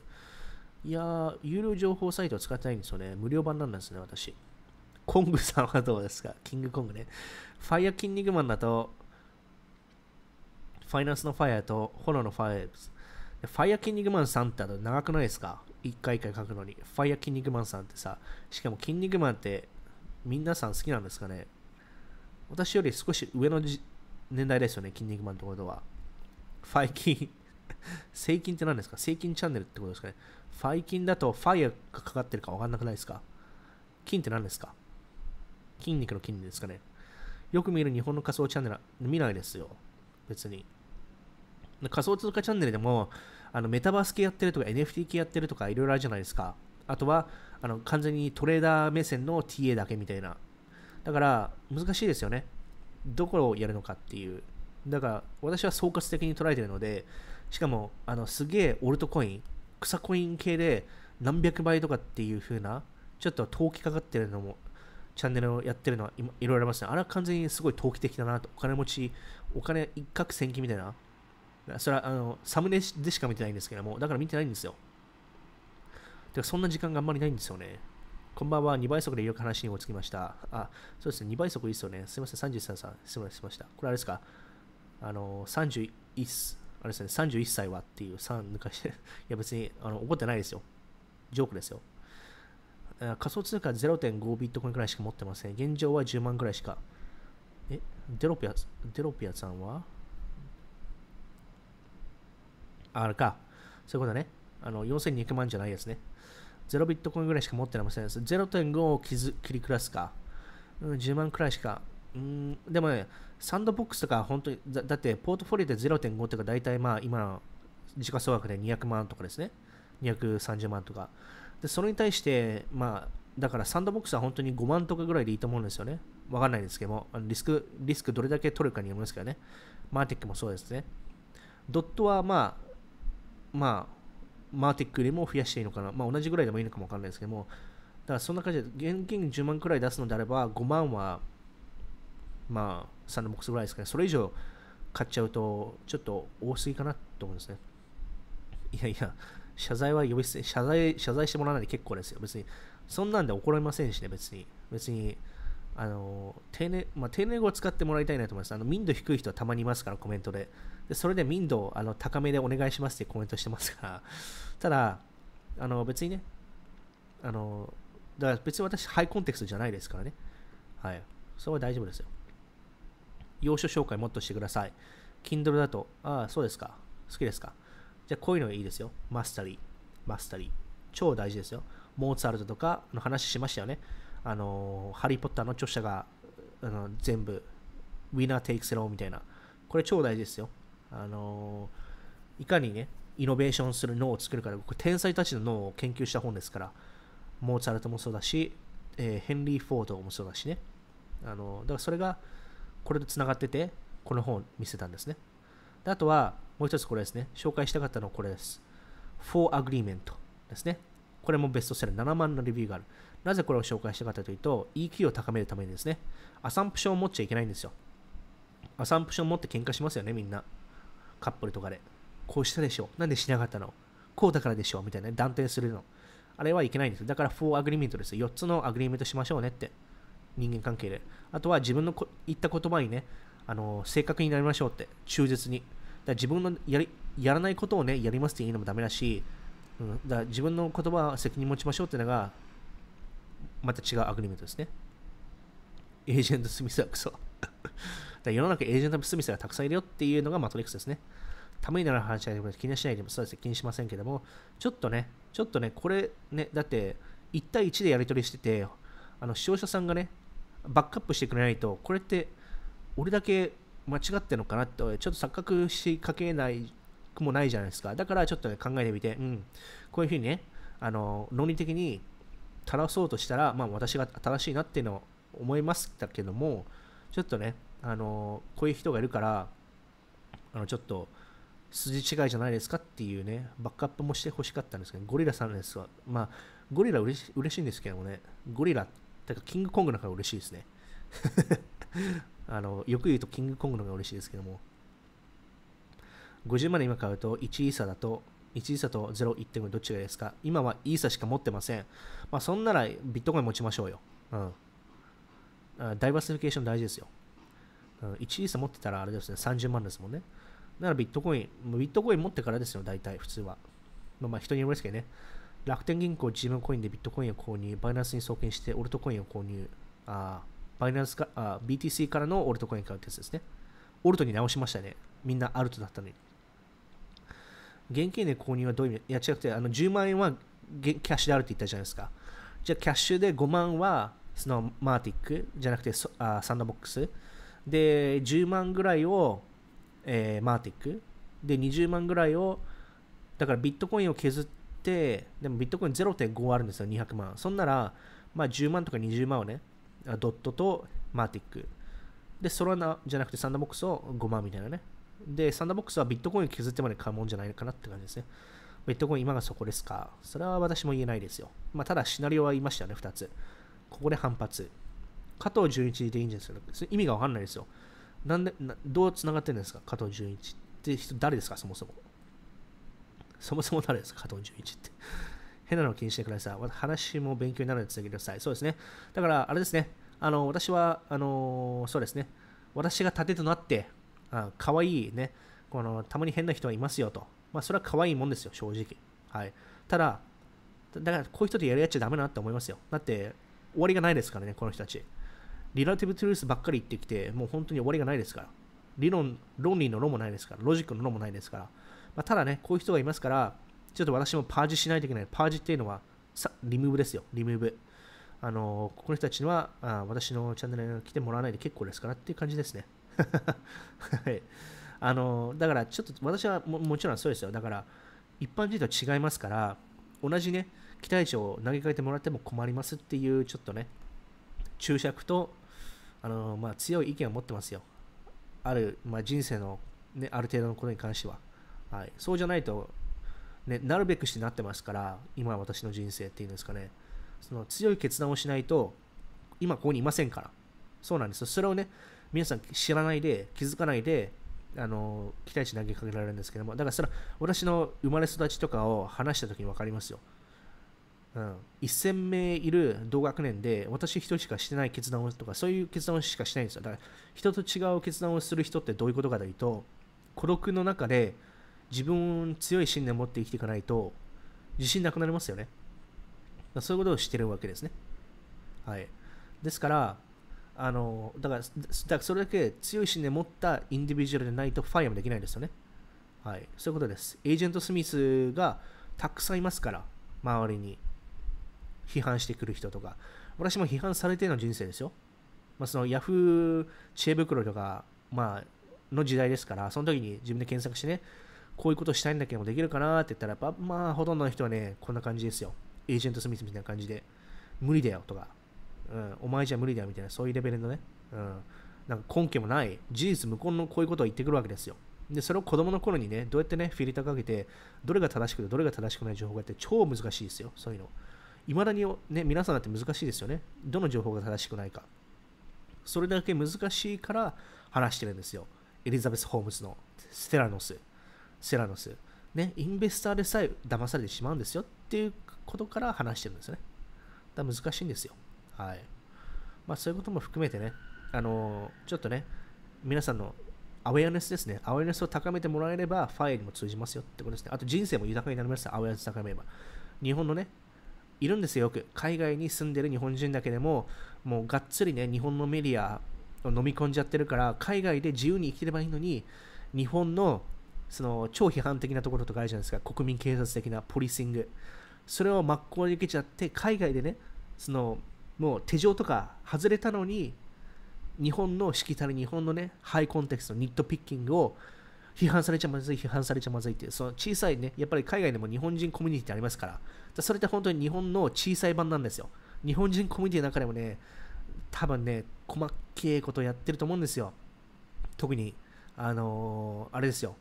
いやー、有料情報サイトは使ってないんですよね。無料版なんですね、私。コングさんはどうですかキングコングね。ファイアキン肉マンだと、ファイナンスのファイアと炎のファイアでファイアキン肉マンさんってと長くないですか一回一回書くのに。ファイアキン肉マンさんってさ、しかもキン肉マンって皆さん好きなんですかね私より少し上の年代ですよね、筋肉マンってことは。ファイキンセイキンって何ですかセイキンチャンネルってことですかね。ファイキンだとファイアがかかってるかわかんなくないですか金って何ですか筋肉の筋肉ですかね。よく見る日本の仮想チャンネル見ないですよ。別に。仮想通貨チャンネルでも、あのメタバース系やってるとか NFT 系やってるとかいろいろあるじゃないですか。あとはあの完全にトレーダー目線の TA だけみたいな。だから難しいですよね。どこをやるのかっていう。だから私は総括的に捉えてるので、しかもあのすげえオルトコイン、草コイン系で何百倍とかっていう風な、ちょっと投機かかってるのも、チャンネルをやってるのはいろいろありますね。あれは完全にすごい投機的だなと。お金持ち、お金一攫千金みたいな。それはあのサムネでしか見てないんですけども、だから見てないんですよ。てか、そんな時間があんまりないんですよね。こんばんは、2倍速でよく話に落ち着きました。あ、そうですね、2倍速いいですよね。すいません、33さん、すみません、しました。これあれですか、あの、31、あれですね、31歳はっていう3抜かして、いや別にあの怒ってないですよ。ジョークですよ。仮想通貨0.5ビットコインくらいしか持ってません。現状は10万くらいしか。え、デロピア、デロピアさんはあれか。そういうことね。あの、4200万じゃないやつね。0ビットコインぐらいしか持ってません。0.5を切り暮らすか、うん、10万くらいしか。うん、でもね、サンドボックスとか本当にだ、だってポートフォリオで0.5とか大体まあ今の時価総額で200万とかですね。230万とか。で、それに対して、まあ、だからサンドボックスは本当に5万とかぐらいでいいと思うんですよね。わかんないですけども、リスク、リスクどれだけ取るかによりますけどね。マーティックもそうですね。ドットはまあ、まあ、マーティックよりも増やしていいのかな、まあ、同じぐらいでもいいのかもわかんないですけども、だからそんな感じで、現金10万くらい出すのであれば、5万は、まあ、サンドボックスぐらいですかね、それ以上買っちゃうと、ちょっと多すぎかなと思うんですね。いやいや、謝罪は呼び捨て、謝罪、謝罪してもらわないで結構ですよ、別に。そんなんで怒られませんしね、別に。別に、あの、丁寧、まあ、丁寧語を使ってもらいたいなと思います。あの、民度低い人はたまにいますから、コメントで。でそれで民度をあの高めでお願いしますってコメントしてますからただ、あの別にね、あのだから別に私、ハイコンテクストじゃないですからね。はい。それは大丈夫ですよ。要所紹介もっとしてください。Kindle だと、ああ、そうですか。好きですか。じゃあ、こういうのがいいですよ。マスタリー。マスタリー。超大事ですよ。モーツァルトとかの話しましたよね。あの、ハリー・ポッターの著者があの全部、ウィナー・テイク・セローみたいな。これ超大事ですよ。あの、いかにね、イノベーションする脳を作るから僕天才たちの脳を研究した本ですからモーツァルトもそうだし、えー、ヘンリー・フォードもそうだしねあのだからそれがこれと繋がっててこの本を見せたんですねであとはもう一つこれですね紹介したかったのはこれです Four Agreement ですねこれもベストセラー7万のレビューがあるなぜこれを紹介したかったというと EQ を高めるためにですねアサンプションを持っちゃいけないんですよアサンプションを持って喧嘩しますよねみんなカップルとかでこうしたでしょなんでしなかったのこうだからでしょみたいな断定するの。あれはいけないんです。だから4アグリメントです。4つのアグリメントしましょうねって。人間関係で。あとは自分の言った言葉にね、あの正確になりましょうって。忠実に。だ自分のやりやらないことをね、やりますっていうのもダメだし、うん、だ自分の言葉は責任持ちましょうってのが、また違うアグリメントですね。エージェント・スミスはクソ。だ世の中エージェント・スミスがたくさんいるよっていうのがマトリックスですね。寒いなら話は気にしないでも、そうです気にしませんけども、ちょっとね、ちょっとね、これね、だって1対1でやり取りしてて、あの視聴者さんがね、バックアップしてくれないと、これって俺だけ間違ってるのかなって、ちょっと錯覚しかけないくもないじゃないですか。だからちょっと、ね、考えてみて、うん、こういうふうにね、あの論理的にらそうとしたら、まあ、私が正しいなっていうのを思いますだけども、ちょっとね、あのこういう人がいるから、あのちょっと筋違いじゃないですかっていうね、バックアップもしてほしかったんですけど、ゴリラさんですは、まあ、ゴリラ嬉し嬉しいんですけどもね、ゴリラ、てかキングコングの方が嬉しいですね。あの、よく言うとキングコングの方が嬉しいですけども、50万で今買うと1イーサだと、1イーサと0、1.5どっちがいいですか今はイーサしか持ってません。まあ、そんならビットコイン持ちましょうよ。うん。ダイバーシフィケーション大事ですよ。うん、1イーサ持ってたらあれですね、30万ですもんね。ならビットコイン、ビットコイン持ってからですよ、大体、普通は。まあ、まあ人によりますけどね。楽天銀行、ジムコインでビットコインを購入、バイナンスに送金して、オルトコインを購入、あバイナンスかあ BTC からのオルトコイン買うってやつですね。オルトに直しましたね。みんなアルトだったのに。現金で購入はどういう意味いや違くて、あの10万円はキャッシュであるって言ったじゃないですか。じゃあキャッシュで5万はそのマーティックじゃなくてあサンドボックス。で、10万ぐらいをえー、マーティックで20万ぐらいをだからビットコインを削ってでもビットコイン0.5あるんですよ200万そんなら、まあ、10万とか20万をねドットとマーティックでソラナじゃなくてサンダーボックスを5万みたいなねでサンダーボックスはビットコインを削ってまで買うもんじゃないかなって感じですねビットコイン今がそこですかそれは私も言えないですよ。まあ、ただシナリオは言いましたよね、2つ。ここで反発。加藤純一でいいんですか意味がわかんないですよ。なんでなどうつながってるんですか加藤純一って人誰ですかそもそもそもそも誰ですか加藤純一って変なの気にしてください話も勉強になるのでなげてくださいそうですねだからあれですねあの私はあのそうですね私が盾となってあ可愛いねこのたまに変な人はいますよとまあそれは可愛いもんですよ正直はいただだからこういう人とやりやっちゃダメだなって思いますよだって終わりがないですからねこの人たちリラティブトゥルースばっかり言ってきて、もう本当に終わりがないですから。理論、論理の論もないですから、ロジックの論もないですから。まあ、ただね、こういう人がいますから、ちょっと私もパージしないといけない。パージっていうのは、さリムーブですよ、リムーブ。あのこの人たちにはあ私のチャンネルに来てもらわないで結構ですからっていう感じですね。はい、あのだからちょっと私はももちろんそうですよ。だから一般人とは違いますから、同じね、期待値を投げかけてもらっても困りますっていうちょっとね、注釈とあのまあ、強い意見を持ってますよ。ある、まあ、人生の、ね、ある程度のことに関しては。はい、そうじゃないと、ね、なるべくしてなってますから、今私の人生っていうんですかね。その強い決断をしないと、今ここにいませんから。そうなんですそれをね、皆さん知らないで、気づかないで、あの期待値投げかけられるんですけども、だからそれは私の生まれ育ちとかを話した時に分かりますよ。うん、1000名いる同学年で私一人しかしてない決断をとかそういう決断をしかしないんですよだから人と違う決断をする人ってどういうことかというと孤独の中で自分強い信念を持って生きていかないと自信なくなりますよねそういうことをしてるわけですねはいですからあのだからだからそれだけ強い信念を持ったインディビジュアルでないとファイアもできないですよねはいそういうことですエージェント・スミスがたくさんいますから周りに批判してくる人とか、私も批判されての人生ですよ。まあ、そのヤフー知恵袋とか、まあ、の時代ですから、その時に自分で検索してね、こういうことしたいんだけどもできるかなって言ったら、やっぱまあ、ほとんどの人はね、こんな感じですよ。エージェントスミスみたいな感じで、無理だよとか、うん、お前じゃ無理だよみたいな、そういうレベルのね、うん、なんか根拠もない、事実無根のこういうことを言ってくるわけですよ。で、それを子供の頃にね、どうやってね、フィルターかけて、どれが正しくて、どれが正しくない情報があって、超難しいですよ、そういうの。いまだに、ね、皆さんだって難しいですよね。どの情報が正しくないか。それだけ難しいから話してるんですよ。エリザベス・ホームズのステラノス。ステラノス。ね、インベスターでさえ騙されてしまうんですよっていうことから話してるんですよね。だ難しいんですよ。はい。まあそういうことも含めてね、あのー、ちょっとね、皆さんのアウェアネスですね。アウェアネスを高めてもらえれば、ファイアにも通じますよってことですね。あと人生も豊かになりますアウェアネス高めれば。日本のね、いるんですよ、よく。海外に住んでる日本人だけでも、もうがっつりね、日本のメディアを飲み込んじゃってるから、海外で自由に生きてればいいのに、日本のその超批判的なところとかあるじゃないですか、国民警察的なポリシング。それを真っ向に受けちゃって、海外でね、そのもう手錠とか外れたのに、日本のしきたり、日本のね、ハイコンテクスト、ニットピッキングを批判されちゃまずい、批判されちゃまずいっていう、その小さいね、やっぱり海外でも日本人コミュニティってありますから、それって本当に日本の小さい版なんですよ。日本人コミュニティの中でもね、多分ね、細けいことやってると思うんですよ。特に、あのー、あれですよ。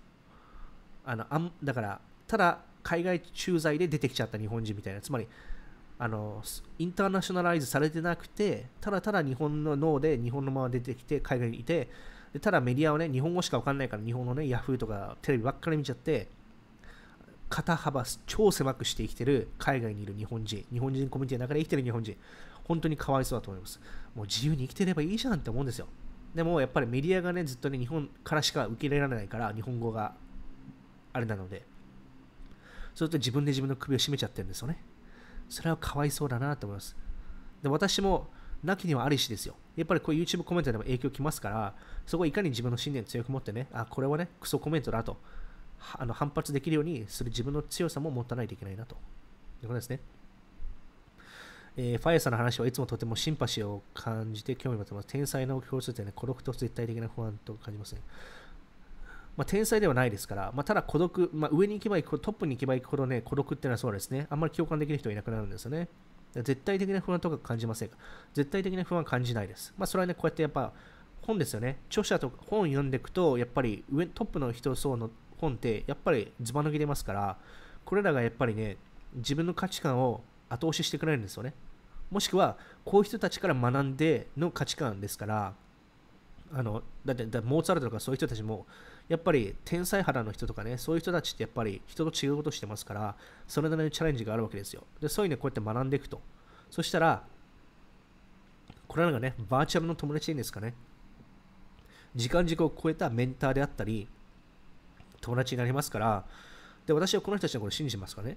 あのあんだから、ただ海外駐在で出てきちゃった日本人みたいな、つまり、あのインターナショナライズされてなくてただただ日本の脳で日本のまま出てきて海外にいてでただメディアはね、日本語しかわかんないから、日本のね、Yahoo とかテレビばっかり見ちゃって、肩幅超狭くして生きてる海外にいる日本人、日本人コミュニティの中で生きてる日本人、本当にかわいそうだと思います。もう自由に生きてればいいじゃんって思うんですよ。でもやっぱりメディアがね、ずっとね、日本からしか受け入れられないから、日本語があれなので、そうすると自分で自分の首を絞めちゃってるんですよね。それはかわいそうだなと思います。で、私もなきにはありしですよ。やっぱりこういう YouTube コメントでも影響きますから、そこをいかに自分の信念強く持ってね、あ、これはね、クソコメントだと、あの反発できるようにする自分の強さも持たないといけないなと。いうことですね。えー、ファイアさんの話はいつもとてもシンパシーを感じて興味を持ってます。天才の共通点ね、孤独と絶対的な不安と感じますね。まあ、天才ではないですから、まあ、ただ孤独、まあ、上に行けば行く、トップに行けば行くほどね、孤独っていうのはそうですね、あんまり共感できる人はいなくなるんですよね。絶対的な不安とか感じませんか絶対的な不安感じないです。まあ、それはね、こうやってやっぱ本ですよね。著者とか本読んでいくと、やっぱり上トップの人層の本って、やっぱりズバ抜けれますから、これらがやっぱりね、自分の価値観を後押ししてくれるんですよね。もしくは、こういう人たちから学んでの価値観ですから、あのだってモーツァルトとかそういう人たちもやっぱり天才肌の人とかね、そういう人たちってやっぱり人と違うことしてますから、それなりにチャレンジがあるわけですよ。で、そういうのこうやって学んでいくと。そしたら、これらがね、バーチャルの友達でいいんですかね。時間軸を超えたメンターであったり、友達になりますから、で、私はこの人たちのことを信じますからね。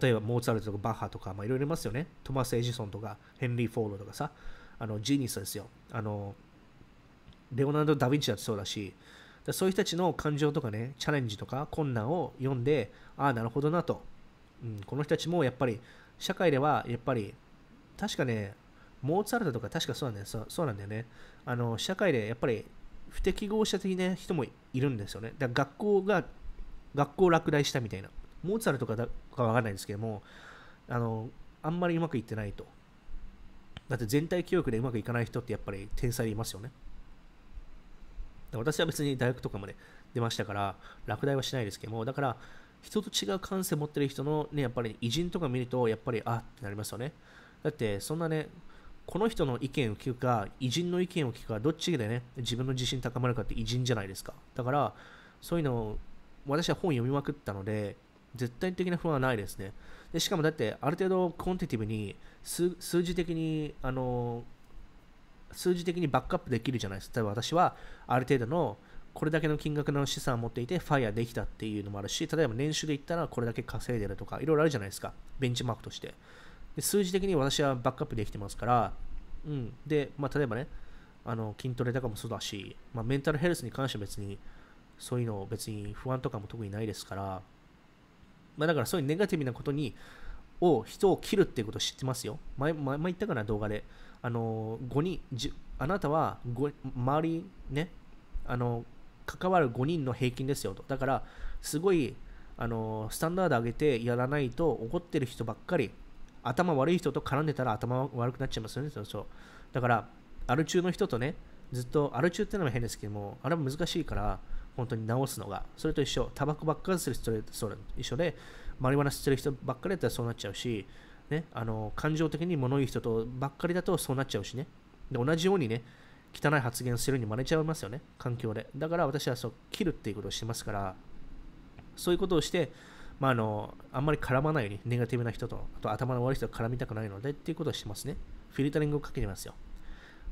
例えばモーツァルトとかバッハとか、まあ、いろいろいますよね。トマス・エジソンとか、ヘンリー・フォードとかさ、あのジーニストですよ。あのレオナルド・ダ・ヴィンチだってそうだし、だそういう人たちの感情とかね、チャレンジとか困難を読んで、ああ、なるほどなと、うん。この人たちもやっぱり、社会ではやっぱり、確かね、モーツァルトとか確かそうなんだよそうなんだよね。あの、社会でやっぱり不適合者的な人もいるんですよね。だ学校が、学校を落第したみたいな。モーツァルトかだかわかんないんですけども、あの、あんまりうまくいってないと。だって全体教育でうまくいかない人ってやっぱり天才いますよね。私は別に大学とかまで出ましたから、落第はしないですけども、だから、人と違う感性持ってる人のね、やっぱり偉人とか見ると、やっぱり、あってなりますよね。だって、そんなね、この人の意見を聞くか、偉人の意見を聞くか、どっちでね、自分の自信高まるかって偉人じゃないですか。だから、そういうのを、私は本読みまくったので、絶対的な不安はないですね。でしかもだって、ある程度コンティティブに数、数字的に、あの数字的にバックアップできるじゃないですか。例えば私はある程度のこれだけの金額の資産を持っていてファイアできたっていうのもあるし、例えば年収で言ったらこれだけ稼いでるとか、いろいろあるじゃないですか。ベンチマークとして。で数字的に私はバックアップできてますから、うん。で、まあ、例えばね、あの筋トレとかもそうだし、まあ、メンタルヘルスに関しては別に、そういうの別に不安とかも特にないですから、まあ、だからそういうネガティブなことに、を人を切るっていうことを知ってますよ。前前前言ったかな、動画で。あの5人あなたは周りねあの関わる5人の平均ですよとだからすごいあのスタンダード上げてやらないと怒ってる人ばっかり頭悪い人と絡んでたら頭悪くなっちゃいますよねそうそうだからアル中の人とねずっとアル中っていうのは変ですけどもあれは難しいから本当に直すのがそれと一緒タバコばっかりする人と一緒でマリワナ吸ってる人ばっかりだったらそうなっちゃうしね、あの感情的に物言う人とばっかりだとそうなっちゃうしね。で同じようにね、汚い発言するに真似ちゃいますよね、環境で。だから私はそう切るっていうことをしてますから、そういうことをして、まあ、あのあんまり絡まないように、ネガティブな人と、あと頭の悪い人と絡みたくないのでっていうことをしてますね。フィルタリングをかけてますよ。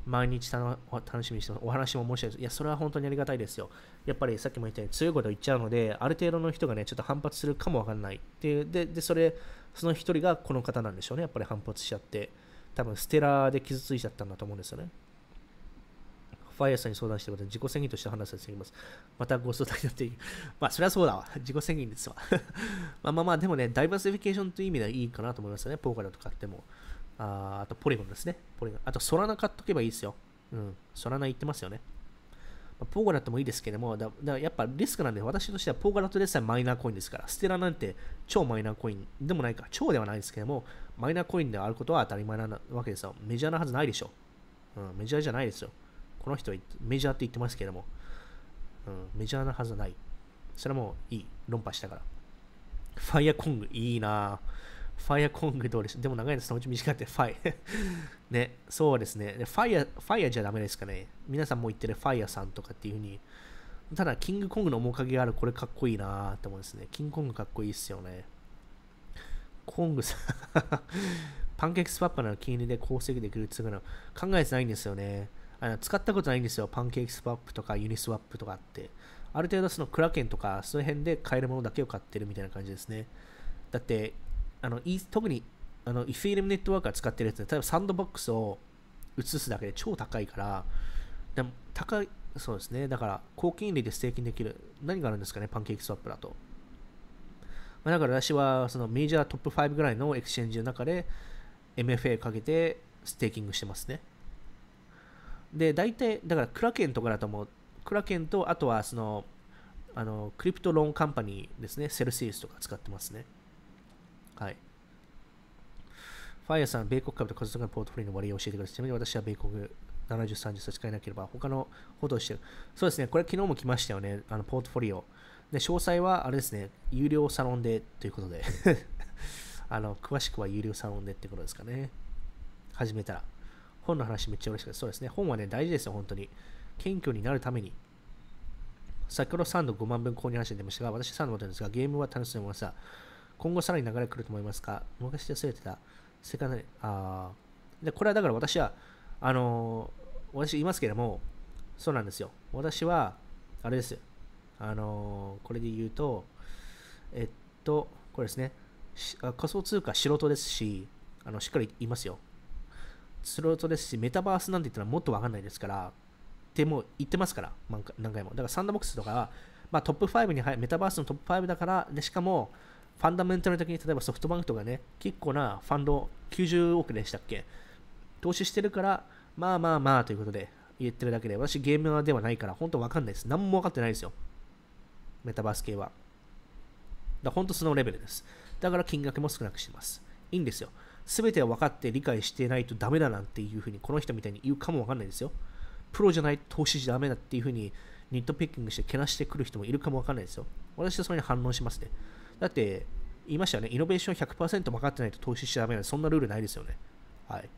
毎日楽しみにしてます。お話もし上げます。いや、それは本当にありがたいですよ。やっぱりさっきも言ったように強いこと言っちゃうので、ある程度の人がね、ちょっと反発するかもわかんないっていう。で、でそれ、その一人がこの方なんでしょうねやっぱり反発しちゃって多分ステラで傷ついちゃったんだと思うんですよねファイアさんに相談してまた自己責任として話させています。またご相談になっていい。まあ、そりゃそうだわ。自己責任ですわ。まあまあまあ、でもね、ダイバーシフィケーションという意味ではいいかなと思いますよね。ポーカルとかっても。ああと、ポリゴンですね。ポリゴン。あと、ソラナ買っとけばいいですよ。うん。ソラナ言ってますよね。ポーガラットもいいですけども、だだやっぱリスクなんで、私としてはポーガラットでさえマイナーコインですから、ステラなんて超マイナーコインでもないか、超ではないですけども、マイナーコインであることは当たり前なわけですよ。メジャーなはずないでしょ。うん、メジャーじゃないですよ。この人はメジャーって言ってますけども、うん、メジャーなはずない。それもいい。論破したから。ファイアコングいいなぁ。ファイアコングどうでしょうでも長いのそのうち短くて、ファイ。ね、そうですね。ファイア、ファイアじゃダメですかね。皆さんも言ってるファイアさんとかっていう風に。ただ、キングコングの面影がある、これかっこいいなって思うんですね。キングコングかっこいいっすよね。コングさん パンケーキスワッパーら金利で構成できるっつうの考えてないんですよね。あの使ったことないんですよ。パンケーキスワップとかユニスワップとかって。ある程度そのクラケンとかその辺で買えるものだけを買ってるみたいな感じですね。だってあの特にあの Ethereum ネットワークが使ってるやつ例えばサンドボックスを移すだけで超高いから、でも高い、そうですね。だから、高金利でステーキンできる。何があるんですかね、パンケーキスワップだと。まあ、だから私は、そのメジャートップ5ぐらいのエクスチェンジの中で、MFA かけてステーキングしてますね。で、大体、だからクラケンとかだと思う、クラケンと、あとはその、あの、クリプトローンカンパニーですね、セルシウスとか使ってますね。はい。ファイアさん、米国株ととかのポートフォリオの割合を教えてください。ちなみに私は米国70、30差しえなければ他のことをしてる。そうですね、これ昨日も来ましたよね、あのポートフォリオ。で、詳細はあれですね、有料サロンでということで あの、詳しくは有料サロンでってことですかね。始めたら。本の話めっちゃ嬉しくて、そうですね、本はね、大事ですよ、本当に。謙虚になるために。先ほど3ド5万分購入話に出ましたが、私3ンドってるんですが、ゲームは楽しんでました。今後さらに流れ来ると思いますか昔忘れてた。セカンダあでこれはだから私は、あのー、私言いますけれども、そうなんですよ。私は、あれです。あのー、これで言うと、えっと、これですね。仮想通貨素人ですし、あのしっかり言いますよ。素人ですし、メタバースなんて言ったらもっとわかんないですから、っても言ってますから、何回も。だからサンドボックスとかは、まあ、トップ5に入メタバースのトップ5だから、でしかも、ファンダメンタル的に例えばソフトバンクとかね、結構なファンド90億でしたっけ投資してるから、まあまあまあということで言ってるだけで、私ゲーム側ではないから、本当わかんないです。何もわかってないですよ。メタバース系は。だ本当そのレベルです。だから金額も少なくします。いいんですよ。すべては分かって理解してないとダメだなんていうふうに、この人みたいに言うかもわかんないですよ。プロじゃない投資じゃダメだっていうふうに、ニットピッキングしてけなしてくる人もいるかもわかんないですよ。私はそれに反論しますね。だって、言いましたよね、イノベーション100%分かってないと投資しちゃだめなんで、そんなルールないですよね。はい。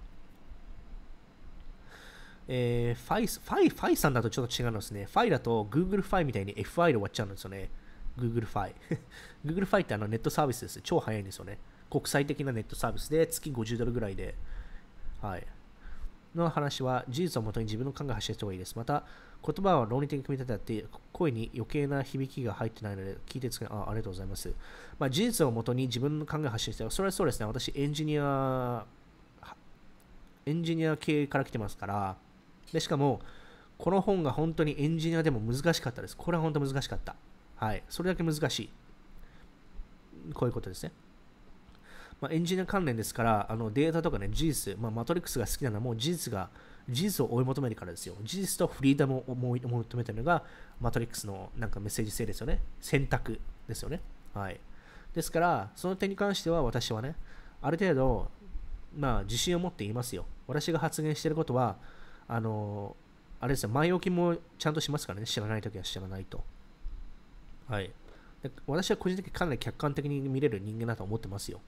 えー、ファイファイ、ファイさんだとちょっと違うんですね。ファイだと Google ファイみたいに FI で終わっちゃうんですよね。Google ファイ。Google ファイってあのネットサービスです。超早いんですよね。国際的なネットサービスで月50ドルぐらいで。はい。の話は事実をもとに自分の考えを発信した方がいいです。また、言葉は論理的に組み立てあって、声に余計な響きが入ってないので、聞いてつけあありがとうございます。まあ、事実をもとに自分の考えを発信して、それはそうですね、私エンジニア、エンジニア系から来てますから、でしかも、この本が本当にエンジニアでも難しかったです。これは本当難しかった。はい。それだけ難しい。こういうことですね。まあ、エンジニア関連ですから、あのデータとかね、事実、まあ、マトリックスが好きなのはもう事実が事実を追い求めるからですよ。事実とフリーダムを思い求めてるのが、マトリックスのなんかメッセージ性ですよね。選択ですよね。はい。ですから、その点に関しては私はね、ある程度、まあ、自信を持って言いますよ。私が発言していることは、あの、あれですよ、前置きもちゃんとしますからね、知らないときは知らないと。はい。私は個人的にかなり客観的に見れる人間だと思ってますよ。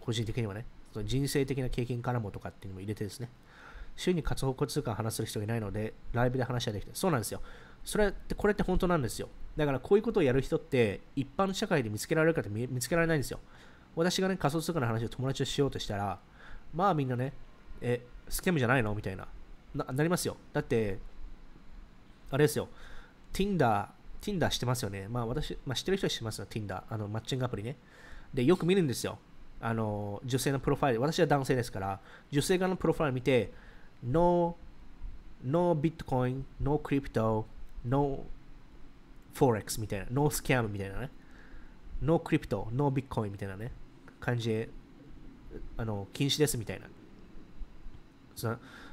個人的にはね。その人生的な経験からもとかっていうのも入れてですね。週に活方向通貨を話する人がいないので、ライブで話ができて、そうなんですよ。それって、これって本当なんですよ。だからこういうことをやる人って、一般社会で見つけられるかって見つけられないんですよ。私がね、仮想通貨の話を友達としようとしたら、まあみんなね、え、スキャムじゃないのみたいなな、なりますよ。だって、あれですよ、Tinder、Tinder してますよね。まあ私、まあ、知ってる人は知ってますよ、Tinder。あの、マッチングアプリね。で、よく見るんですよ。あの、女性のプロファイル。私は男性ですから、女性側のプロファイル見て、no no bitcoin no crypto no forex みたいな no scam みたいなね no crypto no bitcoin みたいなね感じであの禁止ですみたいなそ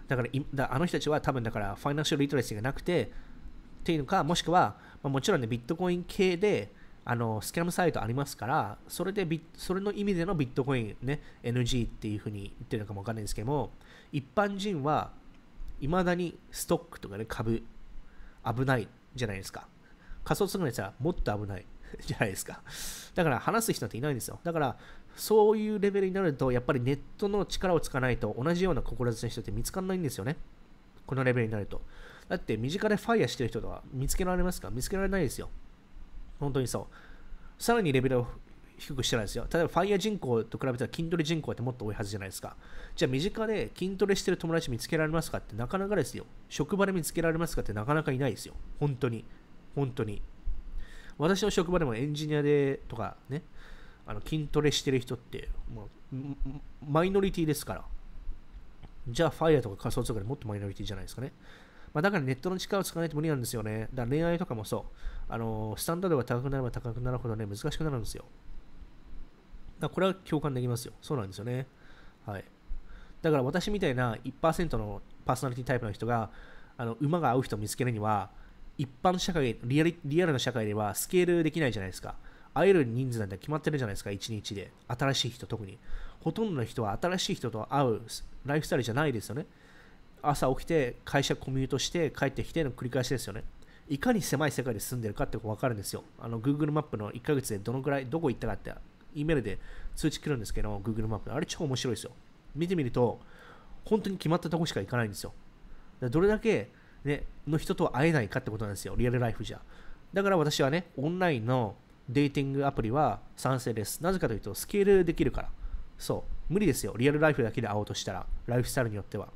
だからだあの人たちは多分だからファイナンシャルリトレシーがなくてっていうのかもしくは、まあ、もちろんねビットコイン系であのスキャムサイトありますからそれでビそれの意味でのビットコイン、ね、NG っていうふうに言ってるのかもわかんないですけども一般人はいまだにストックとか、ね、株危ないじゃないですか仮想通貨にしたらもっと危ない じゃないですかだから話す人っていないんですよだからそういうレベルになるとやっぱりネットの力をつかないと同じような志の人って見つからないんですよねこのレベルになるとだって身近でファイアしてる人とは見つけられますか見つけられないですよ本当にそう。さらにレベルを低くしてないですよ。例えば、ファイヤー人口と比べたら筋トレ人口ってもっと多いはずじゃないですか。じゃあ、身近で筋トレしてる友達見つけられますかってなかなかですよ。職場で見つけられますかってなかなかいないですよ。本当に。本当に。私の職場でもエンジニアでとかね、あの筋トレしてる人って、まあ、マイノリティですから。じゃあ、ファイヤーとか仮想通貨でもっとマイノリティじゃないですかね。まあ、だからネットの力を使わないと無理なんですよね。だから恋愛とかもそう。あのスタンダードが高くなれば高くなるほどね、難しくなるんですよ。だこれは共感できますよ。そうなんですよね。はい。だから私みたいな1%のパーソナリティタイプの人が、あの馬が合う人を見つけるには、一般社会リアリアルな社会ではスケールできないじゃないですか。会える人数なんて決まってるじゃないですか、1日で。新しい人、特に。ほとんどの人は新しい人と会うライフスタイルじゃないですよね。朝起きて、会社コミュートして、帰ってきての繰り返しですよね。いかに狭い世界で住んでるかって分かるんですよ。あの Google マップの1ヶ月でどのくらい、どこ行ったかって、E メールで通知来るんですけど、Google マップあれ超面白いですよ。見てみると、本当に決まったとこしか行かないんですよ。どれだけ、ね、の人と会えないかってことなんですよ。リアルライフじゃ。だから私はね、オンラインのデーティングアプリは賛成です。なぜかというと、スケールできるから。そう。無理ですよ。リアルライフだけで会おうとしたら、ライフスタイルによっては。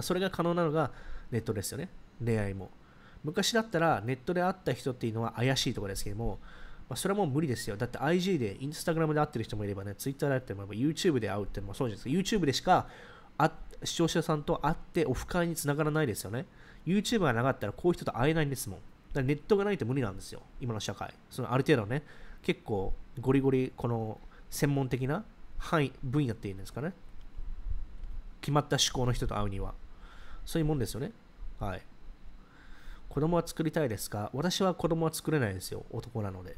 それが可能なのがネットですよね。恋愛も。昔だったらネットで会った人っていうのは怪しいところですけども、まあ、それはもう無理ですよ。だって IG で、インスタグラムで会ってる人もいればね、Twitter で会っても YouTube で会うってのもそうじゃないですか。YouTube でしかあ視聴者さんと会ってオフ会につながらないですよね。YouTube がなかったらこういう人と会えないんですもん。だからネットがないと無理なんですよ。今の社会。そのある程度ね、結構ゴリゴリこの専門的な範囲、分野っていうんですかね。決まった思考の人と会うには。そういうもんですよね。はい。子供は作りたいですか私は子供は作れないですよ。男なので。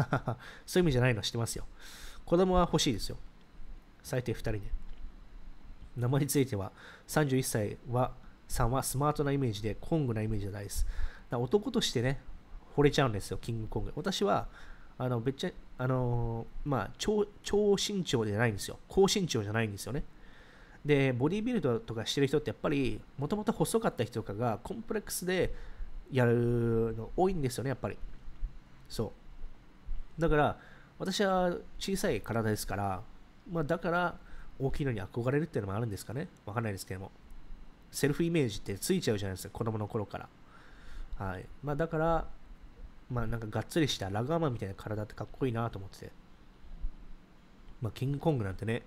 そういう意味じゃないの知ってますよ。子供は欲しいですよ。最低2人で、名前については、31歳は、さんはスマートなイメージで、コングなイメージじゃないです。だ男としてね、惚れちゃうんですよ、キングコング。私は、あの、べっちゃ、あのー、まあ超、超身長じゃないんですよ。高身長じゃないんですよね。で、ボディビルドとかしてる人ってやっぱり、もともと細かった人とかがコンプレックスでやるの多いんですよね、やっぱり。そう。だから、私は小さい体ですから、まあ、だから大きいのに憧れるっていうのもあるんですかね。わかんないですけども。セルフイメージってついちゃうじゃないですか、子供の頃から。はい。まあ、だから、まあ、なんかがっつりしたラガーマンみたいな体ってかっこいいなと思ってて。まあ、キングコングなんてね、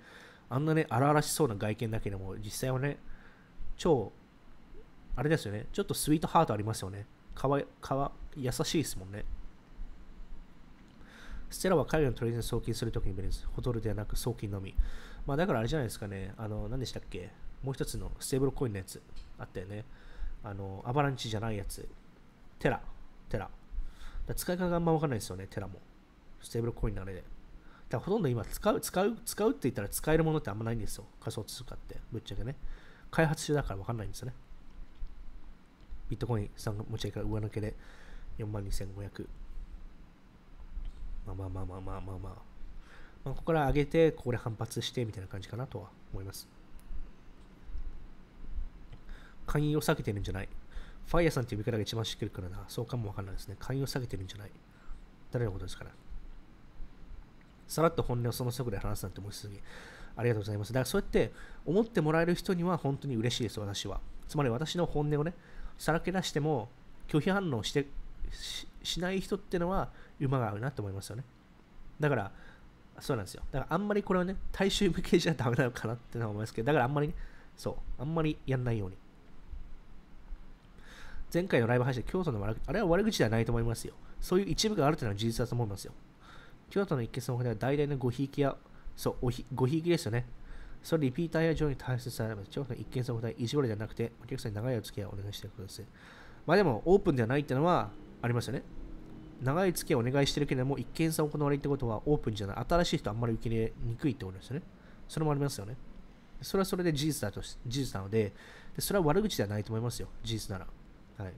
あんなね、荒々しそうな外見だけでも、実際はね、超、あれですよね、ちょっとスイートハートありますよね。かわかわ優しいですもんね。ステラは海外のトレードに送金するときに便利です。ほとんではなく送金のみ。まあだからあれじゃないですかね。あの、何でしたっけもう一つのステーブルコインのやつあったよね。あの、アバランチじゃないやつ。テラ。テラ。使い方があんまわかんないですよね。テラも。ステーブルコインのあれで。だほとんど今使う、使う、使うって言ったら使えるものってあんまないんですよ。仮想通貨って。ぶっちゃけね。開発中だからわかんないんですよね。ビットコイン3持ち上げから上抜けで4万2500。まあまあまあまあまあまあまあ。まあ、ここから上げて、ここで反発してみたいな感じかなとは思います。勧誘を避けてるんじゃない。ファイヤーさんっていう見方が一番しっくりくるな。そうかもわからないですね。勧誘を避けてるんじゃない。誰のことですから。さらっと本音をその速で話すなんて思いすぎ。ありがとうございます。だからそうやって思ってもらえる人には本当に嬉しいです、私は。つまり私の本音をね、さらけ出しても拒否反応してしない人ってのは馬が合うなと思いますよねだからそうなんですよだからあんまりこれはね大衆向けじゃダメなのかなってのは思いますけどだからあんまり、ね、そうあんまりやんないように前回のライブ配信で京都の悪あれは悪口ではないと思いますよそういう一部があるというのは事実だと思いますよ京都の一決のお金は大々のごひいきやそうおひごひいきですよねそのリピーターや上に大切さ、らの一見さ、の答え、意地悪じゃなくて、お客さんに長いお付き合いをお願いしてください。まあでも、オープンではないってのはありますよね。長い付き合いをお願いしてるけども、一見さん行われってことはオープンじゃない。新しい人あんまり受け入れにくいってことですよね。それもありますよね。それはそれで事実だと事実なのでで、それは悪口ではないと思いますよ。事実なら。はい。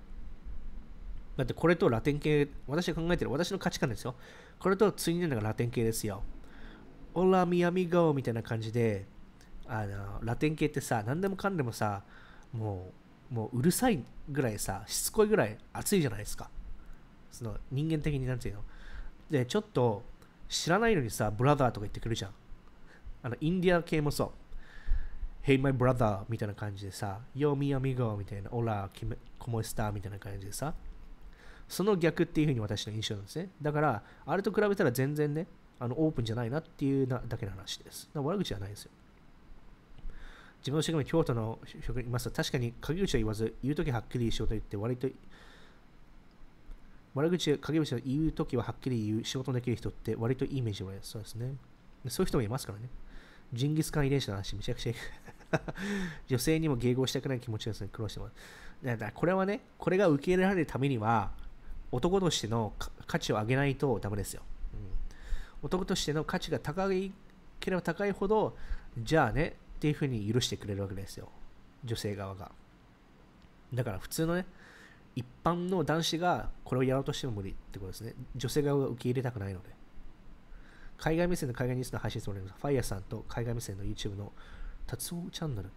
だってこれとラテン系、私が考えてる、私の価値観ですよ。これとついになるのがラテン系ですよ。オラミアミゴみたいな感じで、あのラテン系ってさ何でもかんでもさもうもううるさいぐらいさしつこいぐらい熱いじゃないですかその人間的になんていうのでちょっと知らないのにさブラザーとか言ってくるじゃんあのインディア系もそう Hey my brother みたいな感じでさ Yo mi amigo みたいな Hola como e s t a みたいな感じでさその逆っていう風に私の印象なんですねだからあれと比べたら全然ねあのオープンじゃないなっていうなだけの話です悪口じゃないですよ自分の職務京都の職にいますと、確かに陰口は言わず、言うときはっきり仕事言って、割と、悪口、陰口の言うときははっきり言う、仕事できる人って割といいイメージもそうですね。そういう人もいますからね。ジンギスカン遺伝子の話、めちゃくちゃ女性にも迎合したくない気持ちですね、苦労してます。だからこれはね、これが受け入れられるためには、男としての価値を上げないとダメですよ。うん、男としての価値が高いければ高いほど、じゃあね、っていうふうに許してくれるわけですよ女性側がだから普通のね一般の男子がこれをやろうとしても無理ってことですね女性側が受け入れたくないので海外目線の海外ニュースの配信しておりますファイヤーさんと海外目線の YouTube の達夫チャンネル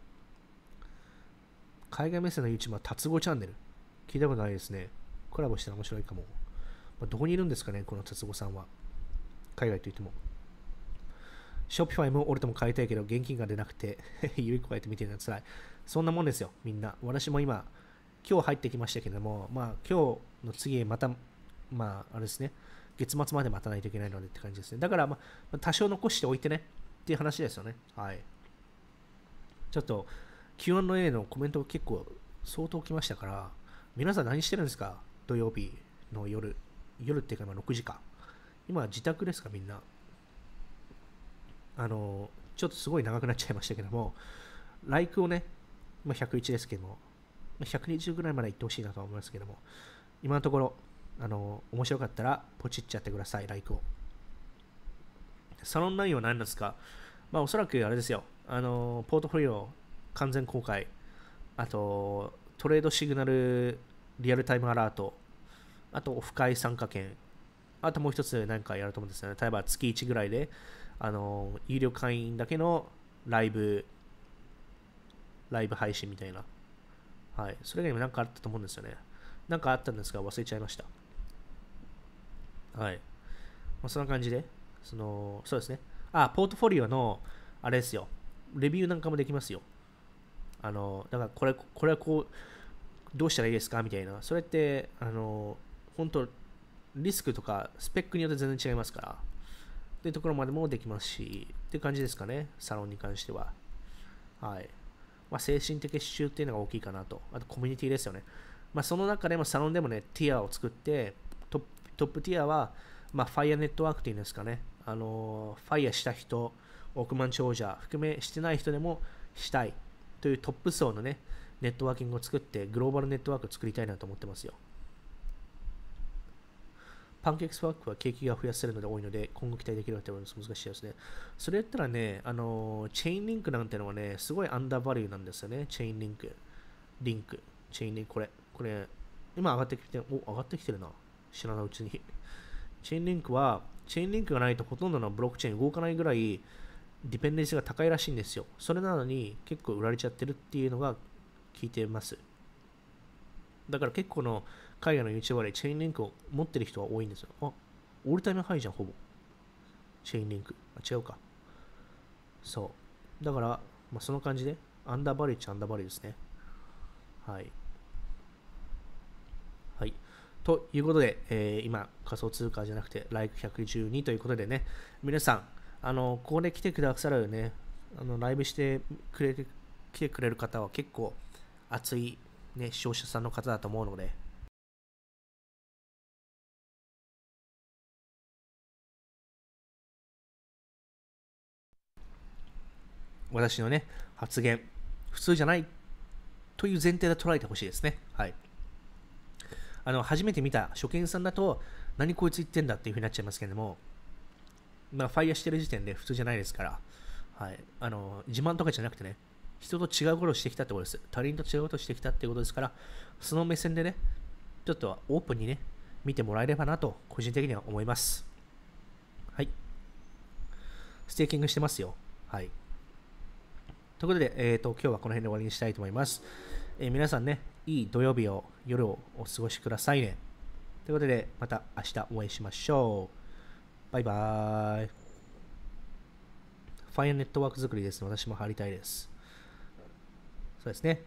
海外目線の YouTube は達夫チャンネル聞いたことないですねコラボしたら面白いかも、まあ、どこにいるんですかねこの達夫さんは海外といってもショッピファイも俺とも買いたいけど、現金が出なくて、指やってみてるのは辛い。そんなもんですよ、みんな。私も今、今日入ってきましたけども、まあ、今日の次へまた、まあ、あれですね、月末まで待たないといけないのでって感じですね。だから、まあ、多少残しておいてね、っていう話ですよね。はい。ちょっと、Q&A のコメント結構相当来ましたから、皆さん何してるんですか土曜日の夜。夜っていうか、まあ6時か。今、自宅ですか、みんな。あのちょっとすごい長くなっちゃいましたけども、ライクをね、まあ、101ですけども、120ぐらいまで行ってほしいなと思いますけども、今のところ、あの面白かったらポチっちゃってください、ライクを。サロン内容は何ですかまあ、おそらくあれですよ、あのポートフォリオ完全公開、あとトレードシグナルリアルタイムアラート、あとオフ会参加券、あともう一つ何かやると思うんですよね。例えば月1ぐらいであの有料会員だけのライブ、ライブ配信みたいな。はい。それが今何かあったと思うんですよね。何かあったんですが忘れちゃいました。はい。まあ、そんな感じで、その、そうですね。あ、ポートフォリオの、あれですよ。レビューなんかもできますよ。あの、だからこれ、これはこう、どうしたらいいですかみたいな。それって、あの、本当リスクとかスペックによって全然違いますから。っていうところまでもできますし、っていう感じですかね、サロンに関しては。はい。まあ、精神的支柱っていうのが大きいかなと。あと、コミュニティですよね。まあ、その中でもサロンでもね、ティアを作って、トップトップティアは、まあ、ファイアネットワークっていうんですかね。あのファイアした人、億万長者含めしてない人でもしたいというトップ層のね、ネットワーキングを作って、グローバルネットワークを作りたいなと思ってますよ。パンケーキスワークは景気が増やせるので多いので、今後期待できるわけです。難しいですね。それやったらね、あの、チェーンリンクなんてのはね、すごいアンダーバリューなんですよね。チェーンリンク。リンク。チェーンリンク、これ。これ、今上がってきて、お、上がってきてるな。知らないうちに。チェーンリンクは、チェーンリンクがないとほとんどのブロックチェーン動かないぐらい、ディペンデンスが高いらしいんですよ。それなのに結構売られちゃってるっていうのが聞いてます。だから結構の海外の YouTuber でチェーンリンクを持ってる人は多いんですよ。あ、オールタイムハイじゃん、ほぼ。チェーンリンク。あ、違うか。そう。だから、まあ、その感じで、アンダーバリューっちゃアンダーバリューですね。はい。はい。ということで、えー、今、仮想通貨じゃなくて、LIKE112 ということでね、皆さん、あの、ここで来てくださるね、あのライブしてくれて、来てくれる方は結構熱い、ね、視聴者さんの方だと思うので、私のね、発言、普通じゃないという前提で捉えてほしいですね。はい。あの、初めて見た初見さんだと、何こいつ言ってんだっていうふうになっちゃいますけれども、まあ、ファイヤーしてる時点で普通じゃないですから、はい。あの、自慢とかじゃなくてね、人と違うことをしてきたってことです。他人と違うことをしてきたってことですから、その目線でね、ちょっとオープンにね、見てもらえればなと、個人的には思います。はい。ステーキングしてますよ。はい。ということで、えーと、今日はこの辺で終わりにしたいと思います。えー、皆さんね、いい土曜日を、夜をお過ごしくださいね。ということで、また明日お会いしましょう。バイバーイ。ファイアネットワーク作りです。私も入りたいです。そうですね。